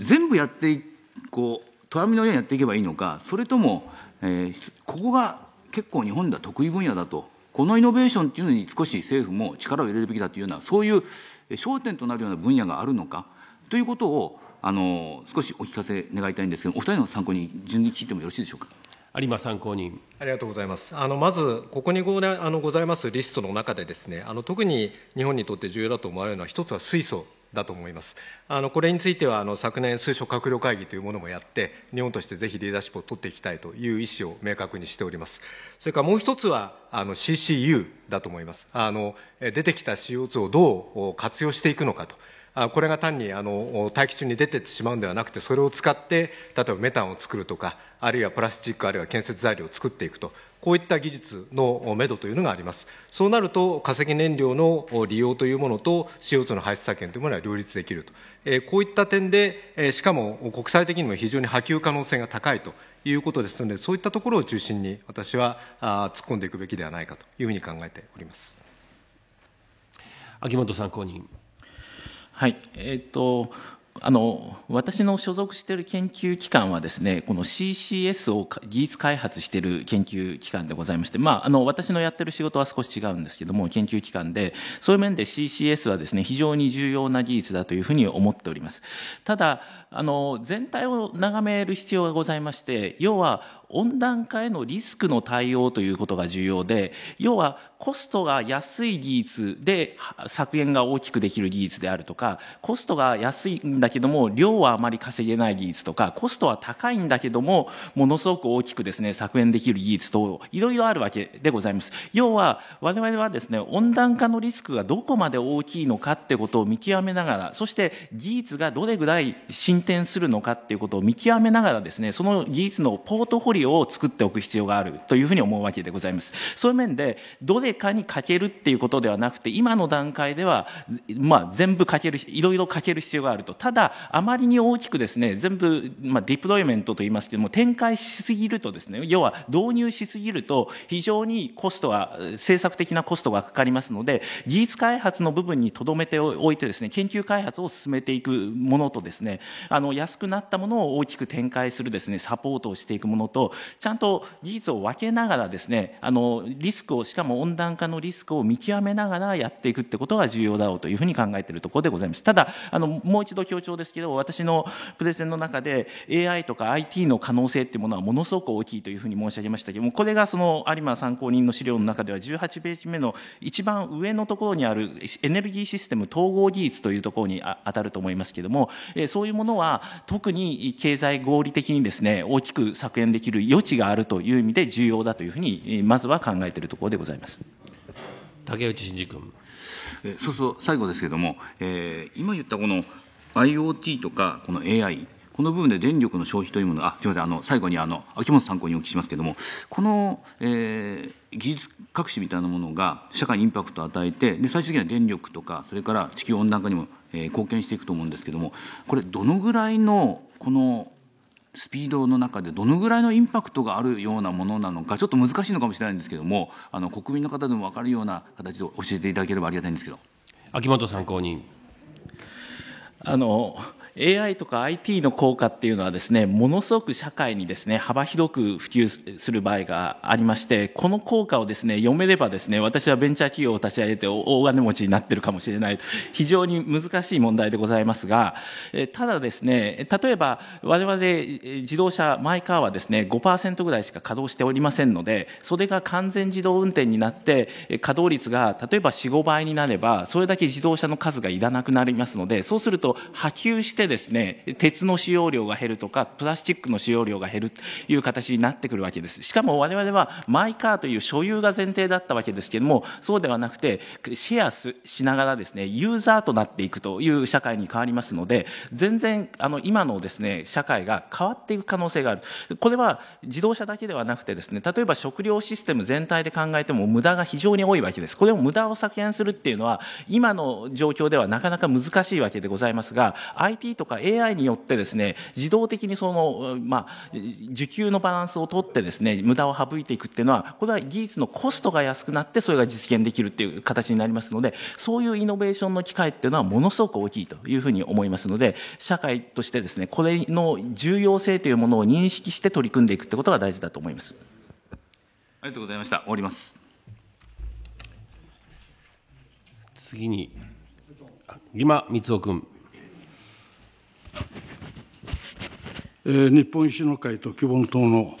全部やってこう、とらみのようにやっていけばいいのか、それとも、えー、ここが結構日本では得意分野だとこのイノベーションっていうのに少し政府も力を入れるべきだというようなそういう焦点となるような分野があるのかということをあの少しお聞かせ願いたいんですけどお二人の参考に順に聞いてもよろしいでしょうか。有馬参考人ありがとうございますあのまず、ここにごあのございますリストの中でです、ね、あの特に日本にとって重要だと思われるのは、一つは水素だと思いますあのこれについてはあの昨年数書閣僚会議というものもやって日本としてぜひリーダーシップを取っていきたいという意思を明確にしておりますそれからもう一つはあの CCU だと思いますあの出てきた CO2 をどう活用していくのかとこれが単にあの大気中に出てってしまうんではなくてそれを使って例えばメタンを作るとかあるいはプラスチックあるいは建設材料を作っていくとこういった技術のめどというのがあります。そうなると、化石燃料の利用というものと CO2 の排出削減というものは両立できると。えこういった点で、しかも国際的にも非常に波及可能性が高いということですので、そういったところを中心に私は突っ込んでいくべきではないかというふうに考えております。秋元参考人。はい、えっ、ー、とあの私の所属している研究機関はですねこの CCS を技術開発している研究機関でございまして、まあ、あの私のやってる仕事は少し違うんですけども研究機関でそういう面で CCS はですね非常に重要な技術だというふうに思っておりますただあの全体を眺める必要がございまして要は温暖化へのリスクの対応ということが重要で要はコストが安い技術で削減が大きくできる技術であるとかコストが安いんだけども量はあまり稼げない技術とかコストは高いんだけどもものすごく大きくですね削減できる技術等いろいろあるわけでございます。要は我々はですね温暖化のリスクがどこまで大きいのかってことを見極めながらそして技術がどれぐらい進展するのかっていうことを見極めながらですねその技術のポートフォリオを作っておく必要があるというふうに思うわけでございます。そういう面で、どれかにかけるっていうことではなくて、今の段階では、まあ、全部かける、いろいろかける必要があると。ただ、あまりに大きくですね、全部、まあ、ディプロイメントと言いますけども、展開しすぎるとですね、要は導入しすぎると、非常にコストは、政策的なコストがかかりますので、技術開発の部分にとどめておいてですね、研究開発を進めていくものとですね、あの、安くなったものを大きく展開するですね、サポートをしていくものと、ちゃんと技術を分けながらですねあのリスクをしかも温暖化のリスクを見極めながらやっていくってことが重要だろうというふうに考えているところでございますただあのもう一度強調ですけど私のプレゼンの中で AI とか IT の可能性っていうものはものすごく大きいというふうに申し上げましたけどもこれがその有馬参考人の資料の中では18ページ目の一番上のところにあるエネルギーシステム統合技術というところにあたると思いますけども、えそういうものは特に経済合理的にですね大きく削減できるる余地があるという意味で重要だというふうに、まずは考えているところでございます。竹内真二君そうそう最後ですけれども、えー、今言ったこの IoT とかこの AI この部分で電力の消費というものあすみませんあの最後にあの秋元参考にお聞きしますけれどもこの、えー、技術革新みたいなものが社会にインパクトを与えてで最終的には電力とかそれから地球温暖化にも、えー、貢献していくと思うんですけれどもこれどのぐらいのこのスピードの中でどのぐらいのインパクトがあるようなものなのかちょっと難しいのかもしれないんですけどもあの国民の方でも分かるような形で教えていただければありがたいんですけど。秋元参考人あの AI とか IT の効果っていうのはですねものすごく社会にですね幅広く普及する場合がありましてこの効果をですね読めればですね私はベンチャー企業を立ち上げて大金持ちになってるかもしれない非常に難しい問題でございますがただですね例えば我々自動車マイカーはですね5%ぐらいしか稼働しておりませんのでそれが完全自動運転になって稼働率が例えば45倍になればそれだけ自動車の数がいらなくなりますのでそうすると波及しててですね、鉄の使用量が減るとか、プラスチックの使用量が減るという形になってくるわけです。しかも我々はマイカーという所有が前提だったわけですけれども、そうではなくて、シェアしながらですね、ユーザーとなっていくという社会に変わりますので、全然、あの、今のですね、社会が変わっていく可能性がある。これは自動車だけではなくてですね、例えば食料システム全体で考えても無駄が非常に多いわけです。これを無駄を削減するっていうのは、今の状況ではなかなか難しいわけでございますが、IT とか AI によってですね自動的にその、まあ、需給のバランスをとってですね無駄を省いていくっていうのはこれは技術のコストが安くなってそれが実現できるっていう形になりますのでそういうイノベーションの機会っていうのはものすごく大きいというふうに思いますので社会としてですねこれの重要性というものを認識して取り組んでいくってことが大事だと思います。ありがとうございました。終わります。次に、今光雄君。え日本維新の会と希望の党の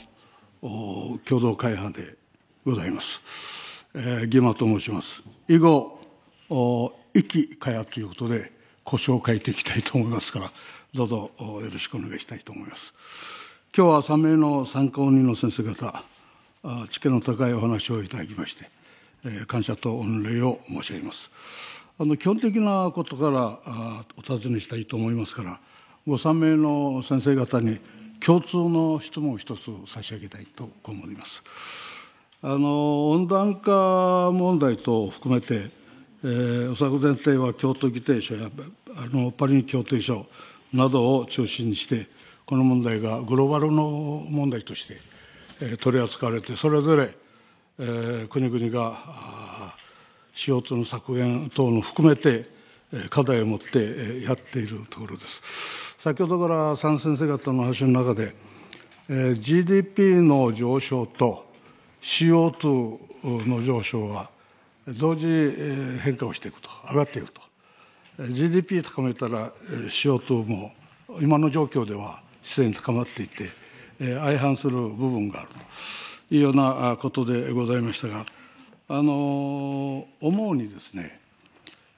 共同会派でございます。えー、義馬と申します。以後、意気かやということで、故障を書いていきたいと思いますから、どうぞよろしくお願いしたいと思います。今日は3名の参考人の先生方、知見の高いお話をいただきまして、えー、感謝と御礼を申し上げます。あの基本的なことからお尋ねしたいと思いますから、ご3名の先生方に共通の質問を一つ差し上げたいと思います。あの温暖化問題等を含めて、えー、お昨前提は京都議定書やあのパリ協定書などを中心にして、この問題がグローバルの問題として、えー、取り扱われて、それぞれ、えー、国々が CO2 の削減等の含めて、課題を持ってやっているところです。先ほどから三先生方の話の中で、えー、GDP の上昇と CO2 の上昇は同時変化をしていくと、上がっていくと。GDP 高めたら CO2 も今の状況では自然に高まっていて、相反する部分があるというようなことでございましたが、あの思うにですね、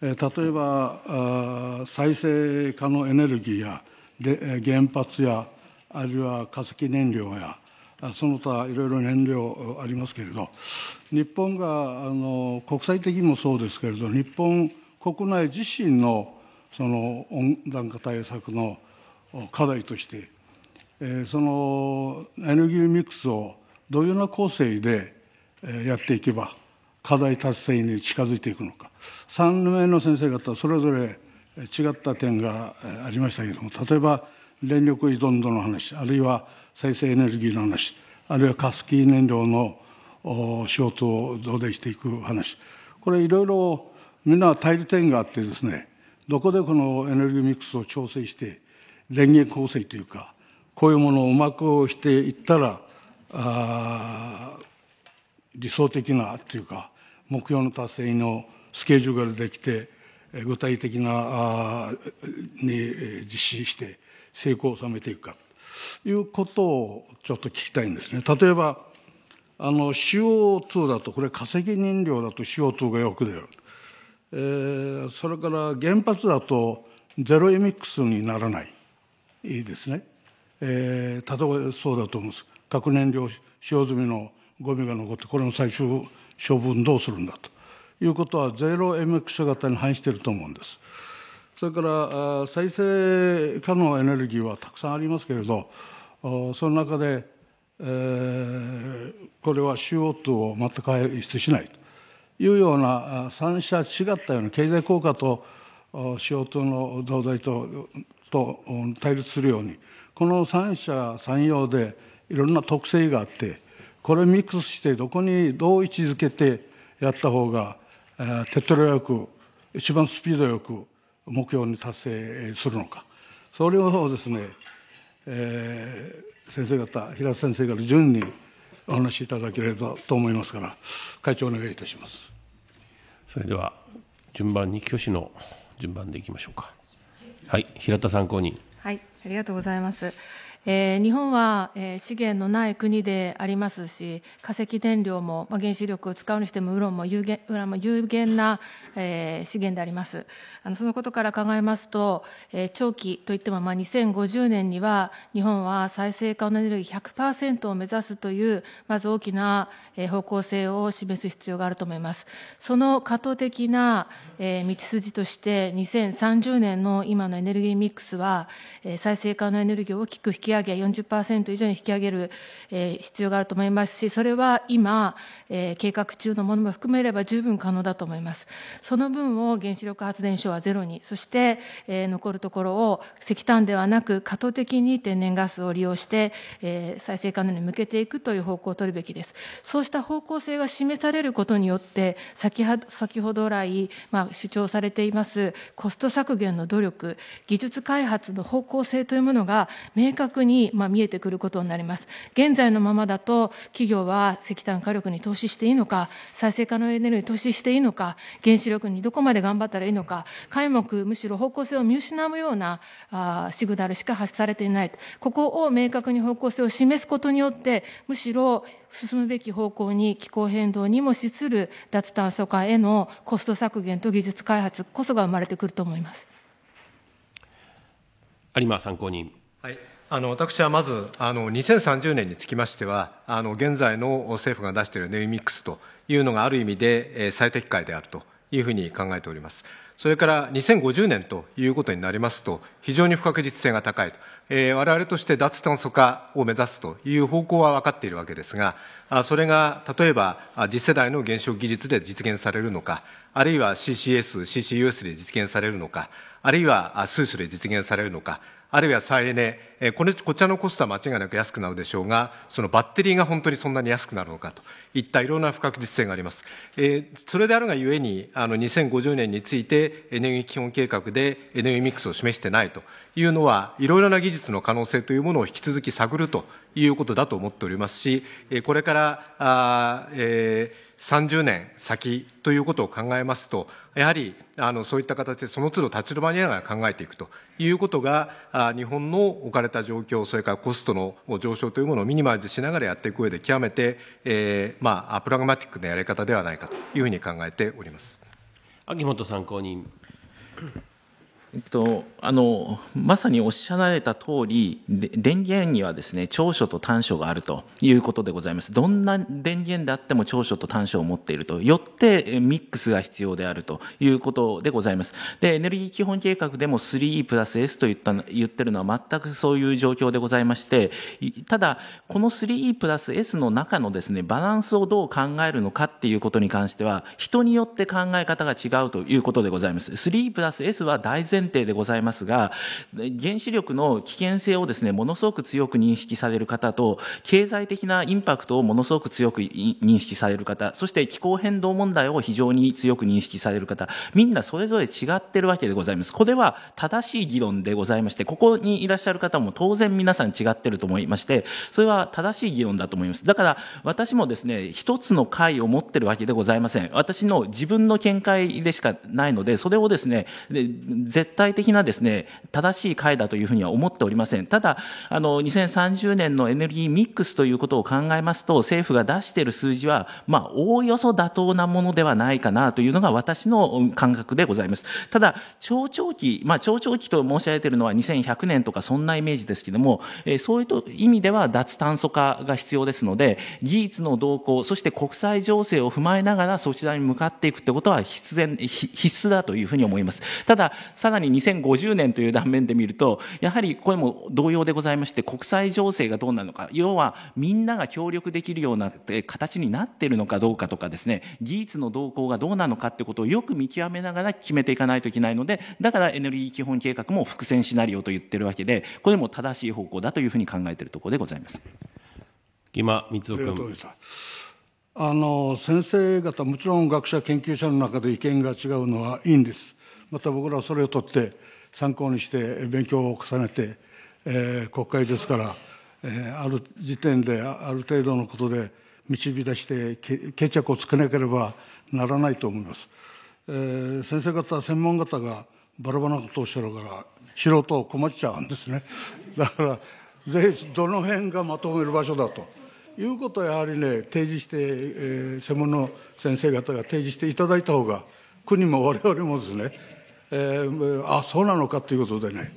例えば再生可能エネルギーやで原発やあるいは化石燃料やその他いろいろ燃料ありますけれど日本があの国際的にもそうですけれど日本国内自身のその温暖化対策の課題として、えそのエネルギーミックスをどういうような構成でやっていけば課題達成に近づいていくのか3名の先生方それぞれ違った点がありましたけれども、例えば電力依存度の話、あるいは再生エネルギーの話、あるいは化石燃料の仕事を増大していく話、これいろいろみんな対立点があってですね、どこでこのエネルギーミックスを調整して、電源構成というか、こういうものをうまくしていったら、あ理想的なというか、目標の達成のスケジュールができて、具体的なに実施して成功を収めていくかということをちょっと聞きたいんですね。例えばあの CO2 だとこれ化石燃料だと CO2 がよく出る、えー、それから原発だとゼロエミックスにならないいいですね、えー、例えばそうだと思うんです核燃料使用済みのゴミが残ってこれの最終処分どうするんだということはエ m x 社型に反していると思うんです。それから再生可能エネルギーはたくさんありますけれど、その中で、えこれは CO2 を全く排出しないというような三者違ったような経済効果と CO2 の増大とと対立するように、この三者三様でいろんな特性があって、これミックスしてどこにどう位置づけてやった方が手っ取り早く一番スピードよく目標に達成するのかそれをですね、えー、先生方平田先生から順にお話しいただければと思いますから会長お願いいたしますそれでは順番に挙手の順番でいきましょうかはい平田参考人はいありがとうございますえー、日本は、えー、資源のない国でありますし、化石燃料も、まあ、原子力を使うにしても、ウロンも有限ウランも有限な、えー、資源であります。あのそのことから考えますと、えー、長期といっても、まあ、2050年には、日本は再生可能エネルギー100%を目指すという、まず大きな、えー、方向性を示す必要があると思います。その過渡的な、えー、道筋として、2030年の今のエネルギーミックスは、えー、再生可能エネルギーを大きく引き上げ上げ、40%以上に引き上げる、えー、必要があると思いますし、それは今、えー、計画中のものも含めれば十分可能だと思います。その分を原子力発電所はゼロに、そして、えー、残るところを石炭ではなく、過渡的に天然ガスを利用して、えー、再生可能に向けていくという方向を取るべきです。そうした方向性が示されることによって、先は先ほど来、まあ、主張されていますコスト削減の努力、技術開発の方向性というものが明確にに、まあ、見えてくることになります。現在のままだと、企業は石炭火力に投資していいのか、再生可能エネルギーに投資していいのか、原子力にどこまで頑張ったらいいのか、皆目、むしろ方向性を見失うようなあシグナルしか発されていない。ここを明確に方向性を示すことによって、むしろ進むべき方向に気候変動にも資する脱炭素化へのコスト削減と技術開発こそが生まれてくると思います。有馬参考人。はいあの私はまずあの2030年につきましてはあの現在の政府が出しているネイミックスというのがある意味で、えー、最適解であるというふうに考えております。それから2050年ということになりますと、非常に不確実性が高いと、えー、我々として脱炭素化を目指すという方向は分かっているわけですが、それが例えば次世代の減少技術で実現されるのか、あるいは CCS、CCUS で実現されるのか、あるいはスースで実現されるのか、あるいは再エネ、えこれこちらのコストは間違いなく安くなるでしょうが、そのバッテリーが本当にそんなに安くなるのかといったいろんな不確実性があります。えー、それであるがゆえに、あの2050年についてエネルギー基本計画でエネルギーミックスを示してないというのは、いろいろな技術の可能性というものを引き続き探るということだと思っておりますし、これから、あえー30年先ということを考えますと、やはりあのそういった形でその都度立ち止まりながら考えていくということが、日本の置かれた状況、それからコストの上昇というものをミニマイズしながらやっていく上で、極めて、えー、まあ、プラグマティックなやり方ではないかというふうに考えております。秋元参考人えっと、あのまさにおっしゃられた通り電源にはですね長所と短所があるということでございますどんな電源であっても長所と短所を持っているとよってミックスが必要であるということでございますでエネルギー基本計画でも3プラス S と言った言ってるのは全くそういう状況でございましてただこの 3E プラス S の中のですねバランスをどう考えるのかっていうことに関しては人によって考え方が違うということでございます3プラス S は大前前提でございますが、原子力の危険性をですね、ものすごく強く認識される方と、経済的なインパクトをものすごく強く認識される方、そして気候変動問題を非常に強く認識される方、みんなそれぞれ違ってるわけでございます。これは正しい議論でございまして、ここにいらっしゃる方も当然皆さん違ってると思いまして、それは正しい議論だと思います。だから私もですね、一つの解を持ってるわけでございません。私の自分の見解でしかないので、それをですね、絶絶対的なですね、正しい回だというふうには思っておりません。ただ、あの、2030年のエネルギーミックスということを考えますと、政府が出している数字は、まあ、おおよそ妥当なものではないかなというのが私の感覚でございます。ただ、超長期、まあ、超長期と申し上げているのは2100年とかそんなイメージですけれども、えー、そういう意味では脱炭素化が必要ですので、技術の動向、そして国際情勢を踏まえながらそちらに向かっていくってことは必然、必須だというふうに思います。ただ、さららに2050年という断面で見るとやはりこれも同様でございまして国際情勢がどうなのか要はみんなが協力できるような形になっているのかどうかとかですね技術の動向がどうなのかってことをよく見極めながら決めていかないといけないのでだからエネルギー基本計画も伏線シナリオと言ってるわけでこれも正しい方向だというふうに考えているところでございます。今光雄君あの先生方もちろん学者研究者の中で意見が違うのはいいんですまた僕らはそれを取って参考にして勉強を重ねて、えー、国会ですから、えー、ある時点である程度のことで導き出して決着をつけなければならないと思います。えー、先生方専門方がバラバラなことをしゃるから素人困っちゃうんですね だからぜひどの辺がまとめる場所だということをやはりね提示して、えー、専門の先生方が提示していただいた方が国も我々もですねえー、あそうなのかということでね、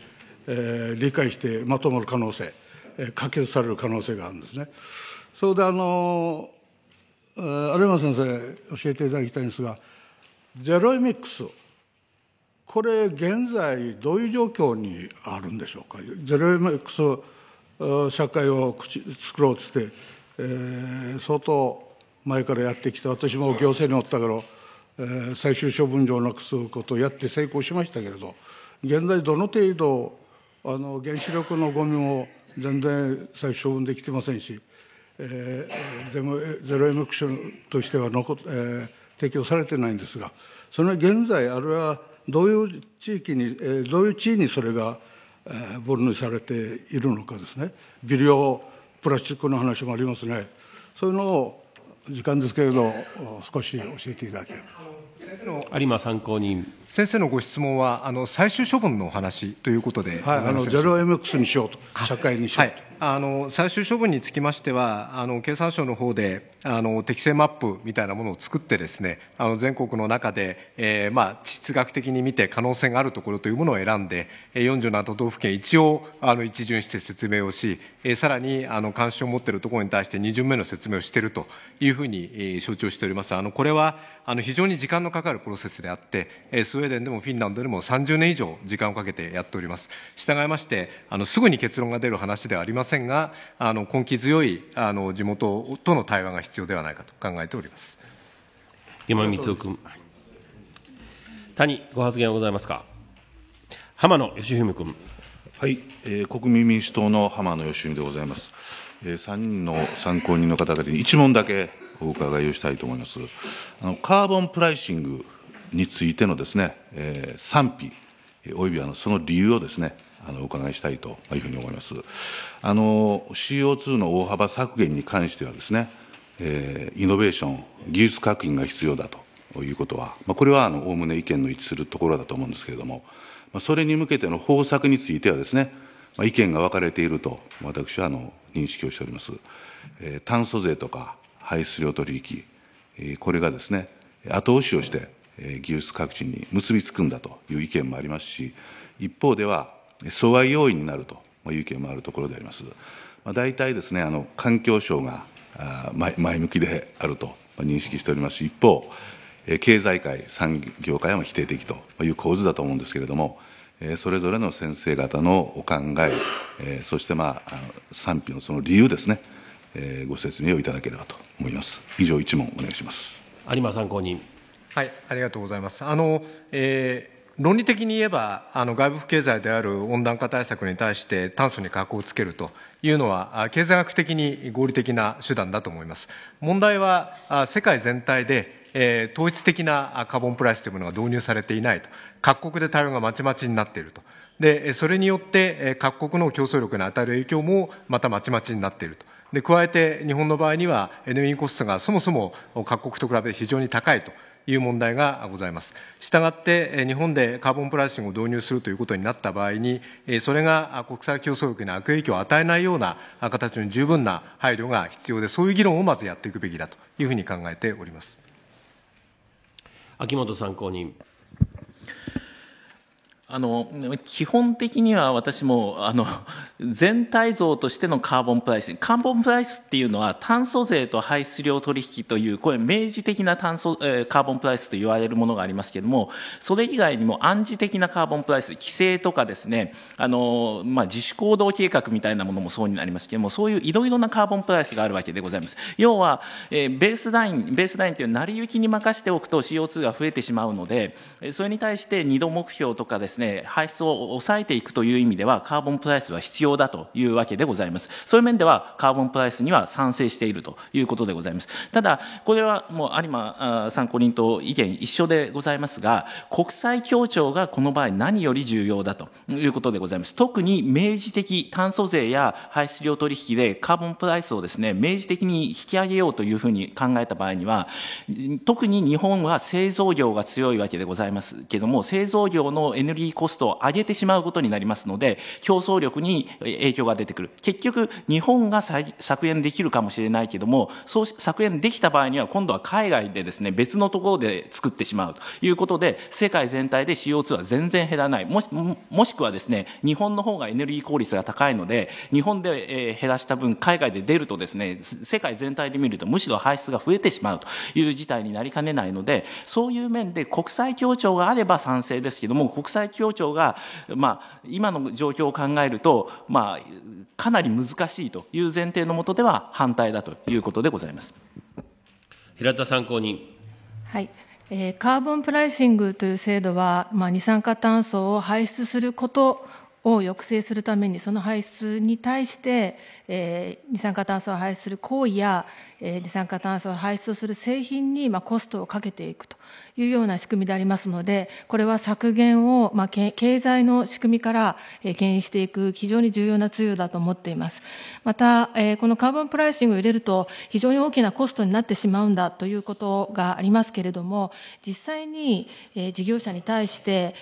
えー、理解してまとまる可能性、えー、可決される可能性があるんですね。それであの有馬先生教えていただきたいんですがゼロエミックスこれ現在どういう状況にあるんでしょうかゼロエミックス社会を作ろうっつって、えー、相当前からやってきた私も行政におったけど最終処分場をなくすことをやって成功しましたけれど、現在、どの程度、あの原子力のごみも全然最終処分できてませんし、えー、ゼロエミクションとしては残、えー、提供されてないんですが、その現在、あるいはどういう地域に、えー、どういう地位にそれが、えー、分類されているのかですね、微量プラスチックの話もありますね、そういうのを時間ですけれど、少し教えていただければ。有馬参考人先生のご質問はあの最終処分のお話ということで、はい、あの 0MX にしようと社会にしようと、はい、あの最終処分につきましてはあの経産省の方であの適正マップみたいなものを作ってですねあの全国の中で、えー、まあ地質学的に見て可能性があるところというものを選んで47都道府県一応あの一巡して説明をしえー、さらにあの関心を持っているところに対して2巡目の説明をしているというふうに、えー、承知をしております。あのこれはあの非常に時間のかかるプロセスであって、えー、スウェーデンでもフィンランドでも30年以上時間をかけてやっております。従いましてあのすぐに結論が出る話ではありませんが、あの根気強いあの地元との対話が必要ではないかと考えております。山光雄君。谷、ご発言はございますか。浜野義文君。はい、えー、国民民主党の浜野義文でございます。えー、3人の参考人の方々に1問だけお伺いをしたいと思います。あのカーボンプライシングについてのですね、えー、賛否、およびあのその理由をですね、あのお伺いしたいというふうに思います。あの CO2 の大幅削減に関してはですね、えー、イノベーション、技術革新が必要だということは、まあ、これはおおむね意見の一致するところだと思うんですけれども、それに向けての方策についてはですね、意見が分かれていると、私はあの認識をしております。炭素税とか排出量取引、これがですね、後押しをして、技術革新に結びつくんだという意見もありますし、一方では、阻害要因になるという意見もあるところであります。大体ですね、あの環境省が前向きであると認識しておりますし、一方、経済界、産業界は否定的という構図だと思うんですけれども、それぞれの先生方のお考え、そしてまあ賛否のその理由ですね、ご説明をいただければと思います。以上1問お願いします。有馬参考人。はい、ありがとうございます。あの、えー、論理的に言えばあの外部不経済である温暖化対策に対して炭素に格好をつけるというのは経済学的に合理的な手段だと思います問題は世界全体でえー、統一的なカーボンプライスというものが導入されていないと。各国で対応がまちまちになっていると。で、それによって各国の競争力に与える影響もまたまちまちになっていると。で、加えて日本の場合にはエネルギーコストがそもそも各国と比べて非常に高いと。いう問題がございます。したがって、日本でカーボンプライシングを導入するということになった場合に、それが国際競争力に悪影響を与えないような形の十分な配慮が必要で、そういう議論をまずやっていくべきだというふうに考えております。秋元参考人あの基本的には私もあの 全体像としてのカーボンプライスカーボンプライスっていうのは炭素税と排出量取引というこれ明示的な炭素、えカーボンプライスと言われるものがありますけれどもそれ以外にも暗示的なカーボンプライス規制とかですねあの、まあ、自主行動計画みたいなものもそうになりますけれどもそういういろいろなカーボンプライスがあるわけでございます要は、えー、ベースラインベースラインという成り行きに任せておくと CO2 が増えてしまうのでそれに対して2度目標とかですねですね、排出を抑えていくという意味では、カーボンプライスは必要だというわけでございます。そういう面では、カーボンプライスには賛成しているということでございます。ただ、これはもう有馬参考人と意見一緒でございますが、国際協調がこの場合何より重要だということでございます。特に明示的炭素税や排出量取引でカーボンプライスをですね、明示的に引き上げようというふうに考えた場合には、特に日本は製造業が強いわけでございますけども、製造業のエネルギーーコストを上げてしまうことになりますので、競争力に影響が出てくる。結局、日本が削減できるかもしれないけども、そう削減できた場合には、今度は海外でですね、別のところで作ってしまうということで、世界全体で CO2 は全然減らない。もし、もしくはですね、日本の方がエネルギー効率が高いので、日本で減らした分、海外で出るとですね、世界全体で見るとむしろ排出が増えてしまうという事態になりかねないので、そういう面で国際協調があれば賛成ですけども、国際協協調が、まあ、今の状況を考えると、まあ、かなり難しいという前提のもとでは反対だということでございます平田参考人。はいえカーボンプライシングという制度は、まあ、二酸化炭素を排出することを抑制するためにその排出に対して、えー、二酸化炭素を排出する行為や、えー、二酸化炭素を排出する製品に、まあ、コストをかけていくというような仕組みでありますので、これは削減を、まあ、経済の仕組みから牽引していく非常に重要な通用だと思っています。また、このカーボンプライシングを入れると非常に大きなコストになってしまうんだということがありますけれども、実際に事業者に対して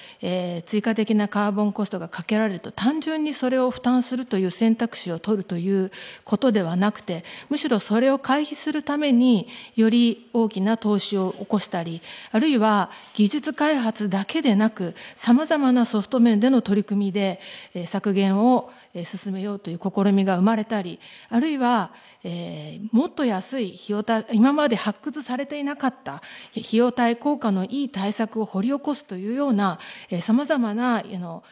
追加的なカーボンコストがかけられると単純にそれを負担するという選択肢を取るということではなくて、むしろそれを回避するためにより大きな投資を起こしたり、あるるいは技術開発だけでなく、様々なソフト面での取り組みで削減を進めようという試みが生まれたり、あるいは、えー、もっと安い費用対、今まで発掘されていなかった費用対効果のいい対策を掘り起こすというような、えー、様々な、あの、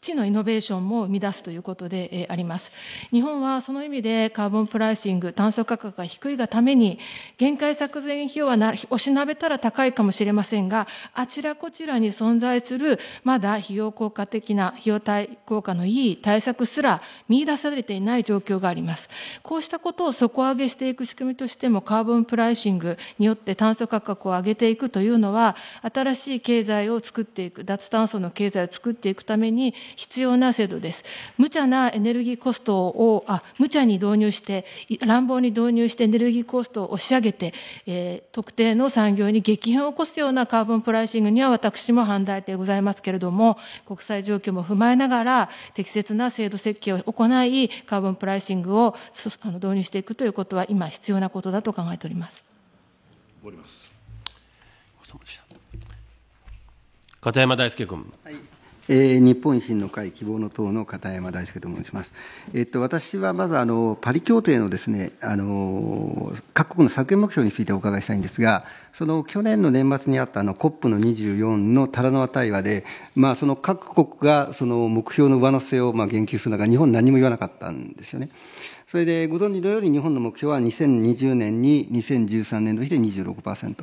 地のイノベーションも生み出すということであります。日本はその意味でカーボンプライシング、炭素価格が低いがために、限界削減費用はなおしなべたら高いかもしれませんが、あちらこちらに存在する、まだ費用効果的な、費用対効果のいい対策すら見出されていない状況があります。こうしたことを底上げしていく仕組みとしても、カーボンプライシングによって炭素価格を上げていくというのは、新しい経済を作っていく、脱炭素の経済を作っていくために、必要な制度です。無茶なエネルギーコストを、あ、無茶に導入して、乱暴に導入してエネルギーコストを押し上げて、えー、特定の産業に激変を起こすようなカーボンプライシングには私も反対でございますけれども、国際状況も踏まえながら、適切な制度設計を行い、カーボンプライシングをあの導入していくということは今必要なことだと考えております。片山大輔君。はいえー、日本維新の会希望の党の片山大輔と申します。えっと、私はまずあのパリ協定のですねあの各国の削減目標についてお伺いしたいんですが、その去年の年末にあったあの COP の24のタラノア対話で、まあ、その各国がその目標の上乗せをまあ言及する中、日本何も言わなかったんですよね。それでご存知のように日本の目標は2020年に2013年度比で26%。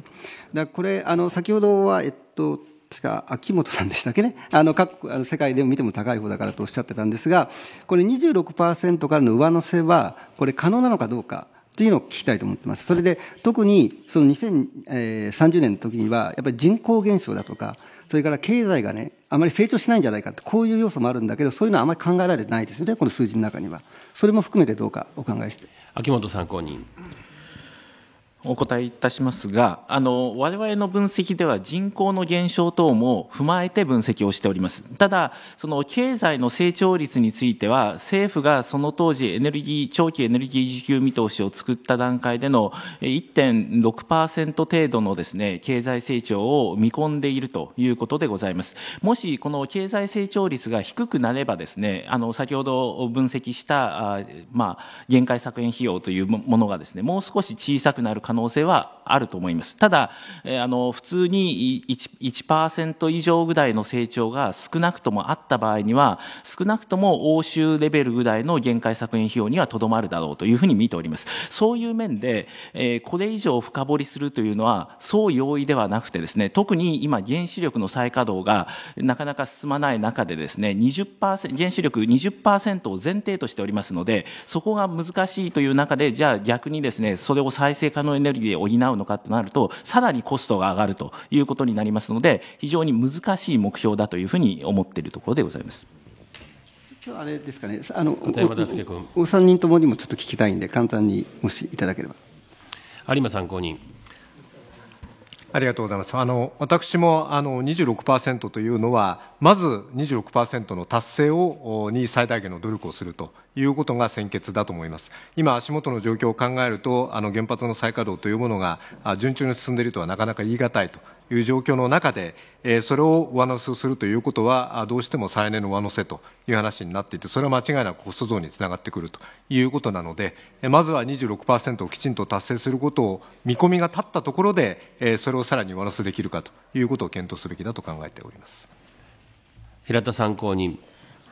だこれあの先ほどはえっと確か秋元さんでしたっけねあの各あの世界でも見ても高い方だからとおっしゃってたんですがこれ26%からの上乗せはこれ可能なのかどうかというのを聞きたいと思ってます。それで特にその2030年の時にはやっぱり人口減少だとかそれから経済がねあまり成長しないんじゃないかってこういう要素もあるんだけどそういうのはあまり考えられてないですよねこの数字の中にはそれも含めてどうかお考えして秋元参考人お答えいたしますが、あの、我々の分析では人口の減少等も踏まえて分析をしております。ただ、その経済の成長率については、政府がその当時エネルギー、長期エネルギー需給見通しを作った段階での1.6%程度のですね、経済成長を見込んでいるということでございます。もし、この経済成長率が低くなればですね、あの、先ほど分析した、あまあ、限界削減費用というものがですね、もう少し小さくなる可能能性はあると思います。ただ、えー、あの、普通に 1%, 1以上ぐらいの成長が少なくともあった場合には、少なくとも欧州レベルぐらいの限界削減費用にはとどまるだろうというふうに見ております。そういう面で、えー、これ以上深掘りするというのは、そう容易ではなくてですね、特に今原子力の再稼働がなかなか進まない中でですね、20%、原子力20%を前提としておりますので、そこが難しいという中で、じゃあ逆にですね、それを再生可能エネルギーで補ううのかとなると、さらにコストが上がるということになりますので、非常に難しい目標だというふうに思っているところでございます。あれですかね、あの山田おお三人ともにもちょっと聞きたいんで、簡単にもしいただければ。有馬参考人。ありがとうございます。あの私もあの26%というのはまず26%の達成をに最大限の努力をするということが先決だと思います。今、足元の状況を考えると、あの原発の再稼働というものが順調に進んでいるとはなかなか言い難いという状況の中で、それを上乗せするということは、どうしても再エネの上乗せという話になっていて、それは間違いなくコスト増につながってくるということなので、まずは26%をきちんと達成することを見込みが立ったところで、それをさらに上乗せできるかということを検討すべきだと考えております。平田参考人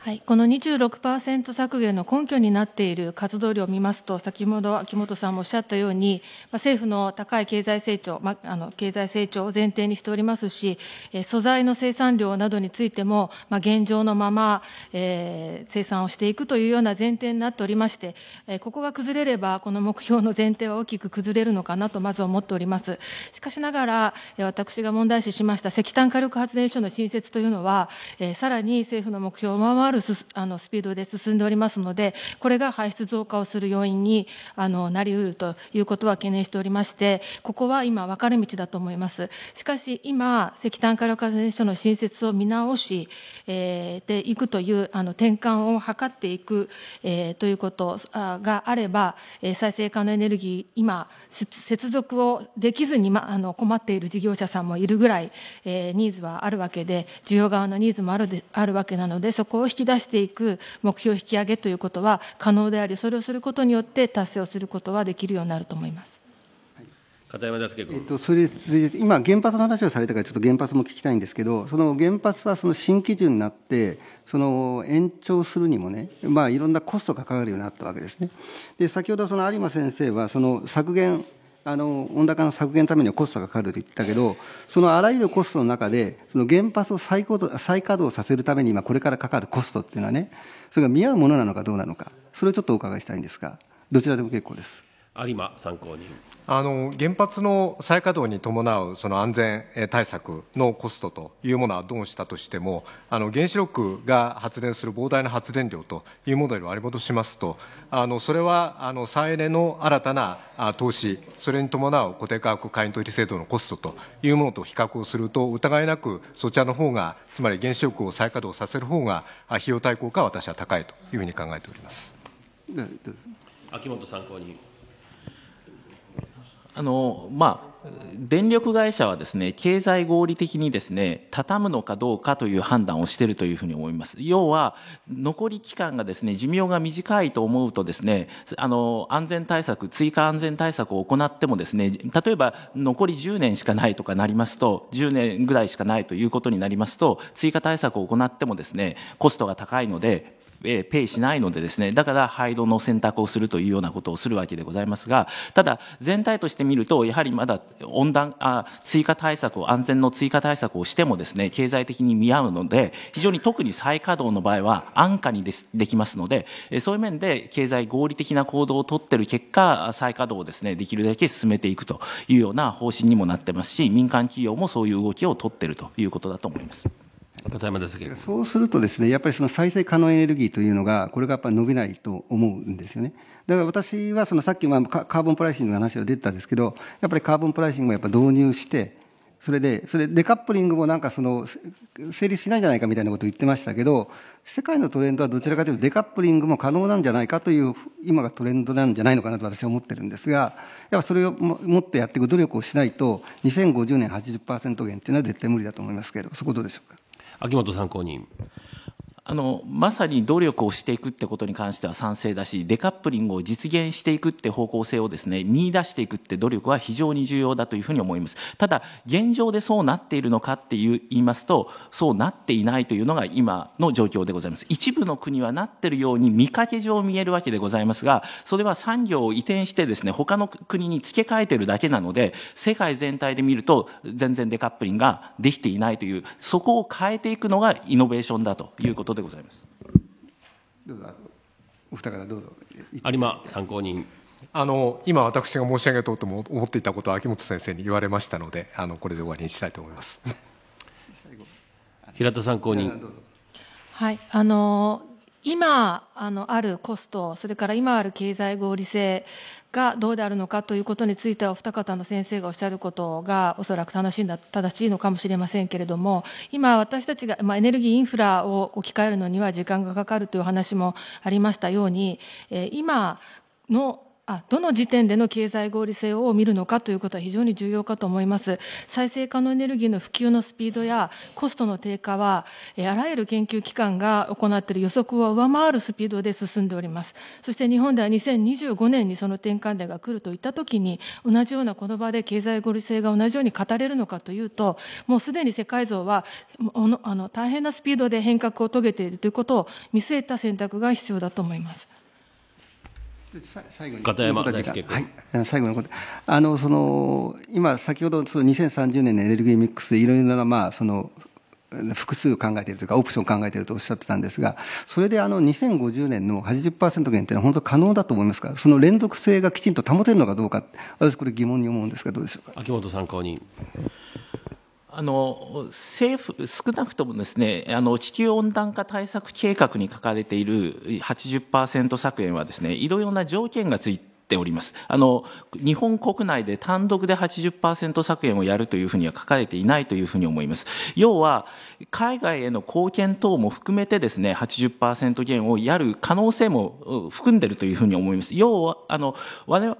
はい、この26%削減の根拠になっている活動量を見ますと、先ほど秋元さんもおっしゃったように、ま政府の高い経済成長、まあ、の経済成長を前提にしておりますし、え素材の生産量などについても、ま現状のまま、えー、生産をしていくというような前提になっておりまして、えここが崩れれば、この目標の前提は大きく崩れるのかなと、まず思っております。しかしながら、私が問題視しました石炭火力発電所の新設というのは、えさらに政府の目標を回るるすあのスピードで進んでおりますので、これが排出増加をする要因にあのなりうるということは懸念しておりまして、ここは今、分かれ道だと思います。しかし、今、石炭火力発電所の新設を見直し、えー、でいくというあの転換を図っていく、えー、ということがあれば、再生可能エネルギー、今、接続をできずに、ま、あの困っている事業者さんもいるぐらい、えー、ニーズはあるわけで、需要側のニーズもあるであるわけなので、そこを引きき出していく目標引き上げということは可能であり、それをすることによって達成をすることはできるようになると思います。片山ですけ続いて今原発の話をされたからちょっと原発も聞きたいんですけどその原発はその新基準になってその延長するにもね、まあ、いろんなコストがかかるようになったわけですねで先ほどその有馬先生はその削減あの温暖化の削減のためにはコストがかかると言ったけどそのあらゆるコストの中でその原発を再再稼働させるために今これからかかるコストっていうのはねそれが見合うものなのかどうなのかそれをちょっとお伺いしたいんですがどちらでも結構です有馬参考人あの原発の再稼働に伴うその安全対策のコストというものはどうしたとしても、あの原子力が発電する膨大な発電量というものに割り戻しますと、あのそれはあの再エネの新たな投資、それに伴う固定価格買い取り制度のコストというものと比較をすると、疑いなくそちらの方が、つまり原子力を再稼働させる方が、費用対効果は私は高いというふうに考えております。秋元参考人あのまあ、電力会社はですね経済合理的にですね畳むのかどうかという判断をしているというふうに思います。要は残り期間がですね寿命が短いと思うとですねあの安全対策追加安全対策を行ってもですね例えば残り10年しかないとかなりますと10年ぐらいしかないということになりますと追加対策を行ってもですねコストが高いのでえペイしないのでですね、だから廃炉の選択をするというようなことをするわけでございますが、ただ全体として見ると、やはりまだ温暖あ、追加対策を、安全の追加対策をしてもですね、経済的に見合うので、非常に特に再稼働の場合は安価にでできますので、えそういう面で経済合理的な行動を取ってる結果、再稼働をですね、できるだけ進めていくというような方針にもなってますし、民間企業もそういう動きを取ってるということだと思います。片山ですけどそうするとですねやっぱりその再生可能エネルギーというのがこれがやっぱり伸びないと思うんですよねだから私はそのさっきはカーボンプライシングの話が出てたんですけどやっぱりカーボンプライシングもやっぱ導入してそれで、それデカップリングもなんかその、成立しないんじゃないかみたいなことを言ってましたけど、世界のトレンドはどちらかというとデカップリングも可能なんじゃないかという、今がトレンドなんじゃないのかなと私は思ってるんですが、やっぱそれをもってやっていく努力をしないと、2050年80%減っていうのは絶対無理だと思いますけど、そこどうでしょうか。秋元参考人あのまさに努力をしていくってことに関しては賛成だしデカップリングを実現していくって方向性をですね見出していくって努力は非常に重要だというふうに思いますただ現状でそうなっているのかっていう言いますとそうなっていないというのが今の状況でございます一部の国はなっているように見かけ上見えるわけでございますがそれは産業を移転してですね他の国に付け替えてるだけなので世界全体で見ると全然デカップリングができていないというそこを変えていくのがイノベーションだということでございます。どうぞお二方どうぞ有馬参考人あの今私が申し上げとうとも思っていたことは秋元先生に言われましたのであのこれで終わりにしたいと思います平田参考人はいあの今あのあるコストそれから今ある経済合理性がどうであるのかということについてはお二方の先生がおっしゃることがおそらく正しいんだ正しいのかもしれませんけれども今私たちが、まあ、エネルギーインフラを置き換えるのには時間がかかるという話もありましたように、え今のあどの時点での経済合理性を見るのかということは非常に重要かと思います。再生可能エネルギーの普及のスピードやコストの低下は、あらゆる研究機関が行っている予測を上回るスピードで進んでおります。そして日本では2025年にその転換点が来るといったときに、同じようなこの場で経済合理性が同じように語れるのかというと、もうすでに世界像は、あの大変なスピードで変革を遂げているということを見据えた選択が必要だと思います。最後にはい、最後のことあのその今、先ほどその2030年のエネルギーミックスいろいろな、まあ、その複数考えているというか、オプションを考えているとおっしゃってたんですが、それであの2050年の80%減というのは本当可能だと思いますか、その連続性がきちんと保てるのかどうか、私、これ、疑問に思うんですが、どうでしょうか。秋元参考人あの政府、少なくともですねあの地球温暖化対策計画に書かれている80%削減はですねいろいろな条件がついてております。あの、日本国内で単独で80%削減をやるというふうには書かれていないというふうに思います。要は、海外への貢献等も含めてですね、80%減をやる可能性も含んでるというふうに思います。要は、あの、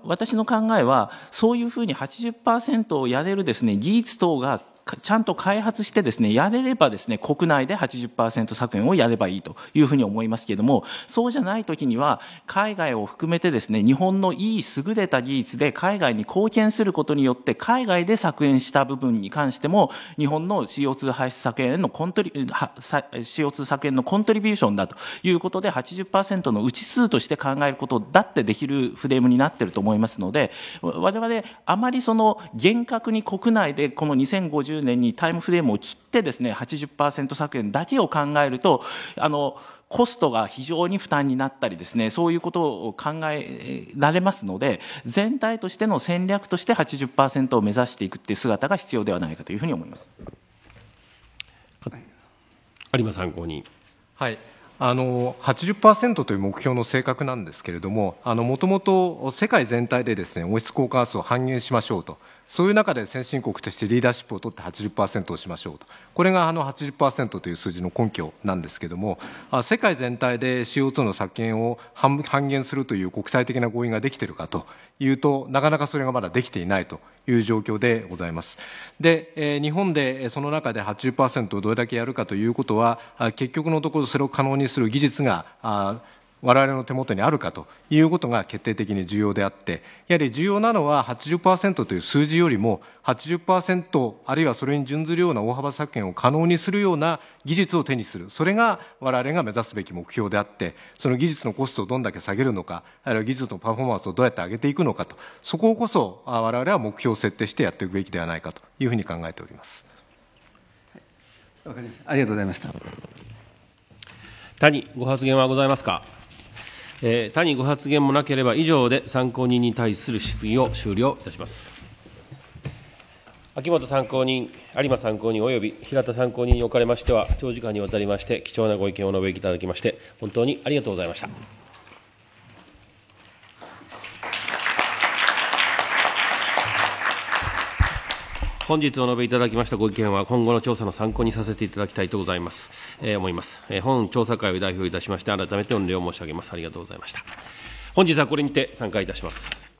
私の考えは、そういうふうに80%をやれるですね、技術等がちゃんと開発してですね、やれればですね、国内で80%削減をやればいいというふうに思いますけれども、そうじゃないときには、海外を含めてですね、日本のいい優れた技術で海外に貢献することによって、海外で削減した部分に関しても、日本の CO2 排出削減のコントリ、CO2 削減のコントリビューションだということで、80%のうち数として考えることだってできるフレームになってると思いますので、我々、あまりその厳格に国内でこの2050 2030年にタイムフレームを切ってですね80%削減だけを考えるとあのコストが非常に負担になったりですねそういうことを考えられますので全体としての戦略として80%を目指していくっていう姿が必要ではないかというふうに思います。有馬参考人。はいあの80%という目標の性格なんですけれども、もともと世界全体でです、ね、温室効果ガスを半減しましょうとそういう中で先進国としてリーダーシップを取って80%をしましょうと、これがあの80%という数字の根拠なんですけれども、世界全体で CO2 の削減を半減するという国際的な合意ができているかというと、なかなかそれがまだできていないという状況でございます。で、日本でその中で80%をどれだけやるかということは、結局のところそれを可能にする技術が我々の手元にあるかということが決定的に重要であってやはり重要なのは80%という数字よりも80%あるいはそれに準ずるような大幅削減を可能にするような技術を手にするそれが我々が目指すべき目標であってその技術のコストをどんだけ下げるのかあるいは技術のパフォーマンスをどうやって上げていくのかとそこをこそ我々は目標を設定してやっていくべきではないかというふうに考えております。わかりました。ありがとうございました。谷、ご発言はございますか。えー、他にご発言もなければ以上で参考人に対する質疑を終了いたします秋元参考人有馬参考人及び平田参考人におかれましては長時間にわたりまして貴重なご意見を述べいただきまして本当にありがとうございました本日お述べいただきましたご意見は今後の調査の参考にさせていただきたいとございます、えー、思います、えー、本調査会を代表いたしまして改めて御礼を申し上げますありがとうございました本日はこれにて参加いたします